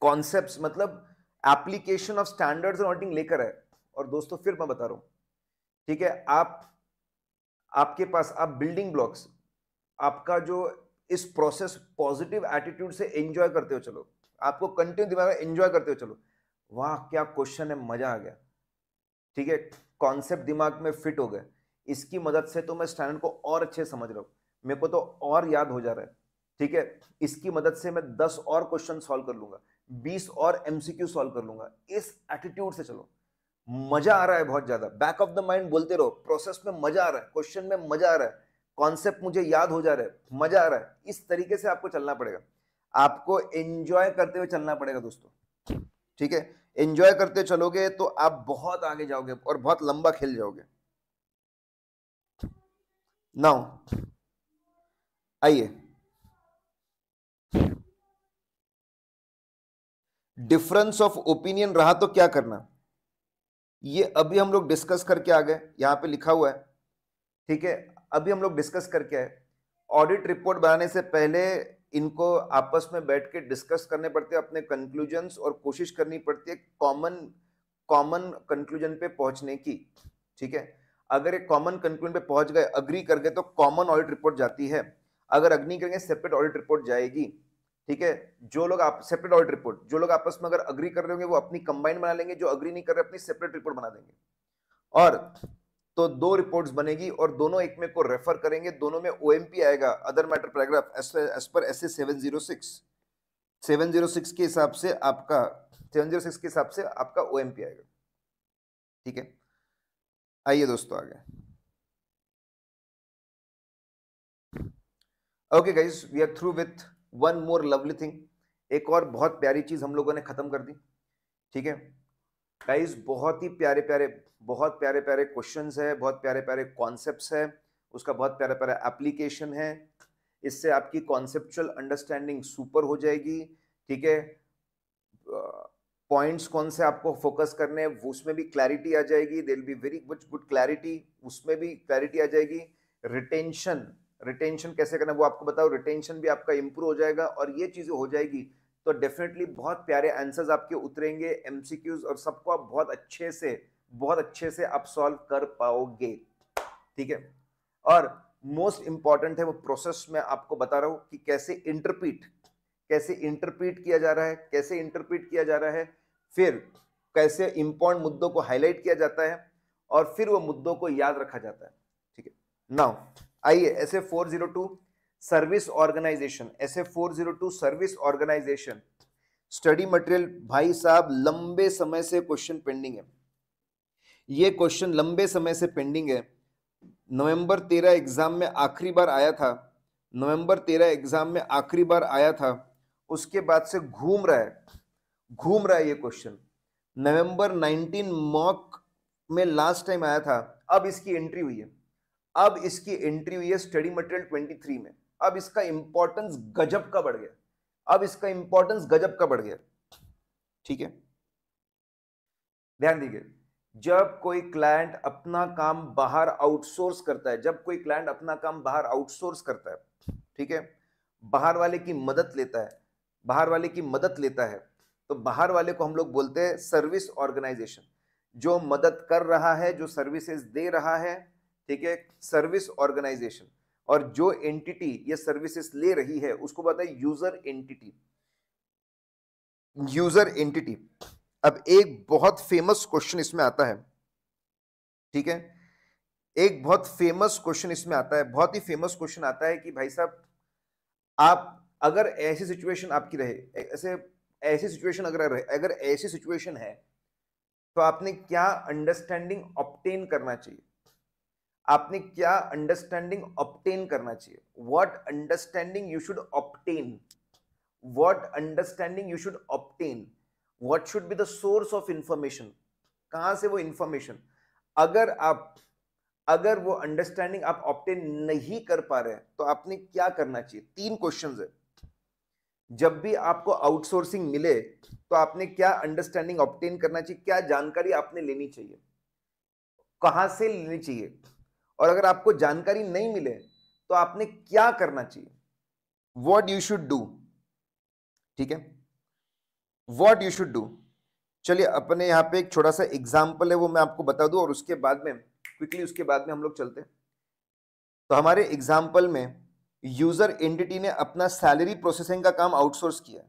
कॉन्सेप्ट मतलब application of standards and auditing लेकर है और दोस्तों फिर मैं बता रहा हूं ठीक है आप आपके पास आप बिल्डिंग ब्लॉक्स आपका जो इस प्रोसेस पॉजिटिव एटीट्यूड से एंजॉय करते हो चलो आपको कंटिन्यू दिमाग में एंजॉय करते हो चलो वाह क्या क्वेश्चन है मजा आ गया ठीक है कॉन्सेप्ट दिमाग में फिट हो गए इसकी मदद से तो मैं स्टैंडर्ड को और अच्छे समझ रहा हूं मेरे को तो और याद हो जा रहा है ठीक है इसकी मदद से मैं दस और क्वेश्चन सॉल्व कर लूंगा बीस और एमसीक्यू सॉल्व कर लूंगा इस एटीट्यूड से चलो मजा आ रहा है बहुत ज्यादा बैक ऑफ द माइंड बोलते रहो प्रोसेस में मजा आ रहा है क्वेश्चन में मजा आ रहा है कॉन्सेप्ट मुझे याद हो जा रहा है मजा आ रहा है इस तरीके से आपको चलना पड़ेगा आपको एंजॉय करते हुए चलना पड़ेगा दोस्तों ठीक है एंजॉय करते चलोगे तो आप बहुत आगे जाओगे और बहुत लंबा खेल जाओगे नाउ आइए डिफरेंस ऑफ ओपिनियन रहा तो क्या करना ये अभी हम लोग डिस्कस करके आ गए यहां पे लिखा हुआ है ठीक है अभी हम लोग डिस्कस करके आए ऑडिट रिपोर्ट बनाने से पहले इनको आपस में बैठ के डिस्कस करने पड़ते हैं अपने कंक्लूजन्स और कोशिश करनी पड़ती है कॉमन कॉमन कंक्लूजन पे पहुंचने की ठीक है अगर एक कॉमन कंक्लूजन पे पहुंच गए अग्री कर गए तो कॉमन ऑडिट रिपोर्ट जाती है अगर अग्नि करेंगे सेपरेट ऑडिट रिपोर्ट जाएगी ठीक है जो लोग आप सेपरेट ऑडिट रिपोर्ट जो लोग आपस में अगर अग्री कर रहे होंगे वो अपनी कंबाइंड बना लेंगे जो अग्री नहीं कर रहे अपनी सेपरेट रिपोर्ट बना देंगे और तो दो रिपोर्ट्स बनेगी और दोनों एक में को रेफर करेंगे दोनों में ओ आएगा अदर मैटर पैराग्राफ एस पर S seven zero six seven zero six के हिसाब से आपका सेवन जीरो सिक्स के हिसाब से आपका ओ आएगा ठीक है आइए दोस्तों आगे okay guys we are through with one more lovely thing एक और बहुत प्यारी चीज़ हम लोगों ने ख़त्म कर दी ठीक है गाइज बहुत ही प्यारे प्यारे बहुत प्यारे प्यारे क्वेश्चन है बहुत प्यारे प्यारे कॉन्सेप्ट है उसका बहुत प्यारा प्यारा एप्लीकेशन है इससे आपकी कॉन्सेप्चुअल अंडरस्टैंडिंग सुपर हो जाएगी ठीक है पॉइंट्स कौन से आपको फोकस करने हैं उसमें भी क्लैरिटी आ जाएगी there be very good good clarity उसमें भी क्लैरिटी आ जाएगी रिटेंशन रिटेंशन कैसे करना है वो आपको बताओ रिटेंशन भी आपका इंप्रूव हो जाएगा और ये चीज़ें हो जाएगी तो डेफिनेटली बहुत प्यारे आंसर्स आपके उतरेंगे एम और सबको आप बहुत अच्छे से बहुत अच्छे से आप सॉल्व कर पाओगे ठीक है और मोस्ट इंपॉर्टेंट है वो प्रोसेस में आपको बता रहा हूँ कि कैसे इंटरप्रीट कैसे इंटरप्रीट किया जा रहा है कैसे इंटरप्रीट किया जा रहा है फिर कैसे इंपॉर्टेंट मुद्दों को हाईलाइट किया जाता है और फिर वो मुद्दों को याद रखा जाता है ठीक है नाउ आइए S F four zero two service organization S F four zero two service organization study material भाई साहब लंबे समय से क्वेश्चन पेंडिंग है ये क्वेश्चन लंबे समय से पेंडिंग है नवंबर तेरह एग्जाम में आखिरी बार आया था नवंबर तेरह एग्जाम में आखिरी बार आया था उसके बाद से घूम रहा है घूम रहा है ये क्वेश्चन नवंबर 19 मॉक में लास्ट टाइम आया था अब इसकी एंट्री हुई है अब इसकी एंट्री हुई है स्टडी मटेरियल 23 में अब इसका इंपॉर्टेंस गजब का बढ़ गया अब इसका इंपॉर्टेंस गजब का बढ़ गया ठीक है ध्यान दीजिए जब कोई क्लाइंट अपना काम बाहर आउटसोर्स करता है जब कोई क्लाइंट अपना काम बाहर आउटसोर्स करता है ठीक है बाहर वाले की मदद लेता है बाहर वाले की मदद लेता है तो बाहर वाले को हम लोग बोलते हैं सर्विस ऑर्गेनाइजेशन जो मदद कर रहा है जो सर्विसेज दे रहा है ठीक है सर्विस ऑर्गेनाइजेशन और जो एंटिटी ये सर्विसेज ले रही है उसको बताए यूजर एंटिटी यूजर एंटिटी अब एक बहुत फेमस क्वेश्चन इसमें आता है ठीक है एक बहुत फेमस क्वेश्चन इसमें आता है बहुत ही फेमस क्वेश्चन आता है कि भाई साहब आप अगर ऐसी सिचुएशन आपकी रहे ऐसे ऐसी सिचुएशन अगर रहे अगर ऐसी सिचुएशन है तो आपने क्या अंडरस्टैंडिंग ऑप्टेन करना चाहिए आपने क्या अंडरस्टैंडिंग ऑप्टेन करना चाहिए what understanding you should obtain what understanding you should obtain what should be the source of information कहां से वो इंफॉर्मेशन अगर आप अगर वो अंडरस्टैंडिंग आप ऑप्टेन नहीं कर पा रहे तो आपने क्या करना चाहिए तीन क्वेश्चन है जब भी आपको आउटसोर्सिंग मिले तो आपने क्या अंडरस्टैंडिंग ऑप्टेन करना चाहिए क्या जानकारी आपने लेनी चाहिए कहां से लेनी चाहिए और अगर आपको जानकारी नहीं मिले तो आपने क्या करना चाहिए वॉट यू शुड डू ठीक है वॉट यू शुड डू चलिए अपने यहां पे एक छोटा सा एग्जाम्पल है वो मैं आपको बता दू और उसके बाद में क्विकली उसके बाद में हम लोग चलते हैं तो हमारे एग्जाम्पल में यूजर एंटिटी ने अपना सैलरी प्रोसेसिंग का काम आउटसोर्स किया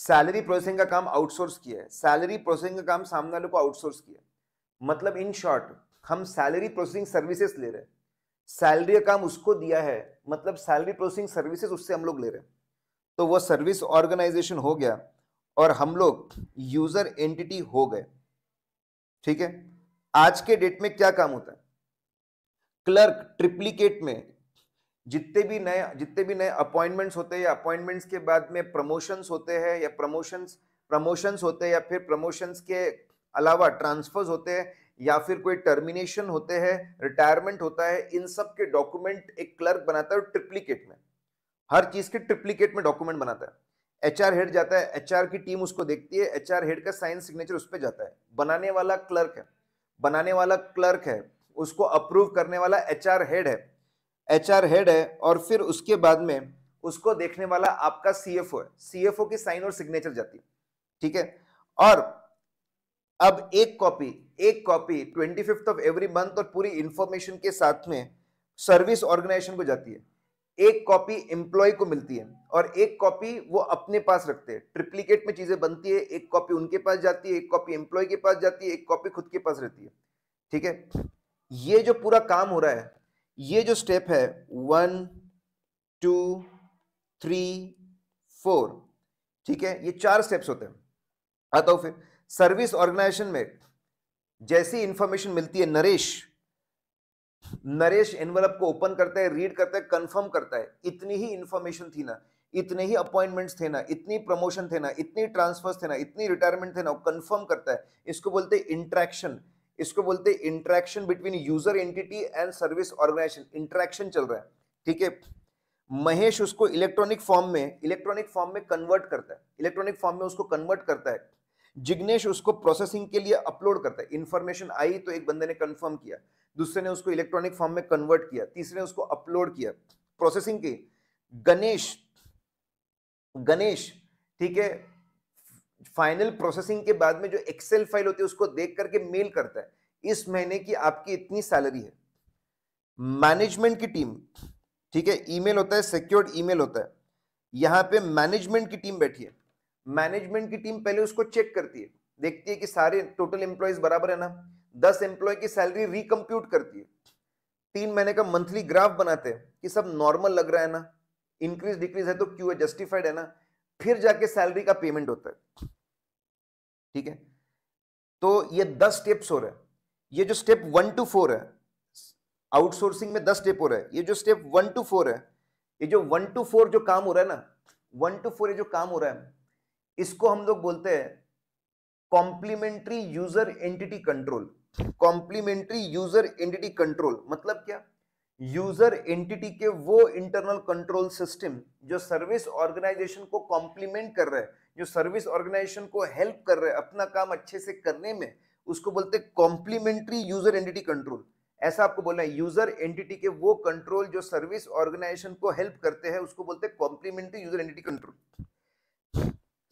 सैलरी प्रोसेसिंग का काम आउटसोर्स किया है सैलरी प्रोसेसिंग का काम सामने वाले को आउटसोर्स किया मतलब इन शॉर्ट हम सैलरी प्रोसेसिंग सर्विसेज ले रहे हैं सैलरी का काम उसको दिया है मतलब सैलरी प्रोसेसिंग सर्विसेज उससे हम लोग ले रहे हैं तो वो सर्विस ऑर्गेनाइजेशन हो गया और हम लोग यूजर एंटिटी हो गए ठीक है आज के डेट में क्या काम होता है क्लर्क ट्रिप्लीकेट में जितने भी नए जितने भी नए अपॉइंटमेंट्स होते हैं या अपॉइंटमेंट्स के बाद में प्रमोशंस होते हैं या प्रमोशंस प्रमोशंस होते हैं या फिर प्रमोशंस के अलावा ट्रांसफर्स होते हैं या फिर कोई टर्मिनेशन होते हैं रिटायरमेंट होता है इन सब के डॉक्यूमेंट एक क्लर्क बनाता है ट्रिप्लीकेट में हर चीज के ट्रिप्लीकेट में डॉक्यूमेंट बनाता है एचआर हेड जाता है एचआर की टीम उसको देखती है एचआर हेड का साइन सिग्नेचर उस पर जाता है बनाने वाला क्लर्क है बनाने वाला क्लर्क है उसको अप्रूव करने वाला एचआर हेड है एचआर हेड है और फिर उसके बाद में उसको देखने वाला आपका सीएफओ है सीएफओ की साइन और सिग्नेचर जाती है ठीक है और अब एक कॉपी एक copy twenty fifth of every month और पूरी इंफॉर्मेशन के साथ में सर्विस ऑर्गेनाइजेशन को जाती है एक कॉपी एम्प्लॉय को मिलती है और एक कॉपी वो अपने पास रखते हैं ट्रिप्लीकेट में चीजें बनती है एक कॉपी उनके पास जाती है एक कॉपी एम्प्लॉय के पास जाती है एक कॉपी खुद के पास रहती है ठीक है ये जो पूरा काम हो रहा है ये जो स्टेप है वन टू थ्री फोर ठीक है ये चार स्टेप्स होते हैं आता हूं फिर सर्विस ऑर्गेनाइजेशन में जैसी इंफॉर्मेशन मिलती है नरेश नरेश एनवलप को ओपन करता है रीड करता है कंफर्म करता है इतनी ही इंफॉर्मेशन थी ना इतने ही अपॉइंटमेंट्स थे ना इतनी प्रमोशन थे ना इतनी ट्रांसफर्स थे ना इतनी रिटायरमेंट थे ना कंफर्म करता है इसको बोलते हैं इंट्रैक्शन इसको बोलते हैं interaction between user entity and service organization interaction चल रहा है ठीक है महेश उसको इलेक्ट्रॉनिक फॉर्म में इलेक्ट्रॉनिक फॉर्म में कन्वर्ट करता है इलेक्ट्रॉनिक फॉर्म में उसको कन्वर्ट करता है जिग्नेश उसको प्रोसेसिंग के लिए अपलोड करता है इन्फॉर्मेशन आई तो एक बंदे ने कंफर्म किया दूसरे ने उसको इलेक्ट्रॉनिक फॉर्म में कन्वर्ट किया तीसरे ने उसको अपलोड किया प्रोसेसिंग की गणेश गणेश ठीक है फाइनल प्रोसेसिंग के बाद में जो एक्सेल फाइल होती है उसको देख करके मेल करता है इस महीने की आपकी इतनी सैलरी है मैनेजमेंट की टीम ठीक है ईमेल होता है सिक्योर्ड ईमेल होता है यहां पे मैनेजमेंट की टीम बैठी है मैनेजमेंट की टीम पहले उसको चेक करती है देखती है कि सारे टोटल एम्प्लॉयज बराबर है ना दस एम्प्लॉय की सैलरी रिकम्प्यूट करती है तीन महीने का मंथली ग्राफ बनाते हैं कि सब नॉर्मल लग रहा है ना इंक्रीज डिक्रीज है तो क्यों है जस्टिफाइड है ना फिर जाके सैलरी का पेमेंट होता है ठीक है तो ये दस स्टेप्स हो रहे हैं ये जो स्टेप वन टू फोर है आउटसोर्सिंग में दस स्टेप हो रहा है ये जो स्टेप वन टू फोर है ये जो वन टू फोर जो काम हो रहा है ना वन टू फोर ये जो काम हो रहा है इसको हम लोग बोलते हैं complementary user entity control complementary user entity control मतलब क्या यूजर एंटिटी के वो इंटरनल कंट्रोल सिस्टम जो सर्विस ऑर्गेनाइजेशन को कॉम्प्लीमेंट कर रहे हैं जो सर्विस ऑर्गेनाइजेशन को हेल्प कर रहे हैं अपना काम अच्छे से करने में उसको बोलते हैं कॉम्प्लीमेंट्री यूजर एंटिटी कंट्रोल ऐसा आपको बोलना है यूजर एंटिटी के वो कंट्रोल जो सर्विस ऑर्गेनाइजेशन को हेल्प करते हैं उसको बोलते हैं complementary user entity control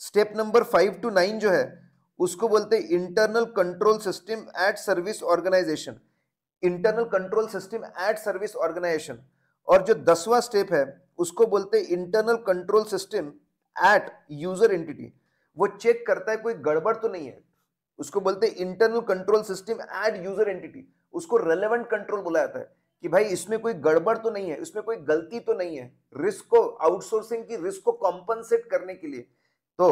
step number five two nine जो है उसको बोलते हैं internal control system at service organization internal control system at service organization और जो दसवां स्टेप है उसको बोलते हैं internal control system at user entity वो चेक करता है कोई गड़बड़ तो नहीं है उसको बोलते हैं internal control system at user entity उसको रेलेवेंट कंट्रोल बोला जाता है कि भाई इसमें कोई गड़बड़ तो नहीं है इसमें कोई गलती तो नहीं है रिस्क को आउटसोर्सिंग की रिस्क को कॉम्पनसेट करने के लिए तो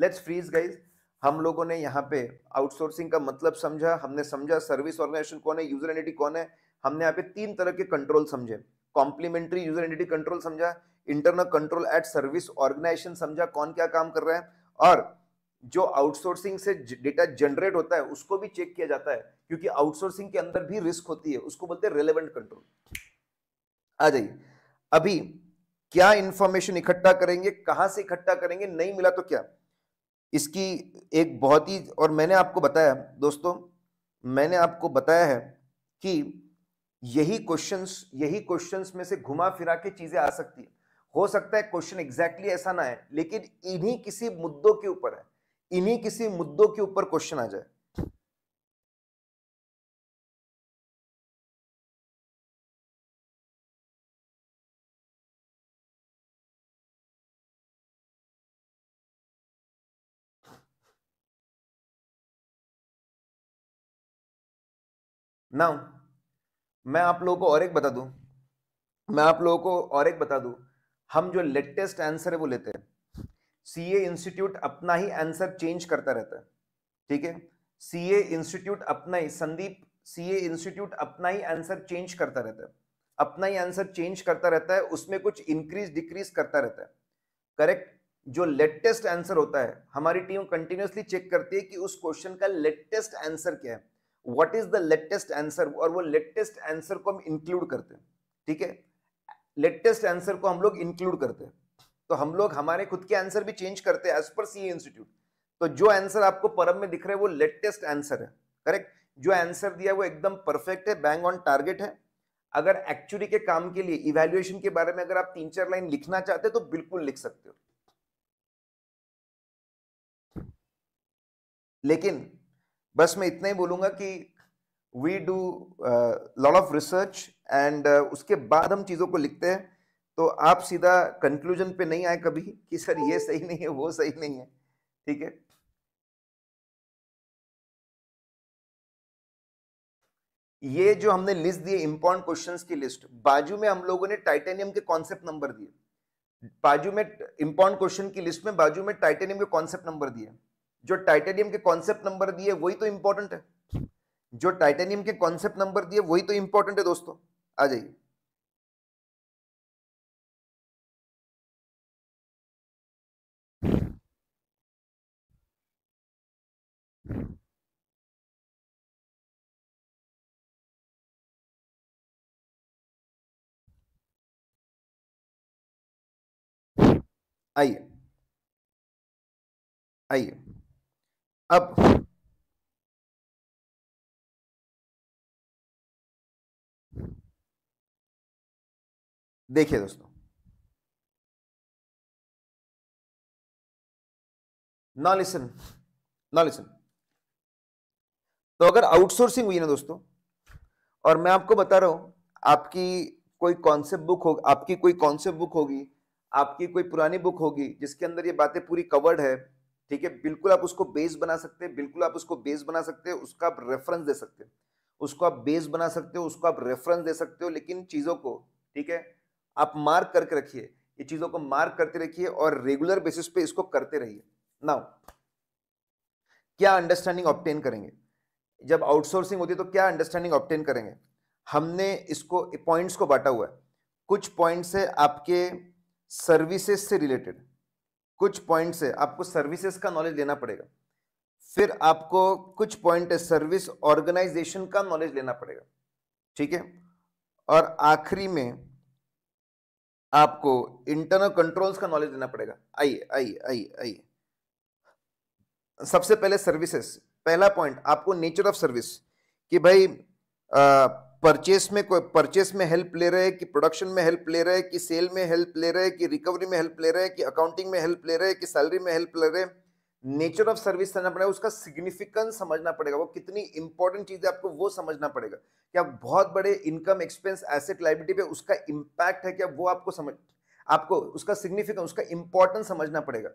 लेट्स फ्रीज गाइज हम लोगों ने यहाँ पे आउटसोर्सिंग का मतलब समझा हमने समझा सर्विस ऑर्गेनाइजेशन कौन है यूजर एंटिटी कौन है हमने यहाँ पे तीन तरह के कंट्रोल समझे कॉम्प्लीमेंट्री यूजर एंटिटी कंट्रोल समझा internal control at service organization समझा कौन क्या काम कर रहा है और जो आउटसोर्सिंग से डेटा जनरेट होता है उसको भी चेक किया जाता है क्योंकि आउटसोर्सिंग के अंदर भी रिस्क होती है उसको बोलते हैं रेलेवेंट कंट्रोल आ जाइए अभी क्या इंफॉर्मेशन इकट्ठा करेंगे कहां से इकट्ठा करेंगे नहीं मिला तो क्या इसकी एक बहुत ही और मैंने आपको बताया दोस्तों मैंने आपको बताया है कि यही क्वेश्चंस यही क्वेश्चंस में से घुमा फिरा के चीजें आ सकती है हो सकता है क्वेश्चन एग्जैक्टली exactly ऐसा ना है लेकिन इन्हीं किसी मुद्दों के ऊपर है इन्हीं किसी मुद्दों के ऊपर क्वेश्चन आ जाए नाउ मैं आप लोगों को और एक बता दूं मैं आप लोगों को और एक बता दूं हम जो लेटेस्ट आंसर है वो लेते हैं सी ए इंस्टीट्यूट अपना ही आंसर चेंज करता रहता है ठीक है सी ए इंस्टीट्यूट अपना ही संदीप सी ए इंस्टीट्यूट अपना ही आंसर चेंज करता रहता है अपना ही आंसर चेंज करता रहता है उसमें कुछ इंक्रीज डिक्रीज करता रहता है करेक्ट जो लेटेस्ट आंसर होता है हमारी टीम कंटिन्यूसली चेक करती है कि उस क्वेश्चन का लेटेस्ट आंसर क्या है what is the latest answer और वो लेटेस्ट आंसर को हम इंक्लूड करते हैं ठीक है लेटेस्ट आंसर को हम लोग इंक्लूड करते हैं तो हम लोग हमारे खुद के आंसर भी चेंज करते हैं एज पर सी इंस्टीट्यूट तो जो आंसर आपको परम में दिख रहे हैं वो लेटेस्ट आंसर है करेक्ट जो आंसर दिया वो एकदम परफेक्ट है बैंग ऑन टारगेट है अगर एक्चुअली के काम के लिए इवेल्युएशन के बारे में अगर आप तीन चार लाइन लिखना चाहते हैं तो बिल्कुल लिख सकते हो लेकिन बस मैं इतना ही बोलूंगा कि we do lot of research and उसके बाद हम चीज़ों को लिखते हैं तो आप सीधा कंक्लूजन पे नहीं आए कभी कि सर ये सही नहीं है वो सही नहीं है ठीक है ये जो हमने लिस्ट दी इंपॉर्टेंट क्वेश्चंस की लिस्ट बाजू में हम लोगों ने टाइटेनियम के कॉन्सेप्ट नंबर दिए बाजू में इंपॉर्टेंट क्वेश्चन की लिस्ट में बाजू में टाइटेनियम के कॉन्सेप्ट नंबर दिए जो टाइटेनियम के कॉन्सेप्ट नंबर दिए वही तो इंपॉर्टेंट है जो टाइटेनियम के कॉन्सेप्ट नंबर दिए वही तो इंपॉर्टेंट है दोस्तों आ जाइए आइए आइए अब देखिए दोस्तों ना लिसन ना लिसन तो अगर आउटसोर्सिंग हुई ना दोस्तों और मैं आपको बता रहा हूं आपकी कोई कॉन्सेप्ट बुक होगी आपकी कोई कॉन्सेप्ट बुक होगी आपकी कोई पुरानी बुक होगी जिसके अंदर ये बातें पूरी कवर्ड है ठीक है बिल्कुल आप उसको बेस बना सकते हैं बिल्कुल आप उसको बेस बना सकते हैं उसका आप रेफरेंस दे सकते हो उसको आप बेस बना सकते हो उसको आप रेफरेंस दे सकते हो लेकिन चीज़ों को ठीक है आप मार्क करके रखिए ये चीज़ों को मार्क करते रखिए और रेगुलर बेसिस पे इसको करते रहिए नाउ क्या अंडरस्टैंडिंग ऑप्टेन करेंगे जब आउटसोर्सिंग होती है तो क्या अंडरस्टैंडिंग ऑप्टेन करेंगे हमने इसको पॉइंट्स को बांटा हुआ है कुछ पॉइंट्स है आपके सर्विसेज से रिलेटेड कुछ पॉइंट से आपको सर्विसेज का नॉलेज लेना पड़ेगा फिर आपको कुछ पॉइंट है सर्विस ऑर्गेनाइजेशन का नॉलेज लेना पड़ेगा ठीक है और आखिरी में आपको इंटरनल कंट्रोल्स का नॉलेज लेना पड़ेगा आइए आइए आइए आइए सबसे पहले सर्विसेज पहला पॉइंट आपको नेचर ऑफ सर्विस कि भाई आ, परचेस में कोई परचेस में हेल्प ले रहे हैं कि प्रोडक्शन में हेल्प ले रहे हैं कि सेल में हेल्प ले रहे हैं कि रिकवरी में हेल्प ले रहे हैं कि अकाउंटिंग में हेल्प ले रहे हैं कि सैलरी में हेल्प ले रहे हैं नेचर ऑफ सर्विस समझना पड़ेगा उसका सिग्निफिकेंस समझना पड़ेगा वो कितनी इंपॉर्टेंट चीज है आपको वो समझना पड़ेगा कि आप बहुत बड़े इनकम एक्सपेंस एसेट लाइबिलिटी पे उसका इम्पैक्ट है क्या वो आपको समझ आपको उसका सिग्निफिकेंस उसका इंपॉर्टेंस समझना पड़ेगा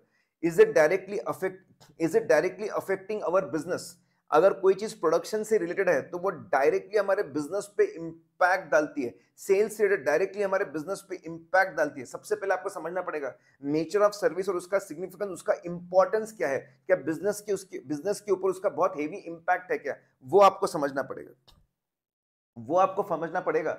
is it directly affect is it directly affecting our business अगर कोई चीज़ प्रोडक्शन से रिलेटेड है तो वो डायरेक्टली हमारे बिजनेस पे इम्पैक्ट डालती है सेल्स से रिलेटेड डायरेक्टली हमारे बिजनेस पे इम्पैक्ट डालती है सबसे पहले आपको समझना पड़ेगा नेचर ऑफ सर्विस और उसका सिग्निफिकेंस उसका इंपॉर्टेंस क्या है क्या बिजनेस के उसके बिजनेस के ऊपर उसका बहुत हेवी इंपैक्ट है क्या वो आपको समझना पड़ेगा वो आपको समझना पड़ेगा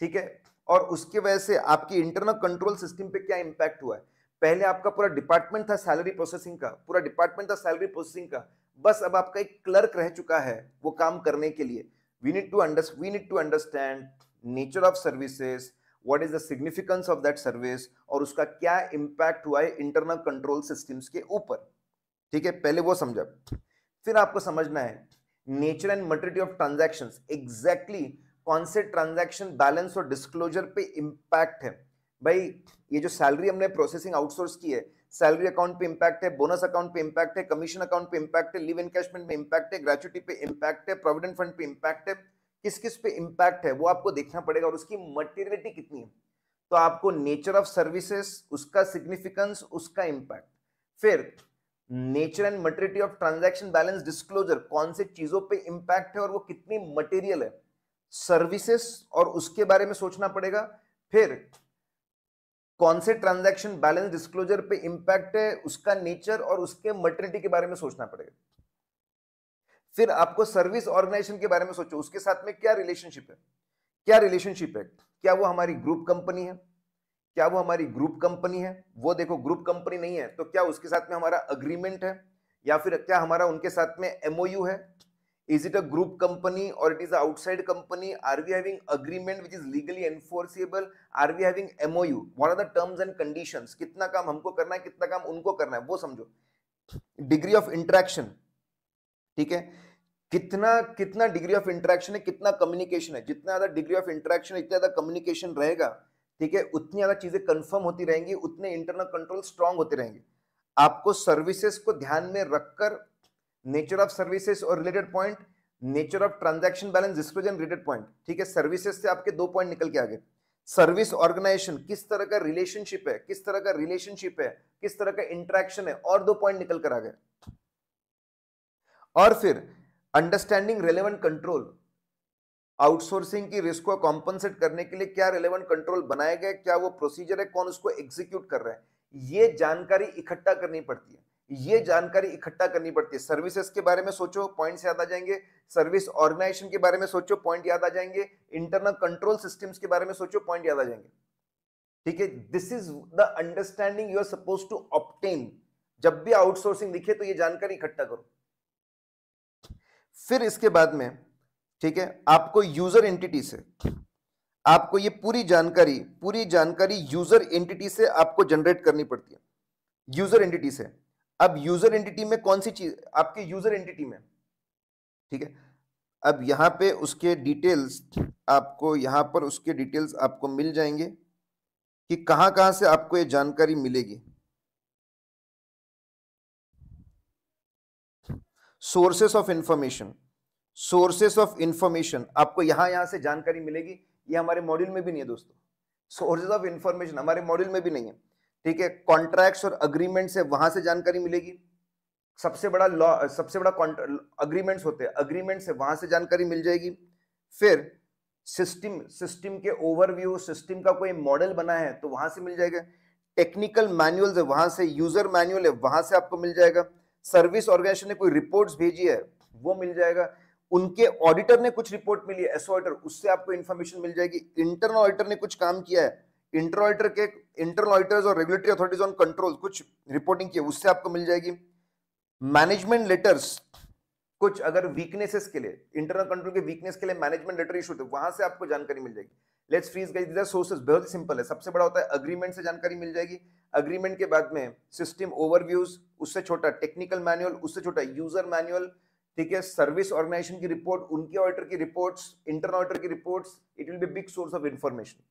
ठीक है और उसकी वजह से आपकी इंटरनल कंट्रोल सिस्टम पे क्या इंपैक्ट हुआ है पहले आपका पूरा डिपार्टमेंट था सैलरी प्रोसेसिंग का पूरा डिपार्टमेंट था सैलरी प्रोसेसिंग का बस अब आपका एक क्लर्क रह चुका है वो काम करने के लिए we need to under we need to understand nature of services what is the significance of that service और उसका क्या इंपैक्ट हुआ है इंटरनल कंट्रोल सिस्टम्स के ऊपर ठीक है पहले वो समझा फिर आपको समझना है nature and materiality of transaction exactly कौन से ट्रांजेक्शन बैलेंस और डिस्क्लोजर पे इंपैक्ट है भाई ये जो सैलरी हमने प्रोसेसिंग आउटसोर्स की है सैलरी अकाउंट पे इंपैक्ट है बोनस अकाउंट पे इंपैक्ट है कमीशन अकाउंट पे इंपैक्ट है लिव इनकैशमेंट पे इंपैक्ट है ग्रेचुटी पे इंपैक्ट है प्रोविडेंट फंड पे इंपैक्ट है किस किस पे इंपैक्ट है वो आपको देखना पड़ेगा और उसकी मटेरियलिटी कितनी है तो आपको नेचर ऑफ सर्विसेस उसका सिग्निफिकेंस उसका इंपैक्ट फिर nature and materiality of transaction balance disclosure कौन से चीजों पर इंपैक्ट है और वो कितनी मटेरियल है सर्विसेस और उसके बारे में सोचना पड़ेगा फिर कौन से ट्रांजैक्शन बैलेंस डिस्क्लोजर पे इम्पैक्ट है उसका नेचर और उसके मटरिटी के बारे में सोचना पड़ेगा फिर आपको सर्विस ऑर्गेनाइजेशन के बारे में सोचो उसके साथ में क्या रिलेशनशिप है क्या रिलेशनशिप है क्या वो हमारी ग्रुप कंपनी है क्या वो हमारी ग्रुप कंपनी है वो देखो ग्रुप कंपनी नहीं है तो क्या उसके साथ में हमारा अग्रीमेंट है या फिर क्या हमारा उनके साथ में एमओयू है is it a group company or it is an outside company are we having agreement which is legally enforceable are we having mou what are the terms and conditions कितना काम हमको करना है कितना काम उनको करना है वो समझो degree of interaction ठीक है कितना कितना डिग्री ऑफ इंट्रैक्शन है कितना कम्युनिकेशन है जितना ज्यादा डिग्री ऑफ इंट्रैक्शन है इतना ज्यादा कम्युनिकेशन रहेगा ठीक है उतनी ज्यादा चीजें कंफर्म होती रहेंगी उतने इंटरनल कंट्रोल स्ट्रांग होते रहेंगे आपको सर्विसेज को ध्यान में रखकर नेचर ऑफ सर्विसेज और related point nature of transaction balance disclosure related point ठीक है सर्विसेज से आपके दो पॉइंट निकल के आगे सर्विस ऑर्गेनाइजेशन किस तरह का रिलेशनशिप है किस तरह का रिलेशनशिप है किस तरह का इंट्रैक्शन है और दो पॉइंट निकल कर आ गए और फिर अंडरस्टैंडिंग रेलेवेंट कंट्रोल आउटसोर्सिंग की रिस्क को कॉम्पनसेट करने के लिए क्या रेलेवेंट कंट्रोल बनाया गया क्या वो प्रोसीजर है कौन उसको एग्जीक्यूट कर रहा है ये जानकारी इकट्ठा करनी पड़ती है ये जानकारी इकट्ठा करनी पड़ती है सर्विसेज के बारे में सोचो पॉइंट्स याद आ जाएंगे सर्विस ऑर्गेनाइजेशन के बारे में सोचो पॉइंट याद आ जाएंगे इंटरनल कंट्रोल सिस्टम्स के बारे में सोचो पॉइंट याद आ जाएंगे ठीक है this is the understanding you are suppose to obtain जब भी आउटसोर्सिंग लिखे तो ये जानकारी इकट्ठा करो फिर इसके बाद में ठीक है आपको यूजर एंटिटी से आपको ये पूरी जानकारी पूरी जानकारी यूजर एंटिटी से आपको जनरेट करनी पड़ती है यूजर एंटिटी से अब यूजर एंटिटी में कौन सी चीज आपके यूजर एंटिटी में ठीक है अब यहां पे उसके डिटेल्स आपको यहां पर उसके डिटेल्स आपको मिल जाएंगे कि कहां कहां से आपको ये जानकारी मिलेगी sources of information sources of information आपको यहां यहां से जानकारी मिलेगी ये हमारे मॉड्यूल में भी नहीं है दोस्तों सोर्सेज ऑफ इंफॉर्मेशन हमारे मॉड्यूल में भी नहीं है ठीक है कॉन्ट्रैक्ट्स और अग्रीमेंट से वहां से जानकारी मिलेगी सबसे बड़ा लॉ सबसे बड़ा अग्रीमेंट्स होते हैं अग्रीमेंट से वहां से जानकारी मिल जाएगी फिर सिस्टम सिस्टम के ओवरव्यू सिस्टम का कोई मॉडल बना है तो वहां से मिल जाएगा टेक्निकल मैनुअल है वहां से यूजर मैनुअल है वहां से आपको मिल जाएगा सर्विस ऑर्गेनाइजेशन ने कोई रिपोर्ट भेजी है वो मिल जाएगा उनके ऑडिटर ने कुछ रिपोर्ट मिली है एसो ऑडिटर उससे आपको इन्फॉर्मेशन मिल जाएगी इंटरनल ऑडिटर ने कुछ काम किया है इंटरलॉइटर के इंटरलॉइटर्स और रेगुलेटरी अथॉरिटीज ऑन कंट्रोल कुछ रिपोर्टिंग की उससे आपको मिल जाएगी मैनेजमेंट लेटर्स कुछ अगर वीकनेसेस के लिए इंटरनल कंट्रोल के वीकनेस के लिए मैनेजमेंट लेटर इशू थे वहां से आपको जानकारी मिल जाएगी लेट्स फ्रीज गाइस सोर्सेस बहुत ही सिंपल है सबसे बड़ा होता है अग्रीमेंट से जानकारी मिल जाएगी अग्रीमेंट के बाद में सिस्टम ओवरव्यूज उससे छोटा टेक्निकल मैनुअल उससे छोटा यूजर मैनुअल ठीक है सर्विस ऑर्गेनाइजेशन की रिपोर्ट उनके ऑडिटर की रिपोर्ट्स इंटरनल ऑडिटर की reports it will be big source of information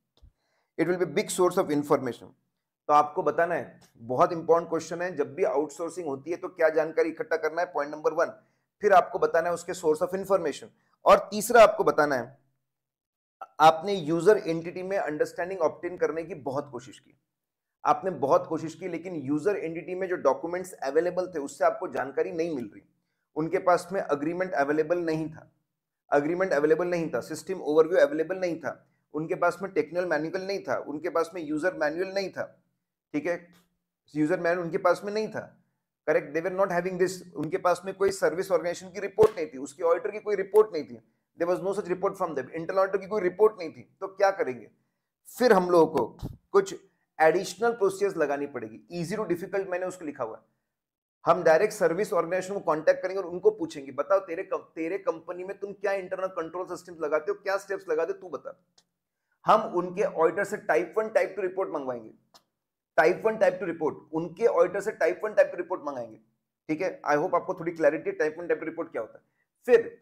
it will be big source of information तो आपको बताना है बहुत इंपॉर्टेंट क्वेश्चन है जब भी आउटसोर्सिंग होती है तो क्या जानकारी इकट्ठा करना है पॉइंट नंबर वन फिर आपको बताना है उसके सोर्स ऑफ इंफॉर्मेशन और तीसरा आपको बताना है आपने यूजर एंटिटी में अंडरस्टैंडिंग ऑप्टेन करने की बहुत कोशिश की आपने बहुत कोशिश की लेकिन यूजर एंटिटी में जो डॉक्यूमेंट्स अवेलेबल थे उससे आपको जानकारी नहीं मिल रही उनके पास में अग्रीमेंट अवेलेबल नहीं था अग्रीमेंट अवेलेबल नहीं था सिस्टम ओवरव्यू अवेलेबल नहीं था उनके पास में टेक्निकल मैनुअल नहीं था उनके पास में यूजर मैनुअल नहीं था ठीक है यूजर मैनुअल उनके पास में नहीं था correct they were not having this उनके पास में कोई सर्विस ऑर्गेनाइजेशन की रिपोर्ट नहीं थी उसकी ऑडिटर की कोई रिपोर्ट नहीं थी there was no such report from them internal auditor की कोई रिपोर्ट नहीं थी तो क्या करेंगे फिर हम लोगों को कुछ एडिशनल प्रोसीजर्स लगानी पड़ेगी इजी टू डिफिकल्ट मैंने उसको लिखा हुआ हम डायरेक्ट सर्विस ऑर्गेनाइजेशन को कांटेक्ट करेंगे और उनको पूछेंगे बताओ तेरे तेरे कंपनी में तुम क्या इंटरनल कंट्रोल सिस्टम लगाते हो क्या स्टेप्स लगाते हो तू बता हम उनके ऑडिटर से type one type two report मंगवाएंगे type one type two report उनके ऑडिटर से type one type two report मंगाएंगे ठीक है आई होप आपको थोड़ी clarity type one type two report क्या होता है फिर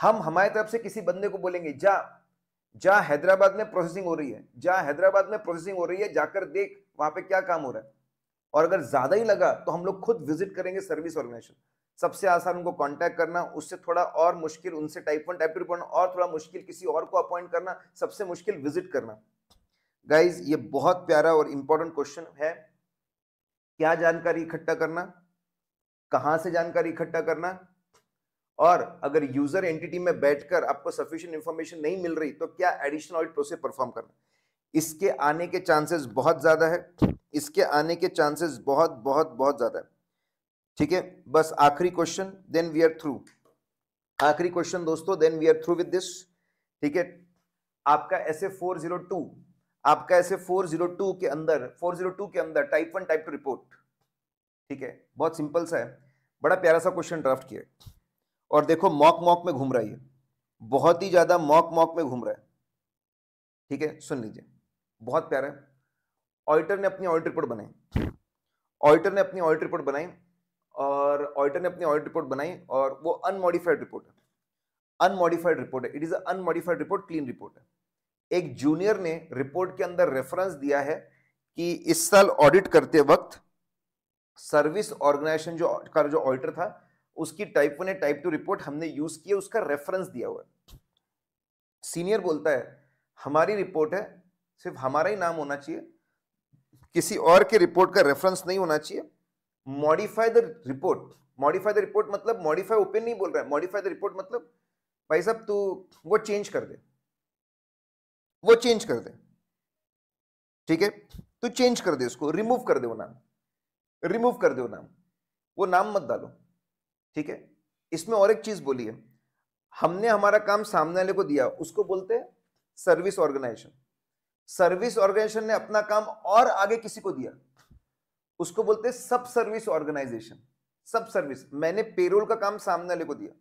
हम हमारे तरफ से किसी बंदे को बोलेंगे जा जा हैदराबाद में प्रोसेसिंग हो रही है जा हैदराबाद में प्रोसेसिंग हो रही है जाकर देख वहां पे क्या काम हो रहा है और अगर ज्यादा ही लगा तो हम लोग खुद विजिट करेंगे सर्विस ऑर्गेनाइजेशन सबसे आसान उनको कांटेक्ट करना उससे थोड़ा और मुश्किल उनसे टाइप वन टाइप टू और थोड़ा मुश्किल किसी और को अपॉइंट करना सबसे मुश्किल विजिट करना गाइज ये बहुत प्यारा और इम्पोर्टेंट क्वेश्चन है क्या जानकारी इकट्ठा करना कहाँ से जानकारी इकट्ठा करना और अगर यूजर एंटिटी में बैठकर आपको सफिशियंट इंफॉर्मेशन नहीं मिल रही तो क्या एडिशनल ऑडिट प्रोसेस परफॉर्म करना इसके आने के चांसेस बहुत ज़्यादा है इसके आने के चांसेस बहुत बहुत बहुत ज़्यादा है ठीक है बस आखिरी question then we are through आखिरी क्वेश्चन दोस्तों then we are through with this ठीक है आपका ऐसे 402 आपका ऐसे 402 के अंदर 402 के अंदर type one type two report ठीक है बहुत सिंपल सा है बड़ा प्यारा सा क्वेश्चन ड्राफ्ट किया और देखो मॉक मॉक में घूम रहा है बहुत ही ज्यादा मॉक मॉक में घूम रहा है ठीक है सुन लीजिए बहुत प्यारा है ऑडिटर ने अपनी ऑडिट रिपोर्ट बनाई ऑडिटर ने अपनी ऑडिट रिपोर्ट बनाई और ऑडिटर ने अपनी ऑडिट रिपोर्ट बनाई और वो अनमॉडिफाइड रिपोर्ट है अनमॉडिफाइड रिपोर्ट है it is unmodified report clean report है एक जूनियर ने रिपोर्ट के अंदर रेफरेंस दिया है कि इस साल ऑडिट करते वक्त सर्विस ऑर्गेनाइजेशन जो का जो ऑडिटर था उसकी टाइप वन या टाइप टू रिपोर्ट हमने यूज किया उसका रेफरेंस दिया हुआ है सीनियर बोलता है हमारी रिपोर्ट है सिर्फ हमारा ही नाम होना चाहिए किसी और के रिपोर्ट का रेफरेंस नहीं होना चाहिए modify the report modify the report मतलब मॉडिफाई ओपन नहीं बोल रहा है मॉडिफाई द रिपोर्ट मतलब भाई साहब तू वो चेंज कर दे वो चेंज कर दे ठीक है तू चेंज कर दे उसको रिमूव कर दे वो नाम रिमूव कर दे वो नाम वो नाम मत डालो ठीक है इसमें और एक चीज बोली है हमने हमारा काम सामने वाले को दिया उसको बोलते हैं सर्विस ऑर्गेनाइजेशन सर्विस ऑर्गेनाइजेशन ने अपना काम और आगे किसी को दिया उसको बोलते हैं sub service organization sub service मैंने पेरोल का काम सामने वाले को दिया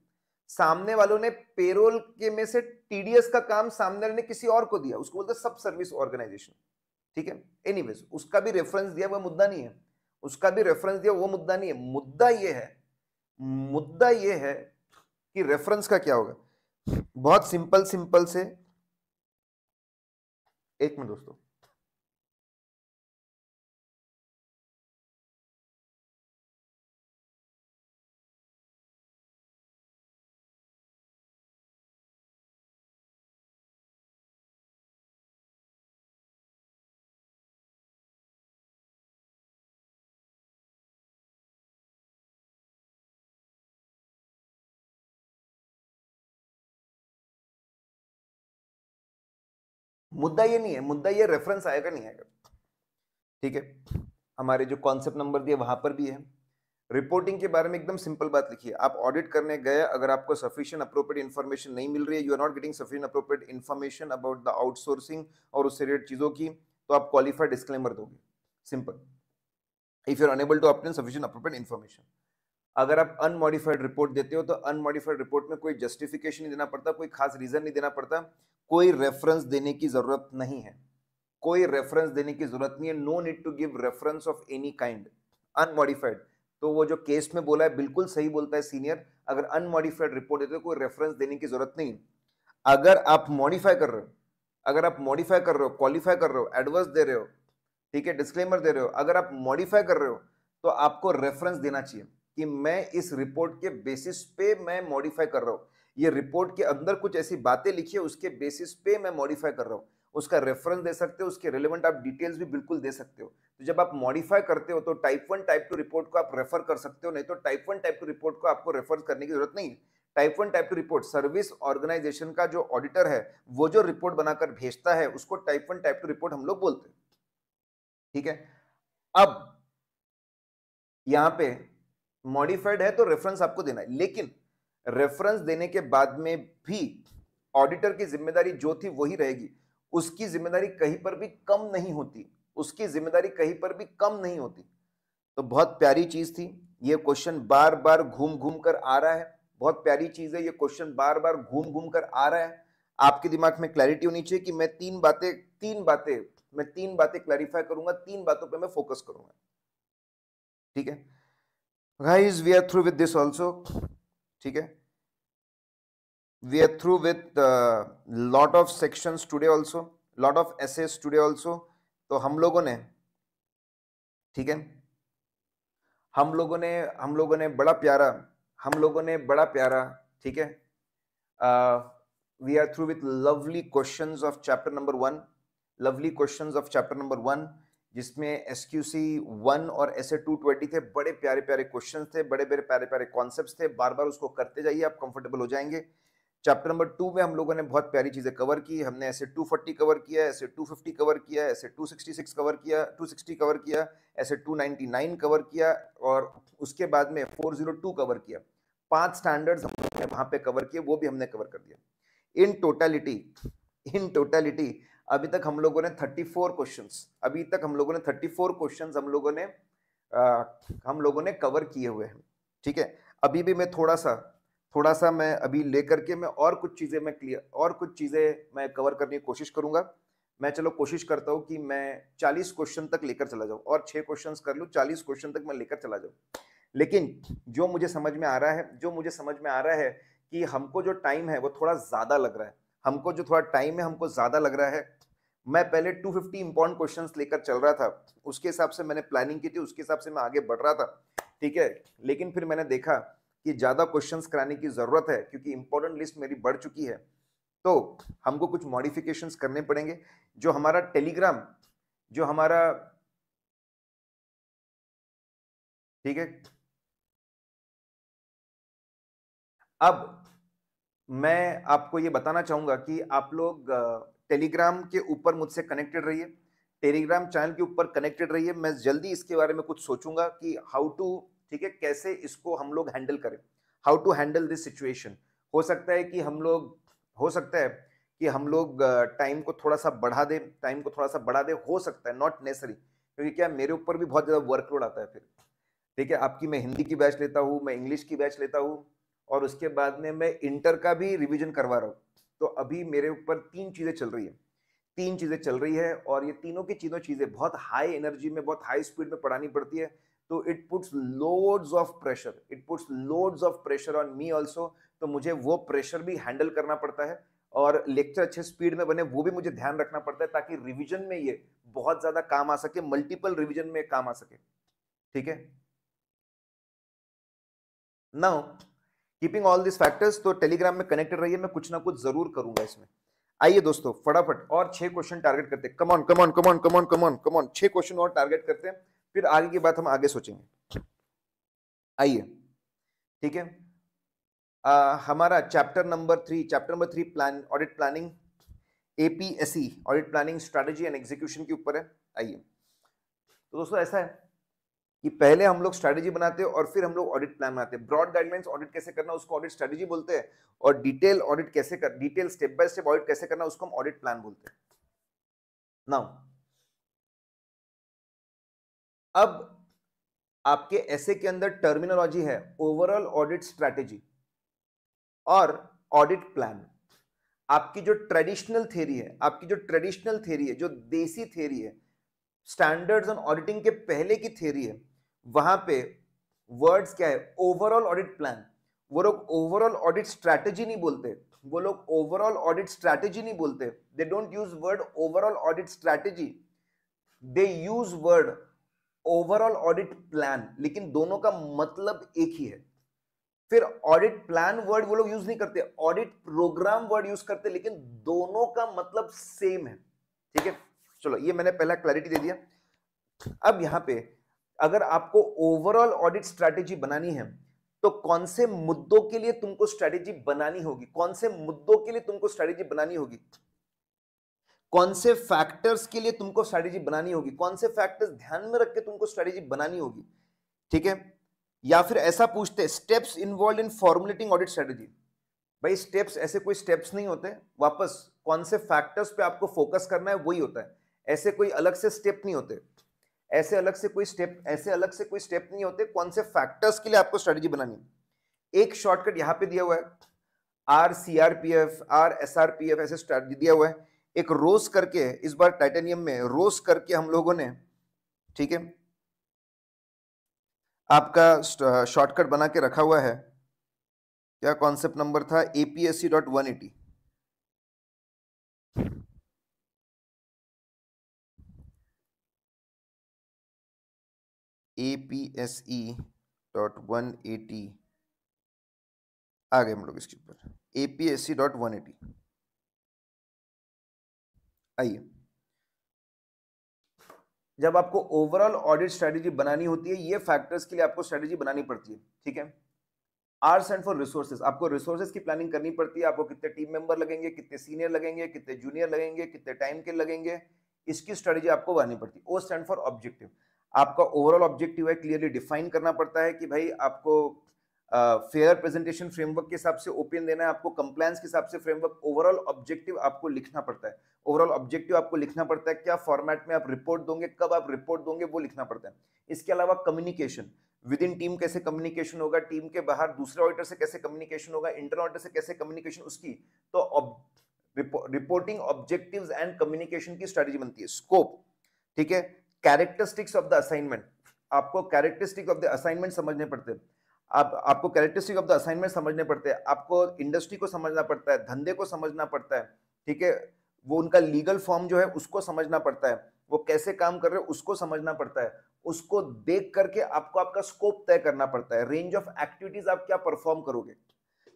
सामने वालों ने पेरोल के में से टीडीएस का काम सामने वाले ने किसी और को दिया उसको बोलते सब सर्विस ऑर्गेनाइजेशन ठीक है एनीवेज उसका भी रेफरेंस दिया वह मुद्दा नहीं है उसका भी रेफरेंस दिया वो मुद्दा नहीं है मुद्दा ये है मुद्दा ये है कि रेफरेंस का क्या होगा बहुत सिंपल सिंपल से एक मिनट दोस्तों मुद्दा ये नहीं है मुद्दा ये रेफरेंस आएगा नहीं आएगा ठीक है हमारे जो कॉन्सेप्ट नंबर दिए वहां पर भी है रिपोर्टिंग के बारे में एकदम सिंपल बात लिखिए आप ऑडिट करने गए अगर आपको सफिशियंट अप्रोप्रिएट इन्फॉर्मेशन नहीं मिल रही है you are not getting sufficient appropriate information about the outsourcing और उससे रिलेटेड चीज़ों की तो आप क्वालिफाइड डिस्क्लेमर दोगे simple if you are unable to obtain sufficient appropriate information अगर आप अनमॉडिफाइड रिपोर्ट देते हो तो अनमॉडिफाइड रिपोर्ट में कोई जस्टिफिकेशन नहीं देना पड़ता कोई खास रीजन नहीं देना पड़ता कोई रेफरेंस देने की जरूरत नहीं है कोई रेफरेंस देने की जरूरत नहीं है no need to give reference of any kind unmodified तो वो जो केस में बोला है बिल्कुल सही बोलता है सीनियर अगर अनमॉडिफाइड रिपोर्ट देते हो कोई रेफरेंस देने की जरूरत नहीं अगर आप मॉडिफाई कर रहे हो अगर आप मॉडिफाई कर रहे हो क्वालिफाई कर रहे हो एडवर्स दे रहे हो ठीक है डिस्क्लेमर दे रहे हो अगर आप मॉडिफाई कर रहे हो तो आपको रेफरेंस देना चाहिए कि मैं इस रिपोर्ट के बेसिस पे मैं मॉडिफाई कर रहा हूं ये रिपोर्ट के अंदर कुछ ऐसी बातें लिखी है उसके बेसिस पे मैं मॉडिफाई कर रहा हूँ उसका रेफरेंस दे सकते हो उसके रिलेवेंट आप डिटेल्स भी बिल्कुल दे सकते हो तो जब आप मॉडिफाई करते हो तो type one type two report को आप रेफर कर सकते हो नहीं तो type one type two report को आपको रेफर करने की जरूरत नहीं है type one type two report service organization का जो ऑडिटर है वो जो रिपोर्ट बनाकर भेजता है उसको type one type two report हम लोग बोलते हैं ठीक है अब यहां पे मॉडिफाइड है तो रेफरेंस आपको देना है लेकिन रेफरेंस देने के बाद में भी ऑडिटर की जिम्मेदारी जो थी वही रहेगी उसकी जिम्मेदारी कहीं पर भी कम नहीं होती उसकी जिम्मेदारी कहीं पर भी कम नहीं होती तो बहुत प्यारी चीज थी ये क्वेश्चन बार बार घूम घूम कर आ रहा है बहुत प्यारी चीज है ये क्वेश्चन बार बार घूम घूम कर आ रहा है आपके दिमाग में क्लैरिटी होनी चाहिए कि मैं तीन बातें तीन बातें मैं तीन बातें क्लैरिफाई करूंगा तीन बातों पे मैं फोकस करूंगा ठीक है guys we are through with this also ठीक है we are through with lot of section today also lot of SAs today also तो हम लोगों ने ठीक है हम लोगों ने हम लोगों ने बड़ा प्यारा हम लोगों ने बड़ा प्यारा ठीक है we are through with lovely question of chapter number one lovely question of chapter number one जिसमें एस क्यू सी वन और एस ए टू ट्वेंटी थे बड़े प्यारे प्यारे क्वेश्चन थे बड़े बड़े प्यारे प्यारे कॉन्सेप्ट थे बार बार उसको करते जाइए आप कंफर्टेबल हो जाएंगे चैप्टर नंबर टू में हम लोगों ने बहुत प्यारी चीज़ें कवर की हमने ऐसे टू फोर्टी कवर किया ऐसे टू फिफ्टी कवर किया ऐसे टू सिक्सटी सिक्स कवर किया टू सिक्सटी कवर किया ऐसे टू नाइन्टी नाइन कवर किया और उसके बाद में फोर जीरो टू कवर किया पांच स्टैंडर्ड्स हमने वहाँ पे कवर किए वो भी हमने कवर कर दिया इन टोटलिटी इन टोटलिटी अभी तक हम लोगों ने 34 क्वेश्चंस अभी तक हम लोगों ने 34 क्वेश्चंस हम लोगों ने आ, हम लोगों ने कवर किए हुए हैं ठीक है अभी भी मैं थोड़ा सा थोड़ा सा मैं अभी लेकर के मैं और कुछ चीज़ें मैं क्लियर और कुछ चीज़ें मैं कवर करने की कोशिश करूँगा मैं चलो कोशिश करता हूँ कि मैं चालीस क्वेश्चन तक लेकर चला जाऊँ और छः क्वेश्चन कर लूँ चालीस क्वेश्चन तक मैं लेकर चला जाऊँ लेकिन जो मुझे समझ में आ रहा है जो मुझे समझ में आ रहा है कि हमको जो टाइम है वो थोड़ा ज़्यादा लग रहा है हमको जो थोड़ा टाइम है हमको ज़्यादा लग रहा है मैं पहले 250 इंपॉर्टेंट क्वेश्चन लेकर चल रहा था उसके हिसाब से मैंने प्लानिंग की थी उसके हिसाब से मैं आगे बढ़ रहा था ठीक है लेकिन फिर मैंने देखा कि ज़्यादा क्वेश्चंस कराने की ज़रूरत है क्योंकि इंपॉर्टेंट लिस्ट मेरी बढ़ चुकी है तो हमको कुछ मॉडिफिकेशन करने पड़ेंगे जो हमारा टेलीग्राम जो हमारा ठीक है अब मैं आपको ये बताना चाहूंगा कि आप लोग टेलीग्राम के ऊपर मुझसे कनेक्टेड रहिए टेलीग्राम चैनल के ऊपर कनेक्टेड रहिए मैं जल्दी इसके बारे में कुछ सोचूंगा कि हाउ टू ठीक है कैसे इसको हम लोग हैंडल करें how to handle this situation हो सकता है कि हम लोग हो सकता है कि हम लोग टाइम को थोड़ा सा बढ़ा दें टाइम को थोड़ा सा बढ़ा दें हो सकता है नॉट नेसरी क्योंकि क्या मेरे ऊपर भी बहुत ज़्यादा वर्कलोड आता है फिर ठीक है आपकी मैं हिंदी की बैच लेता हूँ मैं इंग्लिश की बैच लेता हूँ और उसके बाद में मैं इंटर का भी रिविजन करवा रहा हूँ तो अभी मेरे ऊपर तीन चीज़ें चल रही है तीन चीज़ें चल रही है और ये तीनों की तीनों चीज़ें बहुत हाई एनर्जी में बहुत हाई स्पीड में पढ़ानी पड़ती है तो it puts loads of pressure it puts loads of pressure on me also तो मुझे वो प्रेशर भी हैंडल करना पड़ता है और लेक्चर अच्छे स्पीड में बने वो भी मुझे ध्यान रखना पड़ता है ताकि रिविजन में ये बहुत ज़्यादा काम आ सके मल्टीपल रिविजन में काम आ सके ठीक है now keeping all this factors तो टेलीग्राम में कनेक्टेड रहिए मैं कुछ ना कुछ जरूर करूंगा इसमें आइए दोस्तों फटाफट और छह क्वेश्चन टारगेट करते हैं come on come on come on come on come on come on छह क्वेश्चन और टारगेट करते हैं फिर आगे की बात हम आगे सोचेंगे आइए ठीक है हमारा chapter number three chapter number three plan audit planning APSE audit planning strategy and execution के ऊपर है आइए तो दोस्तों ऐसा है कि पहले हम लोग स्ट्रैटेजी बनाते हैं और फिर हम लोग ऑडिट प्लान बनाते हैं ब्रॉड गाइडलाइंस ऑडिट कैसे करना उसको ऑडिट स्ट्रेटेजी बोलते हैं और डिटेल ऑडिट कैसे कर detail step by step audit कैसे करना उसको हम ऑडिट प्लान बोलते हैं नाउ अब आपके ऐसे के अंदर टर्मिनोलॉजी है ओवरऑल ऑडिट स्ट्रैटेजी और ऑडिट प्लान आपकी जो ट्रेडिशनल थेरी है आपकी जो ट्रेडिशनल थेरी है जो देसी थेरी है स्टैंडर्ड्स ऑन ऑडिटिंग के पहले की थेरी है वहां पे वर्ड्स क्या है ओवरऑल ऑडिट प्लान वो लोग ओवरऑल ऑडिट स्ट्रैटेजी नहीं बोलते वो लोग ओवरऑल ऑडिट स्ट्रैटेजी नहीं बोलते they don't use word overall audit strategy they use word overall audit plan लेकिन दोनों का मतलब एक ही है फिर ऑडिट प्लान वर्ड वो लोग यूज नहीं करते ऑडिट प्रोग्राम वर्ड यूज करते लेकिन दोनों का मतलब सेम है ठीक है चलो ये मैंने पहला क्लैरिटी दे दिया अब यहां पे अगर आपको ओवरऑल ऑडिट स्ट्रैटेजी बनानी है तो कौन से मुद्दों के लिए तुमको स्ट्रैटेजी बनानी होगी कौन से मुद्दों के लिए तुमको स्ट्रैटेजी बनानी होगी कौन से फैक्टर्स के लिए तुमको स्ट्रैटेजी बनानी होगी कौन से फैक्टर्स ध्यान में रख के तुमको स्ट्रैटेजी बनानी होगी ठीक है या फिर ऐसा पूछते steps involve in formulating audit strategy भाई स्टेप्स ऐसे कोई स्टेप्स नहीं होते वापस कौन से फैक्टर्स पे आपको फोकस करना है वही होता है ऐसे कोई अलग से स्टेप नहीं होते ऐसे अलग से कोई स्टेप ऐसे अलग से कोई स्टेप नहीं होते कौन से फैक्टर्स के लिए आपको स्ट्रेटेजी बनानी एक शॉर्टकट यहाँ पे दिया हुआ है R C R P F R S R P F ऐसे स्ट्रेटजी दिया हुआ है एक रोज करके इस बार टाइटेनियम में रोज करके हम लोगों ने ठीक है आपका शॉर्टकट बना के रखा हुआ है क्या कॉन्सेप्ट नंबर था APSC dot one eighty A dot one eighty आ गए हम लोग इसके ऊपर A P S C dot one eighty आइए जब आपको ओवरऑल ऑडिट स्ट्रेटेजी बनानी होती है ये फैक्टर्स के लिए आपको स्ट्रेटेजी बनानी पड़ती है ठीक है आर्स एंड फॉर रिसोर्सेज आपको रिसोर्सेज की प्लानिंग करनी पड़ती है आपको कितने टीम मेंबर लगेंगे कितने सीनियर लगेंगे कितने जूनियर लगेंगे कितने टाइम के लगेंगे इसकी स्ट्रेटेजी आपको बनानी पड़ती है ओ स्टैंड फॉर ऑब्जेक्टिव आपका ओवरऑल ऑब्जेक्टिव है क्लियरली डिफाइन करना पड़ता है कि भाई आपको फेयर प्रेजेंटेशन फ्रेमवर्क के हिसाब से ओपिनियन देना है आपको कंप्लायंस के हिसाब से फ्रेमवर्क ओवरऑल ऑब्जेक्टिव आपको लिखना पड़ता है ओवरऑल ऑब्जेक्टिव आपको लिखना पड़ता है क्या फॉर्मेट में आप रिपोर्ट दोगे कब आप रिपोर्ट दोगे वो लिखना पड़ता है इसके अलावा कम्युनिकेशन विद इन टीम कैसे कम्युनिकेशन होगा टीम के बाहर दूसरे ऑडिटर से कैसे कम्युनिकेशन होगा इंटरनल ऑडिटर से कैसे कम्युनिकेशन उसकी तो रिपोर्टिंग ऑब्जेक्टिव्स एंड कम्युनिकेशन की स्ट्रेटेजी बनती है स्कोप ठीक है कैरेक्टरिस्टिक्स ऑफ द असाइनमेंट आपको कैरेक्टरिस्टिक ऑफ द असाइनमेंट समझने पड़ते हैं आप आपको कैरेक्टरिस्टिक ऑफ द असाइनमेंट समझने पड़ते हैं आपको इंडस्ट्री को समझना पड़ता है धंधे को समझना पड़ता है ठीक है वो उनका लीगल फॉर्म जो है उसको समझना पड़ता है वो कैसे काम कर रहे हैं उसको समझना पड़ता है उसको देख करके आपको आपका स्कोप तय करना पड़ता है रेंज ऑफ एक्टिविटीज आप क्या परफॉर्म करोगे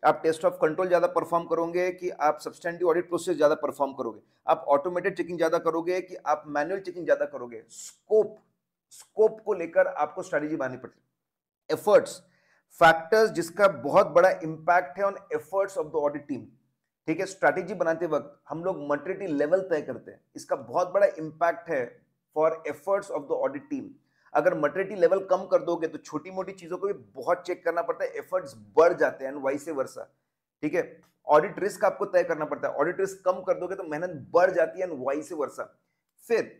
आप टेस्ट ऑफ कंट्रोल ज़्यादा परफॉर्म करोगे कि आप सब्सटैंडिव ऑडिट प्रोसेस ज़्यादा परफॉर्म करोगे आप ऑटोमेटेड चेकिंग ज़्यादा करोगे कि आप मैनुअल चेकिंग ज़्यादा करोगे स्कोप स्कोप को लेकर आपको स्ट्रेटेजी बनानी पड़ती एफर्ट्स फैक्टर्स जिसका बहुत बड़ा इम्पैक्ट है on efforts of the audit team ठीक है स्ट्रेटेजी बनाते वक्त हम लोग मटेरिटी लेवल तय करते हैं इसका बहुत बड़ा इम्पैक्ट है for efforts of the audit team अगर मटरिटी लेवल कम कर दोगे तो छोटी मोटी चीज़ों को भी बहुत चेक करना पड़ता है एफर्ट्स बढ़ जाते हैं वाई से वर्षा ठीक है ऑडिट रिस्क आपको तय करना पड़ता है ऑडिट रिस्क कम कर दोगे तो मेहनत बढ़ जाती है वाई से वर्षा फिर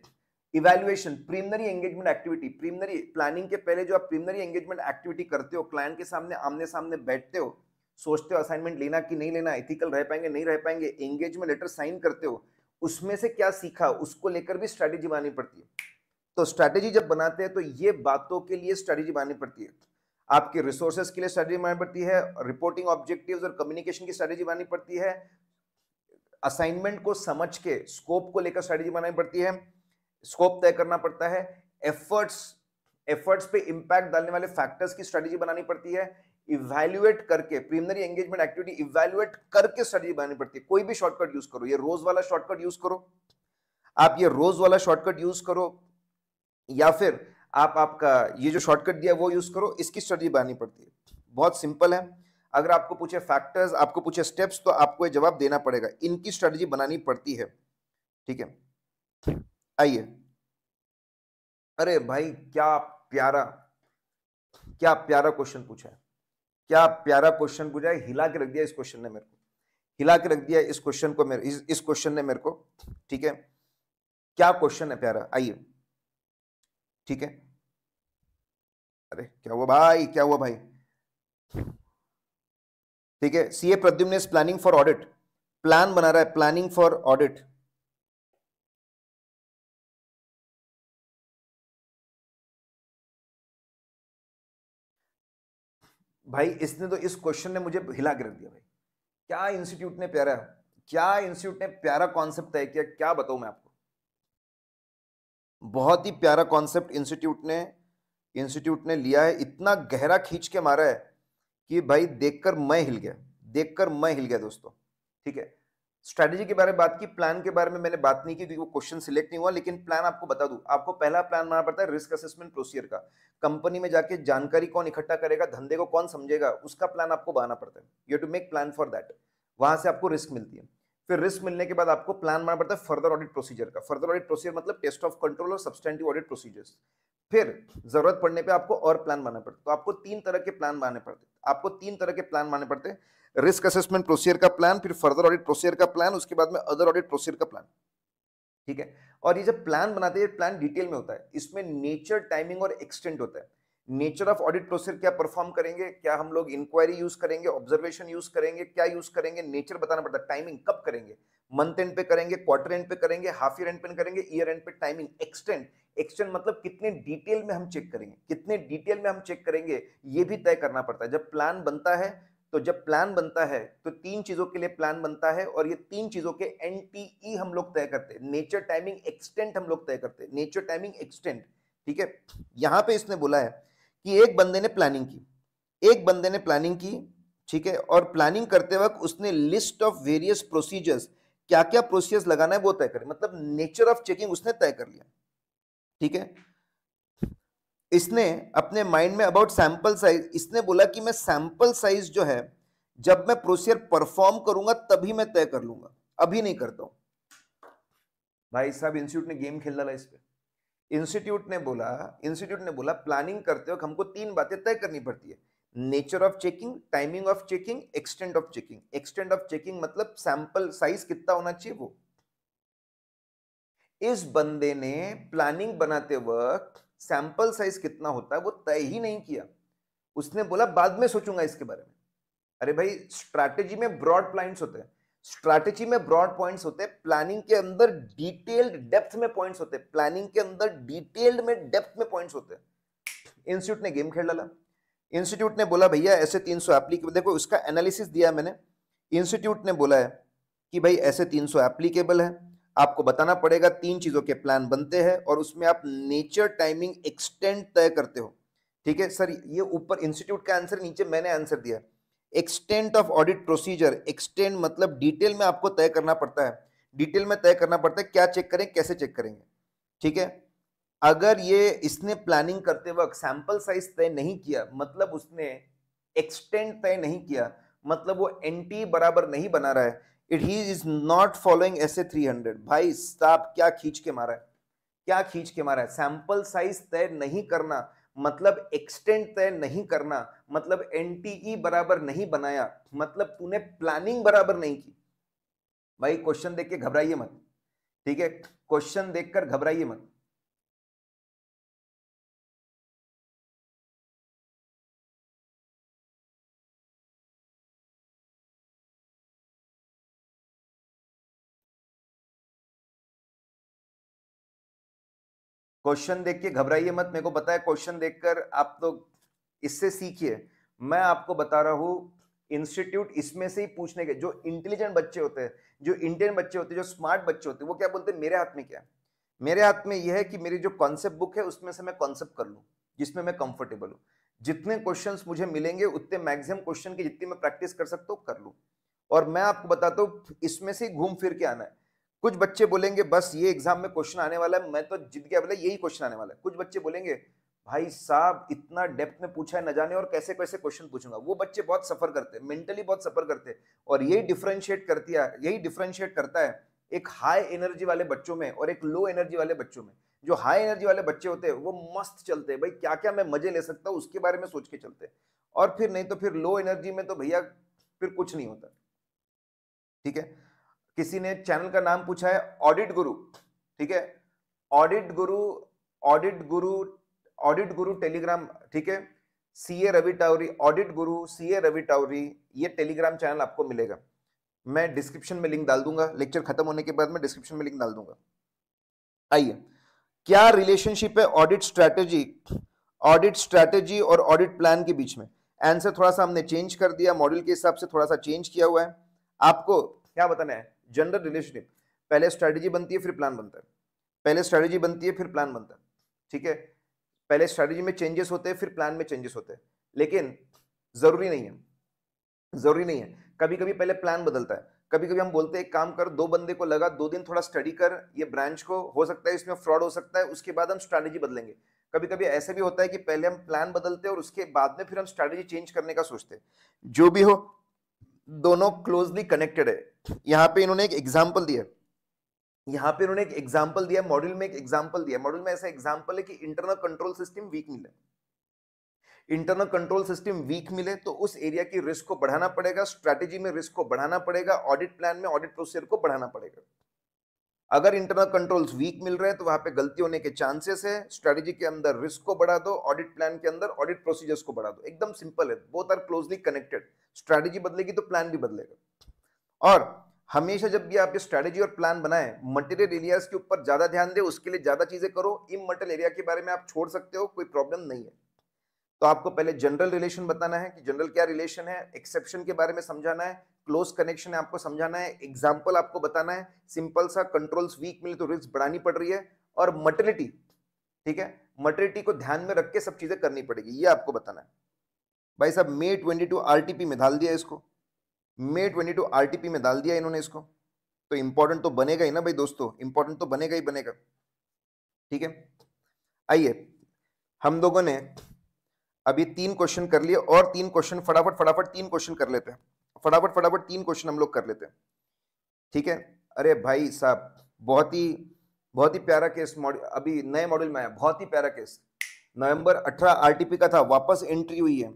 evaluation preliminary engagement activity preliminary planning के पहले जो आप प्रीमनरी एंगेजमेंट एक्टिविटी करते हो क्लाइंट के सामने आमने सामने बैठते हो सोचते हो असाइनमेंट लेना कि नहीं लेना एथिकल रह पाएंगे नहीं रह पाएंगे एंगेजमेंट लेटर साइन करते हो उसमें से क्या सीखा उसको लेकर भी स्ट्रैटेजी बनानी पड़ती है तो स्ट्रैटेजी जब बनाते हैं तो ये बातों के लिए स्ट्रैटेजी बनानी पड़ती है आपके रिसोर्सेज के लिए स्ट्रैटेजी बनानी पड़ती है रिपोर्टिंग ऑब्जेक्टिव्स और कम्युनिकेशन की स्ट्रैटेजी बनानी पड़ती है असाइनमेंट को समझ के स्कोप को लेकर स्ट्रैटेजी बनानी पड़ती है स्कोप तय करना पड़ता है एफर्ट्स एफर्ट्स पे इंपैक्ट डालने वाले फैक्टर्स की स्ट्रैटेजी बनानी पड़ती है इवैल्यूएट करके प्रीमिनरी एंगेजमेंट एक्टिविटी इवैल्यूएट करके स्ट्रैटेजी बनानी पड़ती है कोई भी शॉर्टकट यूज करो ये रोज वाला शॉर्टकट यूज करो आप ये रोज वाला शॉर्टकट यूज करो या फिर आप आपका ये जो शॉर्टकट दिया वो यूज़ करो इसकी स्ट्रेटी बनानी पड़ती है बहुत सिंपल है अगर आपको पूछे फैक्टर्स आपको पूछे स्टेप्स तो आपको ये जवाब देना पड़ेगा इनकी स्ट्रेटजी बनानी पड़ती है ठीक है आइए अरे भाई क्या प्यारा क्या प्यारा क्वेश्चन पूछा है क्या प्यारा क्वेश्चन पूछा है हिला के रख दिया इस क्वेश्चन ने मेरे को हिला के रख दिया इस क्वेश्चन को मेरे इस क्वेश्चन ने मेरे को ठीक है क्या क्वेश्चन है प्यारा आइए ठीक है अरे क्या हुआ भाई क्या हुआ भाई ठीक है सीए प्रद्युम्न ने प्लानिंग फॉर ऑडिट प्लान बना रहा है प्लानिंग फॉर ऑडिट भाई इसने तो इस क्वेश्चन ने मुझे हिला कर दिया भाई क्या इंस्टीट्यूट ने प्यारा क्या इंस्टीट्यूट ने प्यारा कॉन्सेप्ट तय किया क्या बताऊं मैं आपको बहुत ही प्यारा कॉन्सेप्ट इंस्टीट्यूट ने इंस्टीट्यूट ने लिया है इतना गहरा खींच के मारा है कि भाई देखकर मैं हिल गया देखकर मैं हिल गया दोस्तों ठीक है स्ट्रैटेजी के बारे में बात की प्लान के बारे में मैंने बात नहीं की क्योंकि वो क्वेश्चन सिलेक्ट नहीं हुआ लेकिन प्लान आपको बता दूं आपको पहला प्लान बनाना पड़ता है रिस्क असेसमेंट प्रोसीजर का कंपनी में जाके जानकारी कौन इकट्ठा करेगा धंधे को कौन समझेगा उसका प्लान आपको बनाना पड़ता है you to make plan for that वहां से आपको रिस्क मिलती है फिर रिस्क मिलने के बाद आपको प्लान बनाना पड़ता है फर्दर ऑडिट प्रोसीजर का फर्दर ऑडिट प्रोसीजर मतलब टेस्ट ऑफ कंट्रोल और सब्सटेंटिव ऑडिट प्रोसीजर्स फिर जरूरत पड़ने पे आपको और प्लान बनाना पड़ता है तो आपको तीन तरह के प्लान बनाने पड़ते आपको तीन तरह के प्लान बनाने पड़ते हैं रिस्क असेसमेंट प्रोसीजर का प्लान फिर फर्दर ऑडिट प्रोसीजर का प्लान उसके बाद में अदर ऑडिट प्रोसीजर का प्लान ठीक है और ये जब प्लान बनाते हैं प्लान डिटेल में होता है इसमें नेचर टाइमिंग और एक्सटेंट होता है नेचर ऑफ ऑडिट प्रोसेस क्या परफॉर्म करेंगे क्या हम लोग इंक्वायरी यूज करेंगे ऑब्जर्वेशन यूज करेंगे क्या यूज करेंगे नेचर बताना पड़ता है टाइमिंग कब करेंगे मंथ एंड पे करेंगे क्वार्टर एंड पे करेंगे हाफ ईयर एंड पे करेंगे ईयर एंड पे टाइमिंग एक्सटेंड एक्सटेंड मतलब कितने डिटेल में हम चेक करेंगे कितने डिटेल में हम चेक करेंगे ये भी तय करना पड़ता है जब प्लान बनता है तो जब प्लान बनता है तो तीन चीजों के लिए प्लान बनता है और ये तीन चीजों के एन e हम लोग तय करते हैं नेचर टाइमिंग एक्सटेंट हम लोग तय करते हैं नेचर टाइमिंग एक्सटेंट ठीक है यहां पे इसने बोला है कि एक बंदे ने प्लानिंग की एक बंदे ने प्लानिंग की ठीक है और प्लानिंग करते वक्त उसने लिस्ट ऑफ वेरियस प्रोसीजर्स क्या क्या प्रोसीजर्स लगाना है वो तय करें मतलब नेचर ऑफ चेकिंग उसने तय कर लिया ठीक है इसने अपने माइंड में अबाउट सैंपल साइज इसने बोला कि मैं सैंपल साइज जो है जब मैं प्रोसीजर परफॉर्म करूंगा तभी मैं तय कर लूंगा अभी नहीं करता हूं भाई साहब इंस्टीट्यूट ने गेम खेल डाला इस पर इंस्टीट्यूट ने बोला इंस्टीट्यूट ने बोला प्लानिंग करते वक्त हमको तीन बातें तय करनी पड़ती है nature of checking timing of checking extend of checking extend of checking मतलब सैंपल साइज कितना होना चाहिए वो इस बंदे ने प्लानिंग बनाते वक्त सैंपल साइज कितना होता है वो तय ही नहीं किया उसने बोला बाद में सोचूंगा इसके बारे में अरे भाई स्ट्रैटेजी में ब्रॉड प्लाइंट होते हैं स्ट्रैटेजी में ब्रॉड पॉइंट्स होते हैं प्लानिंग के अंदर डिटेल्ड डेप्थ में पॉइंट्स होते हैं प्लानिंग के अंदर डिटेल्ड में डेप्थ में पॉइंट्स होते हैं इंस्टीट्यूट ने गेम खेल डाला इंस्टीट्यूट ने बोला भैया ऐसे 300 सौ एप्लीकेबल देखो उसका एनालिसिस दिया मैंने इंस्टीट्यूट ने बोला है कि भाई ऐसे 300 सौ एप्लीकेबल है आपको बताना पड़ेगा तीन चीज़ों के प्लान बनते हैं और उसमें आप नेचर टाइमिंग एक्सटेंड तय करते हो ठीक है सर ये ऊपर इंस्टीट्यूट का आंसर नीचे मैंने आंसर दिया extent of audit procedure extent मतलब डिटेल में आपको तय करना पड़ता है डिटेल में तय करना पड़ता है क्या चेक करें कैसे चेक करेंगे ठीक है अगर ये इसने प्लानिंग करते वक्त सैंपल साइज तय नहीं किया मतलब उसने एक्सटेंट तय नहीं किया मतलब वो एन बराबर नहीं बना रहा है it he is not following S A three hundred भाई साहब क्या खींच के मारा है क्या खींच के मारा है सैंपल साइज तय नहीं करना मतलब एक्सटेंड तय नहीं करना मतलब एनटीई e बराबर नहीं बनाया मतलब तूने प्लानिंग बराबर नहीं की भाई क्वेश्चन देख के घबराइए मत ठीक है क्वेश्चन देखकर घबराइए मत क्वेश्चन देख के घबराइए मत मेरे को बताया क्वेश्चन देखकर आप लोग तो इससे सीखिए मैं आपको बता रहा हूँ इंस्टीट्यूट इसमें से ही पूछने के जो इंटेलिजेंट बच्चे होते हैं जो इंटेलिजेंट बच्चे होते हैं जो स्मार्ट बच्चे होते हैं वो क्या बोलते हैं मेरे हाथ में क्या है मेरे हाथ में यह है कि मेरी जो कॉन्सेप्ट बुक है उसमें से मैं कॉन्सेप्ट कर लूँ जिसमें मैं कंफर्टेबल हूँ जितने क्वेश्चंस मुझे मिलेंगे उतने मैक्सिमम क्वेश्चन की जितनी मैं प्रैक्टिस कर सकता हूँ कर लूँ और मैं आपको बताता हूँ इसमें से घूम फिर के आना है कुछ बच्चे बोलेंगे बस ये एग्जाम में क्वेश्चन आने वाला है मैं तो जीत गया बोला यही क्वेश्चन आने वाला है कुछ बच्चे बोलेंगे भाई साहब इतना डेप्थ में पूछा है न जाने और कैसे कैसे क्वेश्चन पूछूंगा वो बच्चे बहुत सफर करते हैं मेंटली बहुत सफर करते हैं और यही डिफ्रेंशिएट करती है यही डिफ्रेंशिएट करता है एक हाई एनर्जी वाले बच्चों में और एक लो एनर्जी वाले बच्चों में जो हाई एनर्जी वाले बच्चे होते हैं वो मस्त चलते हैं भाई क्या क्या मैं मजे ले सकता हूँ उसके बारे में सोच के चलते और फिर नहीं तो फिर लो एनर्जी में तो भैया फिर कुछ नहीं होता ठीक है किसी ने चैनल का नाम पूछा है ऑडिट गुरु ठीक है ऑडिट गुरु ऑडिट गुरु ऑडिट गुरु टेलीग्राम ठीक है सी ए रवि टावरी ऑडिट गुरु सी ए रवि टावरी ये टेलीग्राम चैनल आपको मिलेगा मैं डिस्क्रिप्शन में लिंक डाल दूंगा लेक्चर खत्म होने के बाद मैं डिस्क्रिप्शन में लिंक डाल दूंगा आइए क्या रिलेशनशिप है ऑडिट स्ट्रैटेजी ऑडिट स्ट्रैटेजी और ऑडिट प्लान के बीच में आंसर थोड़ा सा हमने चेंज कर दिया मॉडल के हिसाब से थोड़ा सा चेंज किया हुआ है आपको क्या बताना है जनरल रिलेशनशिप पहले स्ट्रैटेजी बनती है फिर प्लान बनता है पहले स्ट्रैटेजी बनती है फिर प्लान बनता है ठीक है पहले स्ट्रैटेजी में चेंजेस होते हैं फिर प्लान में चेंजेस होते हैं लेकिन ज़रूरी नहीं है ज़रूरी नहीं है कभी कभी पहले प्लान बदलता है कभी कभी हम बोलते हैं एक काम कर दो बंदे को लगा दो दिन थोड़ा स्टडी कर ये ब्रांच को हो सकता है इसमें फ्रॉड हो सकता है उसके बाद हम स्ट्रैटेजी बदलेंगे कभी कभी ऐसे भी होता है कि पहले हम प्लान बदलते हैं और उसके बाद में फिर हम स्ट्रैटेजी चेंज करने का सोचते हैं जो भी हो दोनों क्लोजली कनेक्टेड है यहां पे इन्होंने एक एग्जाम्पल दिया यहां पे इन्होंने एक एग्जाम्पल दिया मॉड्यूल में एक एग्जाम्पल दिया मॉड्यूल में ऐसा एग्जाम्पल है कि इंटरनल कंट्रोल सिस्टम वीक मिले इंटरनल कंट्रोल सिस्टम वीक मिले तो उस एरिया की रिस्क को बढ़ाना पड़ेगा स्ट्रेटेजी में रिस्क को बढ़ाना पड़ेगा ऑडिट प्लान में ऑडिट प्रोसीजर को बढ़ाना पड़ेगा अगर इंटरनल कंट्रोल्स वीक मिल रहे हैं तो वहां पे गलती होने के चांसेस है स्ट्रेटेजी के अंदर रिस्क को बढ़ा दो ऑडिट प्लान के अंदर ऑडिट प्रोसीजर्स को बढ़ा दो एकदम सिंपल है both are closely connected strategy बदलेगी तो प्लान भी बदलेगा और हमेशा जब भी आप ये और प्लान बनाए मटेरियल एरियाज के ऊपर ज़्यादा ध्यान दें उसके लिए ज़्यादा चीज़ें करो इन मटेरियल एरिया के बारे में आप छोड़ सकते हो कोई प्रॉब्लम नहीं है तो आपको पहले जनरल रिलेशन बताना है कि जनरल क्या रिलेशन है एक्सेप्शन के बारे में समझाना है क्लोज कनेक्शन है आपको समझाना है एग्जाम्पल आपको बताना है सिंपल सा कंट्रोल्स वीक मिले तो रिस्क बढ़ानी पड़ रही है और मटर्निटी ठीक है मटर्निटी को ध्यान में रख के सब चीज़ें करनी पड़ेगी ये आपको बताना है भाई साहब मे ट्वेंटी टू आर में डाल दिया इसको मे ट्वेंटी टू आर में डाल दिया इन्होंने इसको तो इंपॉर्टेंट तो बनेगा ही ना भाई दोस्तों इंपॉर्टेंट तो बनेगा ही बनेगा ठीक है आइए हम लोगों ने अभी तीन क्वेश्चन कर लिए और तीन क्वेश्चन फटाफट फटाफट तीन क्वेश्चन कर लेते हैं फटाफट फटाफट तीन क्वेश्चन हम लोग कर लेते हैं ठीक है अरे भाई साहब बहुत ही बहुत ही प्यारा केस मॉडल अभी नए मॉडल में आया बहुत ही प्यारा केस नवंबर 18 आरटीपी का था वापस एंट्री हुई है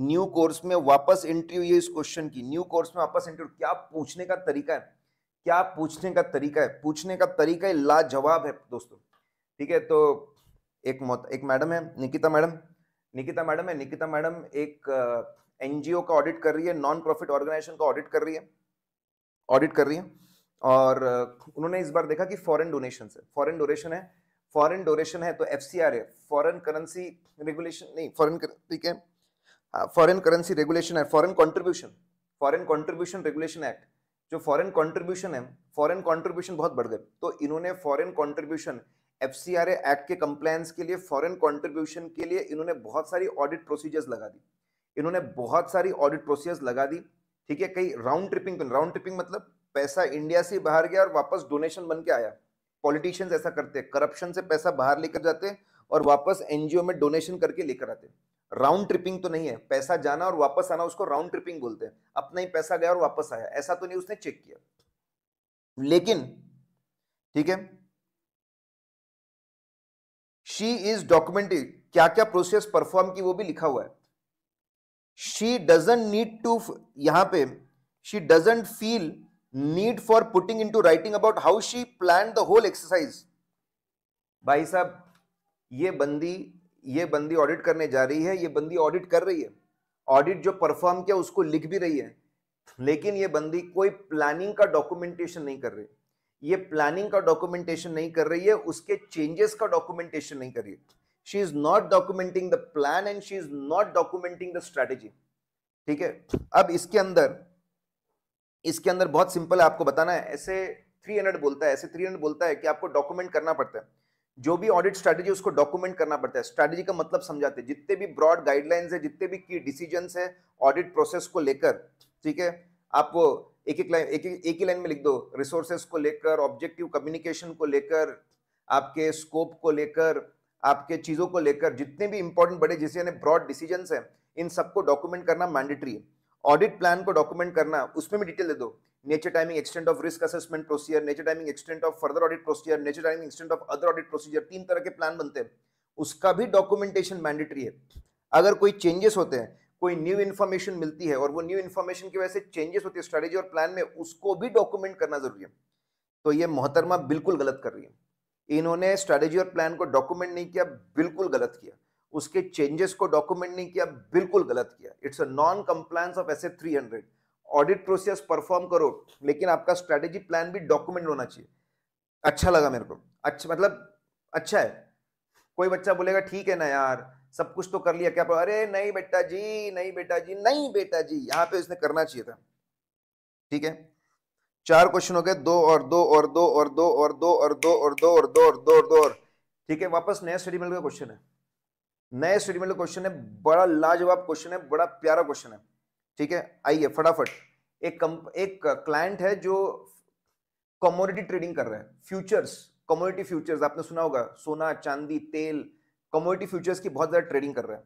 न्यू कोर्स में वापस एंट्री हुई है इस क्वेश्चन की न्यू कोर्स में वापस एंट्री क्या पूछने का तरीका है क्या पूछने का तरीका है पूछने का तरीका ही लाजवाब है दोस्तों ठीक है तो एक मौत एक मैडम है निकिता मैडम निकिता मैडम है निकिता मैडम एक एनजीओ का ऑडिट कर रही है नॉन प्रॉफिट ऑर्गेनाइजेशन का ऑडिट कर रही है ऑडिट कर रही है और उन्होंने इस बार देखा कि फॉरेन डोनेशन है फॉरेन डोनेशन है फॉरेन डोनेशन है तो एफ है फॉरेन करेंसी रेगुलेशन नहीं फॉरेन ठीक है foreign currency regulation act foreign contribution foreign contribution regulation act जो फॉरेन कॉन्ट्रीब्यूशन है फॉरेन कॉन्ट्रीब्यूशन बहुत बढ़ गए तो इन्होंने foreign contribution F C R act के कंप्लायंस के लिए फॉरेन कॉन्ट्रीब्यूशन के लिए इन्होंने बहुत सारी ऑडिट प्रोसीजर्स लगा दी इन्होंने बहुत सारी ऑडिट प्रोसीजर्स लगा दी ठीक है कई राउंड ट्रिपिंग राउंड ट्रिपिंग मतलब पैसा इंडिया से बाहर गया और वापस डोनेशन बन के आया पॉलिटिशियंस ऐसा करते हैं करप्शन से पैसा बाहर लेकर जाते हैं और वापस एनजीओ में डोनेशन करके लेकर आते राउंड ट्रिपिंग तो नहीं है पैसा जाना और वापस आना उसको राउंड ट्रिपिंग बोलते हैं अपना ही पैसा गया और वापस आया ऐसा तो नहीं उसने चेक किया लेकिन ठीक है शी इज डॉक्यूमेंटेड क्या क्या प्रोसेस परफॉर्म की वो भी लिखा हुआ है शी डजेंट नीड टू यहां पे she doesn't feel need for putting into writing about how she plan the whole exercise भाई साहब ये बंदी ये बंदी ऑडिट करने जा रही है ये बंदी ऑडिट कर रही है ऑडिट जो परफॉर्म किया उसको लिख भी रही है लेकिन ये बंदी कोई प्लानिंग का डॉक्यूमेंटेशन नहीं कर रही ये प्लानिंग का डॉक्यूमेंटेशन नहीं कर रही है उसके चेंजेस का डॉक्यूमेंटेशन नहीं कर रही है she is not documenting the plan and she is not documenting the strategy ठीक है अब इसके अंदर इसके अंदर बहुत सिंपल है आपको बताना है ऐसे 300 बोलता है ऐसे 300 बोलता है कि आपको डॉक्यूमेंट करना पड़ता है जो भी ऑडिट स्ट्रैटेजी उसको डॉक्यूमेंट करना पड़ता है स्ट्रैटेजी का मतलब समझाते हैं जितने भी ब्रॉड गाइडलाइंस है जितने भी की डिसीजंस है ऑडिट प्रोसेस को लेकर ठीक है आप एक एक लाइन एक एक ही लाइन में लिख दो रिसोर्सेज को लेकर ऑब्जेक्टिव कम्युनिकेशन को लेकर आपके स्कोप को लेकर आपके चीज़ों को लेकर जितने भी इंपॉर्टेंट बड़े जैसे ब्रॉड डिसीजन है इन सबको डॉक्यूमेंट करना मैंडेटरी है ऑडिट प्लान को डॉक्यूमेंट करना उसमें भी डिटेल दे दो nature timing extent of risk assessment procedure nature timing extent of further audit procedure nature timing extent of other audit procedure तीन तरह के प्लान बनते हैं उसका भी डॉक्यूमेंटेशन मैंडेटरी है अगर कोई चेंजेस होते हैं कोई न्यू इन्फॉर्मेशन मिलती है और वो न्यू इन्फॉर्मेशन की वजह से चेंजेस होती है स्ट्रेटेजी और प्लान में उसको भी डॉक्यूमेंट करना जरूरी है तो ये मोहतरमा बिल्कुल गलत कर रही है इन्होंने स्ट्रेटेजी और प्लान को डॉक्यूमेंट नहीं किया बिल्कुल गलत किया उसके चेंजेस को डॉक्यूमेंट नहीं किया बिल्कुल गलत किया it's a non compliance of S three hundred audit process perform करो लेकिन आपका स्ट्रेटेजी प्लान भी डॉक्यूमेंट होना चाहिए अच्छा लगा मेरे को अच्छा मतलब अच्छा है कोई बच्चा बोलेगा ठीक है ना यार सब कुछ तो कर लिया क्या अरे नहीं बेटा जी नहीं बेटा जी नहीं बेटा जी यहाँ पे उसने करना चाहिए था ठीक है चार क्वेश्चन हो गए दो और दो और दो और दो और दो और दो और दो और दो और दो और दो और ठीक है वापस नया स्टडी का क्वेश्चन है नए स्टडी का क्वेश्चन है बड़ा लाजवाब क्वेश्चन है बड़ा प्यारा क्वेश्चन है ठीक है आइए फटाफट एक कम एक क्लाइंट है जो कमोडिटी ट्रेडिंग कर रहा है फ्यूचर्स कमोडिटी फ्यूचर्स आपने सुना होगा सोना चांदी तेल कमोडिटी फ्यूचर्स की बहुत ज़्यादा ट्रेडिंग कर रहा है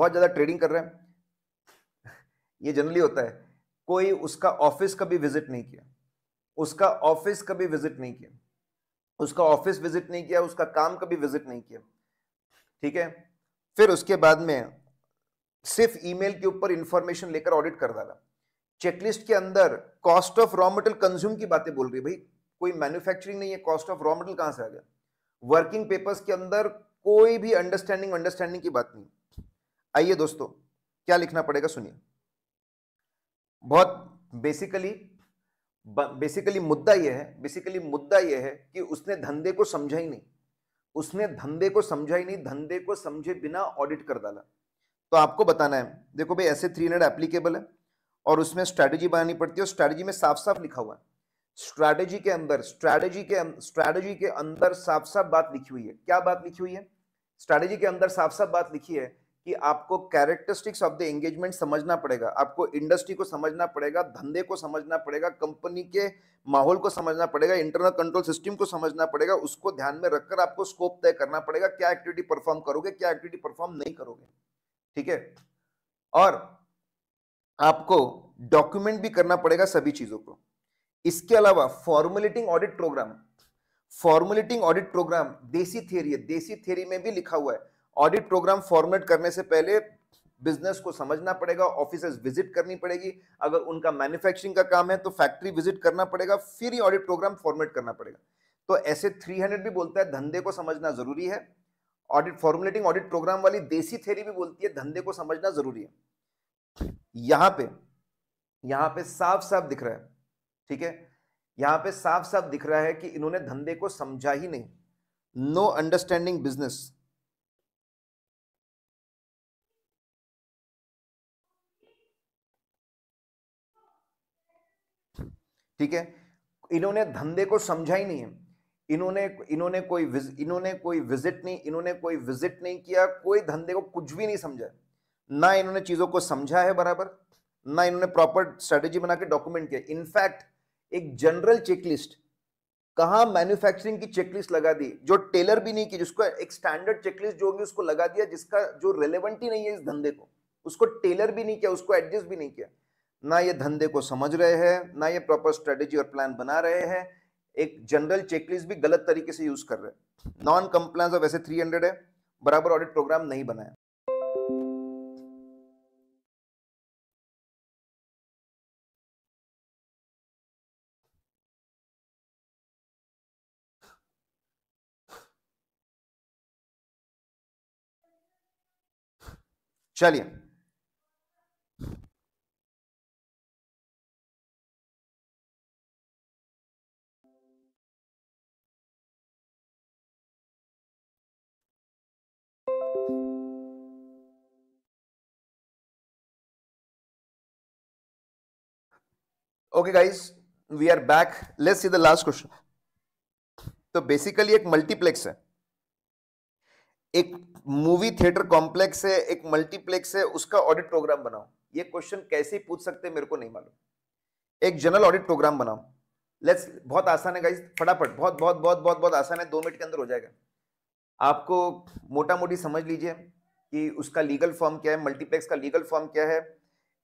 बहुत ज़्यादा ट्रेडिंग कर रहे हैं ये जनरली होता है कोई उसका ऑफिस कभी विजिट नहीं किया उसका ऑफिस कभी विजिट नहीं किया उसका ऑफिस विजिट नहीं किया उसका काम कभी विजिट नहीं किया ठीक है फिर उसके बाद में सिर्फ ईमेल के ऊपर इंफॉर्मेशन लेकर ऑडिट कर डाला चेकलिस्ट के अंदर cost of raw material consume की बातें बोल रही भाई कोई मैन्युफैक्चरिंग नहीं है कॉस्ट ऑफ रॉ मटेरियल कहां से आ गया वर्किंग पेपर्स के अंदर कोई भी अंडरस्टैंडिंग अंडरस्टैंडिंग की बात नहीं आइए दोस्तों क्या लिखना पड़ेगा सुनिए बहुत बेसिकली बेसिकली मुद्दा यह है बेसिकली मुद्दा यह है कि उसने धंधे को समझा ही नहीं उसने धंधे को समझा ही नहीं धंधे को समझे बिना ऑडिट कर डाला तो आपको बताना है देखो भाई ऐसे थ्री हंड्रेड एप्लीकेबल है और उसमें स्ट्रैटेजी बनानी पड़ती है और स्ट्रैटेजी में साफ साफ लिखा हुआ है स्ट्रैटेजी के अंदर स्ट्रैटेजी के स्ट्रैटेजी अं-, के अंदर साफ साफ बात लिखी हुई है क्या बात लिखी हुई है स्ट्रैटेजी के अंदर साफ साफ बात लिखी है कि आपको कैरेक्टरिस्टिक्स ऑफ द एंगेजमेंट समझना पड़ेगा आपको इंडस्ट्री को समझना पड़ेगा धंधे को समझना पड़ेगा कंपनी के माहौल को समझना पड़ेगा इंटरनल कंट्रोल सिस्टम को समझना पड़ेगा उसको ध्यान में रखकर आपको स्कोप तय करना पड़ेगा क्या एक्टिविटी परफॉर्म करोगे क्या एक्टिविटी परफॉर्म नहीं करोगे ठीक है और आपको डॉक्यूमेंट भी करना पड़ेगा सभी चीजों को इसके अलावा formulating audit programme formulating audit programme देसी थियरी है देसी थियरी में भी लिखा हुआ है ऑडिट प्रोग्राम फॉर्मुलेट करने से पहले बिजनेस को समझना पड़ेगा ऑफिस विजिट करनी पड़ेगी अगर उनका मैन्युफैक्चरिंग का काम है तो फैक्ट्री विजिट करना पड़ेगा फिर ही ऑडिट प्रोग्राम फॉर्मेट करना पड़ेगा तो ऐसे 300 भी बोलता है धंधे को समझना जरूरी है ऑडिट फॉर्मुलेटिंग ऑडिट प्रोग्राम वाली देसी थेरी भी बोलती है धंधे को समझना जरूरी है यहां पे यहां पे साफ साफ दिख रहा है ठीक है यहां पे साफ साफ दिख रहा है कि इन्होंने धंधे को समझा ही नहीं नो अंडरस्टैंडिंग बिजनेस ठीक है इन्होंने धंधे को समझा ही नहीं है इन्होंने इन्होंने कोई इन्होंने कोई विजिट नहीं इन्होंने कोई विजिट नहीं किया कोई धंधे को कुछ भी नहीं समझा ना इन्होंने चीज़ों को समझा है बराबर ना इन्होंने प्रॉपर स्ट्रेटेजी बना के डॉक्यूमेंट किया इनफैक्ट एक जनरल चेकलिस्ट कहा मैन्युफैक्चरिंग की चेकलिस्ट लगा दी जो टेलर भी नहीं की जिसको एक स्टैंडर्ड चेकलिस्ट जो होगी उसको लगा दिया जिसका जो रेलिवेंट ही नहीं है इस धंधे को उसको टेलर भी नहीं किया उसको एडजस्ट भी नहीं किया ना ये धंधे को समझ रहे हैं ना ये प्रॉपर स्ट्रेटेजी और प्लान बना रहे हैं एक जनरल चेकलिस्ट भी गलत तरीके से यूज कर रहे हैं नॉन कंप्लायंस वैसे 300 है बराबर ऑडिट प्रोग्राम नहीं बनाया चलिए okay guys we are back let's see the last question तो बेसिकली एक मल्टीप्लेक्स है एक मूवी थिएटर कॉम्प्लेक्स है एक मल्टीप्लेक्स है उसका ऑडिट प्रोग्राम बनाओ ये क्वेश्चन कैसे पूछ सकते मेरे को नहीं मालूम एक जनरल ऑडिट प्रोग्राम बनाओ लेट्स बहुत आसान है गाइस फटाफट बहुत बहुत बहुत बहुत बहुत आसान है दो मिनट के अंदर हो जाएगा आपको मोटा मोटी समझ लीजिए कि उसका लीगल फॉर्म क्या है मल्टीप्लेक्स का लीगल फॉर्म क्या है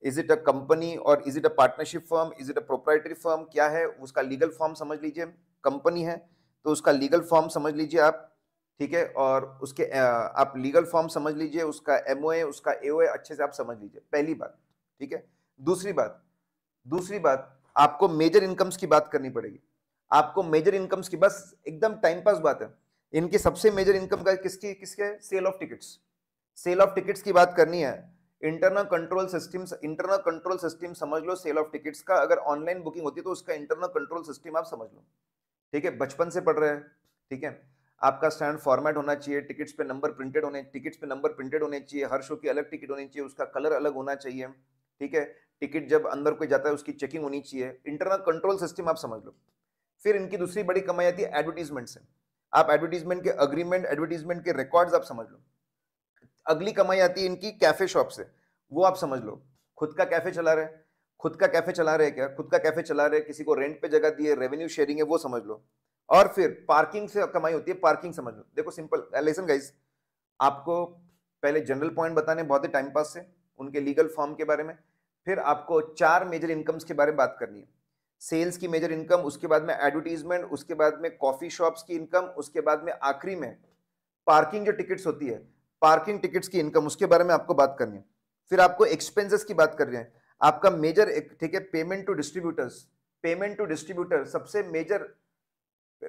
इज इट अ कंपनी और is it a partnership firm is it a proprietary firm क्या है उसका लीगल फॉर्म समझ लीजिए कंपनी है तो उसका लीगल फॉर्म समझ लीजिए आप ठीक है और उसके आप लीगल फॉर्म समझ लीजिए उसका एम उसका ए अच्छे से आप समझ लीजिए पहली बात ठीक है दूसरी बात दूसरी बात आपको मेजर इनकम्स की बात करनी पड़ेगी आपको मेजर इनकम्स की बस एकदम टाइम पास बात है इनकी सबसे मेजर इनकम का किसकी किसके sale of tickets sale of tickets की बात करनी है internal control system internal control system समझ लो सेल ऑफ टिकट्स का अगर ऑनलाइन बुकिंग होती है तो उसका इंटरनल कंट्रोल सिस्टम आप समझ लो ठीक है बचपन से पढ़ रहे हैं ठीक है आपका स्टैंड फॉर्मेट होना चाहिए टिकट्स पे नंबर प्रिंटेड होने टिकट्स पे नंबर प्रिंटेड होने चाहिए हर शो की अलग टिकट होनी चाहिए उसका कलर अलग होना चाहिए ठीक है टिकट जब अंदर कोई जाता है उसकी चेकिंग होनी चाहिए इंटरनल कंट्रोल सिस्टम आप समझ लो फिर इनकी दूसरी बड़ी कमाई आती है एडवर्टीजमेंट से आप एडवर्टीजमेंट के अग्रीमेंट एडवर्टीजमेंट के रिकॉर्ड्स आप समझ लो अगली कमाई आती है इनकी कैफे शॉप से वो आप समझ लो खुद का कैफे चला रहे हैं खुद का कैफे चला रहे क्या खुद का कैफे चला रहे किसी को रेंट पे जगह दी है रेवेन्यू शेयरिंग है वो समझ लो और फिर पार्किंग से कमाई होती है पार्किंग समझ लो देखो सिंपल लेसन गाइज आपको पहले जनरल पॉइंट बताने बहुत ही टाइम पास से उनके लीगल फॉर्म के बारे में फिर आपको चार मेजर इनकम्स के बारे में बात करनी है सेल्स की मेजर इनकम उसके बाद में एडवर्टीजमेंट उसके बाद में कॉफ़ी शॉप्स की इनकम उसके बाद में आखिरी में पार्किंग जो टिकट्स होती है पार्किंग टिकट्स की इनकम उसके बारे में आपको बात करनी है फिर आपको एक्सपेंसेस की बात कर रहे हैं आपका मेजर ठीक है payment to distributors payment to distributor सबसे मेजर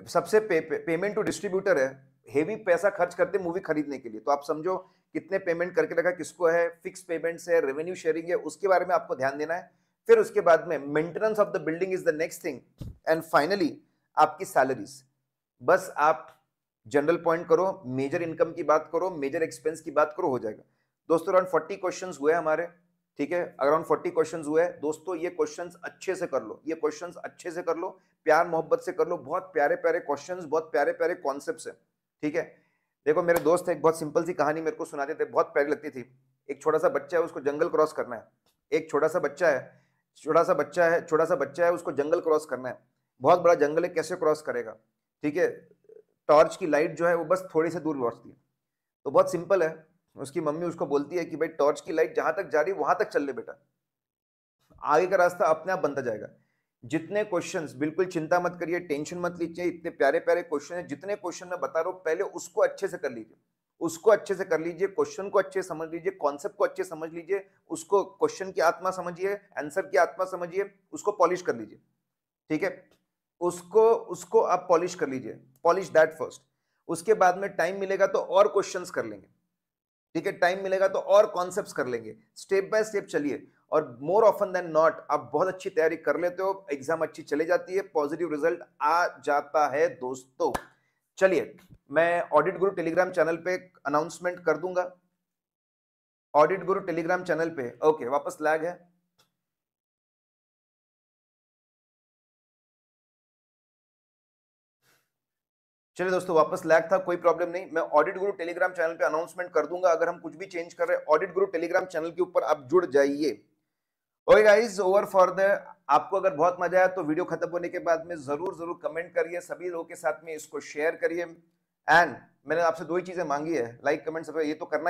सबसे pay, pay, payment to distributor है हेवी पैसा खर्च करते मूवी खरीदने के लिए तो आप समझो कितने पेमेंट करके रखा किसको है फिक्स पेमेंट्स है रेवेन्यू शेयरिंग है उसके बारे में आपको ध्यान देना है फिर उसके बाद में maintenance of the building is the next thing and finally आपकी सैलरीज बस आप जनरल पॉइंट करो मेजर इनकम की बात करो मेजर एक्सपेंस की बात करो हो जाएगा दोस्तों अराउंड फोर्टी क्वेश्चन हुए हमारे ठीक है अराउंड फोर्टी क्वेश्चन हुए दोस्तों ये क्वेश्चन अच्छे से कर लो ये क्वेश्चन अच्छे से कर लो प्यार मोहब्बत से कर लो बहुत प्यारे प्यारे क्वेश्चन बहुत प्यारे प्यारे कॉन्सेप्ट है ठीक है देखो मेरे दोस्त एक बहुत सिंपल सी कहानी मेरे को सुनाते थे बहुत प्यारी लगती थी एक छोटा सा बच्चा है उसको जंगल क्रॉस करना है एक छोटा सा बच्चा है छोटा सा बच्चा है छोटा सा बच्चा है उसको जंगल क्रॉस करना है बहुत बड़ा जंगल है कैसे क्रॉस करेगा ठीक है टॉर्च की लाइट जो है वो बस थोड़ी से दूर बचती है तो बहुत सिंपल है उसकी मम्मी उसको बोलती है कि भाई टॉर्च की लाइट जहां तक जा रही है वहां तक चल ले बेटा आगे का रास्ता अपने आप बनता जाएगा जितने क्वेश्चन बिल्कुल चिंता मत करिए टेंशन मत लीजिए इतने प्यारे प्यारे क्वेश्चन है जितने क्वेश्चन मैं बता रहा हूँ पहले उसको अच्छे से कर लीजिए उसको अच्छे से कर लीजिए क्वेश्चन को अच्छे समझ लीजिए कॉन्सेप्ट को अच्छे समझ लीजिए उसको क्वेश्चन की आत्मा समझिए आंसर की आत्मा समझिए उसको पॉलिश कर लीजिए ठीक है उसको उसको आप पॉलिश कर लीजिए पॉलिश दैट फर्स्ट उसके बाद में टाइम मिलेगा तो और क्वेश्चंस कर लेंगे ठीक है टाइम मिलेगा तो और कॉन्सेप्ट्स कर लेंगे स्टेप बाय स्टेप चलिए और मोर ऑफन देन नॉट आप बहुत अच्छी तैयारी कर लेते हो एग्जाम अच्छी चले जाती है पॉजिटिव रिजल्ट आ जाता है दोस्तों चलिए मैं ऑडिट गुरु टेलीग्राम चैनल पे अनाउंसमेंट कर दूंगा ऑडिट गुरु टेलीग्राम चैनल पे ओके वापस लैग है चलिए दोस्तों वापस लैग था कोई प्रॉब्लम नहीं मैं ऑडिट गुरु टेलीग्राम चैनल पे अनाउंसमेंट कर दूंगा अगर हम कुछ भी चेंज कर रहे हैं ऑडिट गुरु टेलीग्राम चैनल के ऊपर आप जुड़ जाइए okay guys over for the आपको अगर बहुत मजा आया तो वीडियो खत्म होने के बाद में जरूर जरूर कमेंट करिए सभी लोगों के साथ में इसको शेयर करिए एंड मैंने आपसे दो ही चीजें मांगी है लाइक कमेंट सब ये तो करना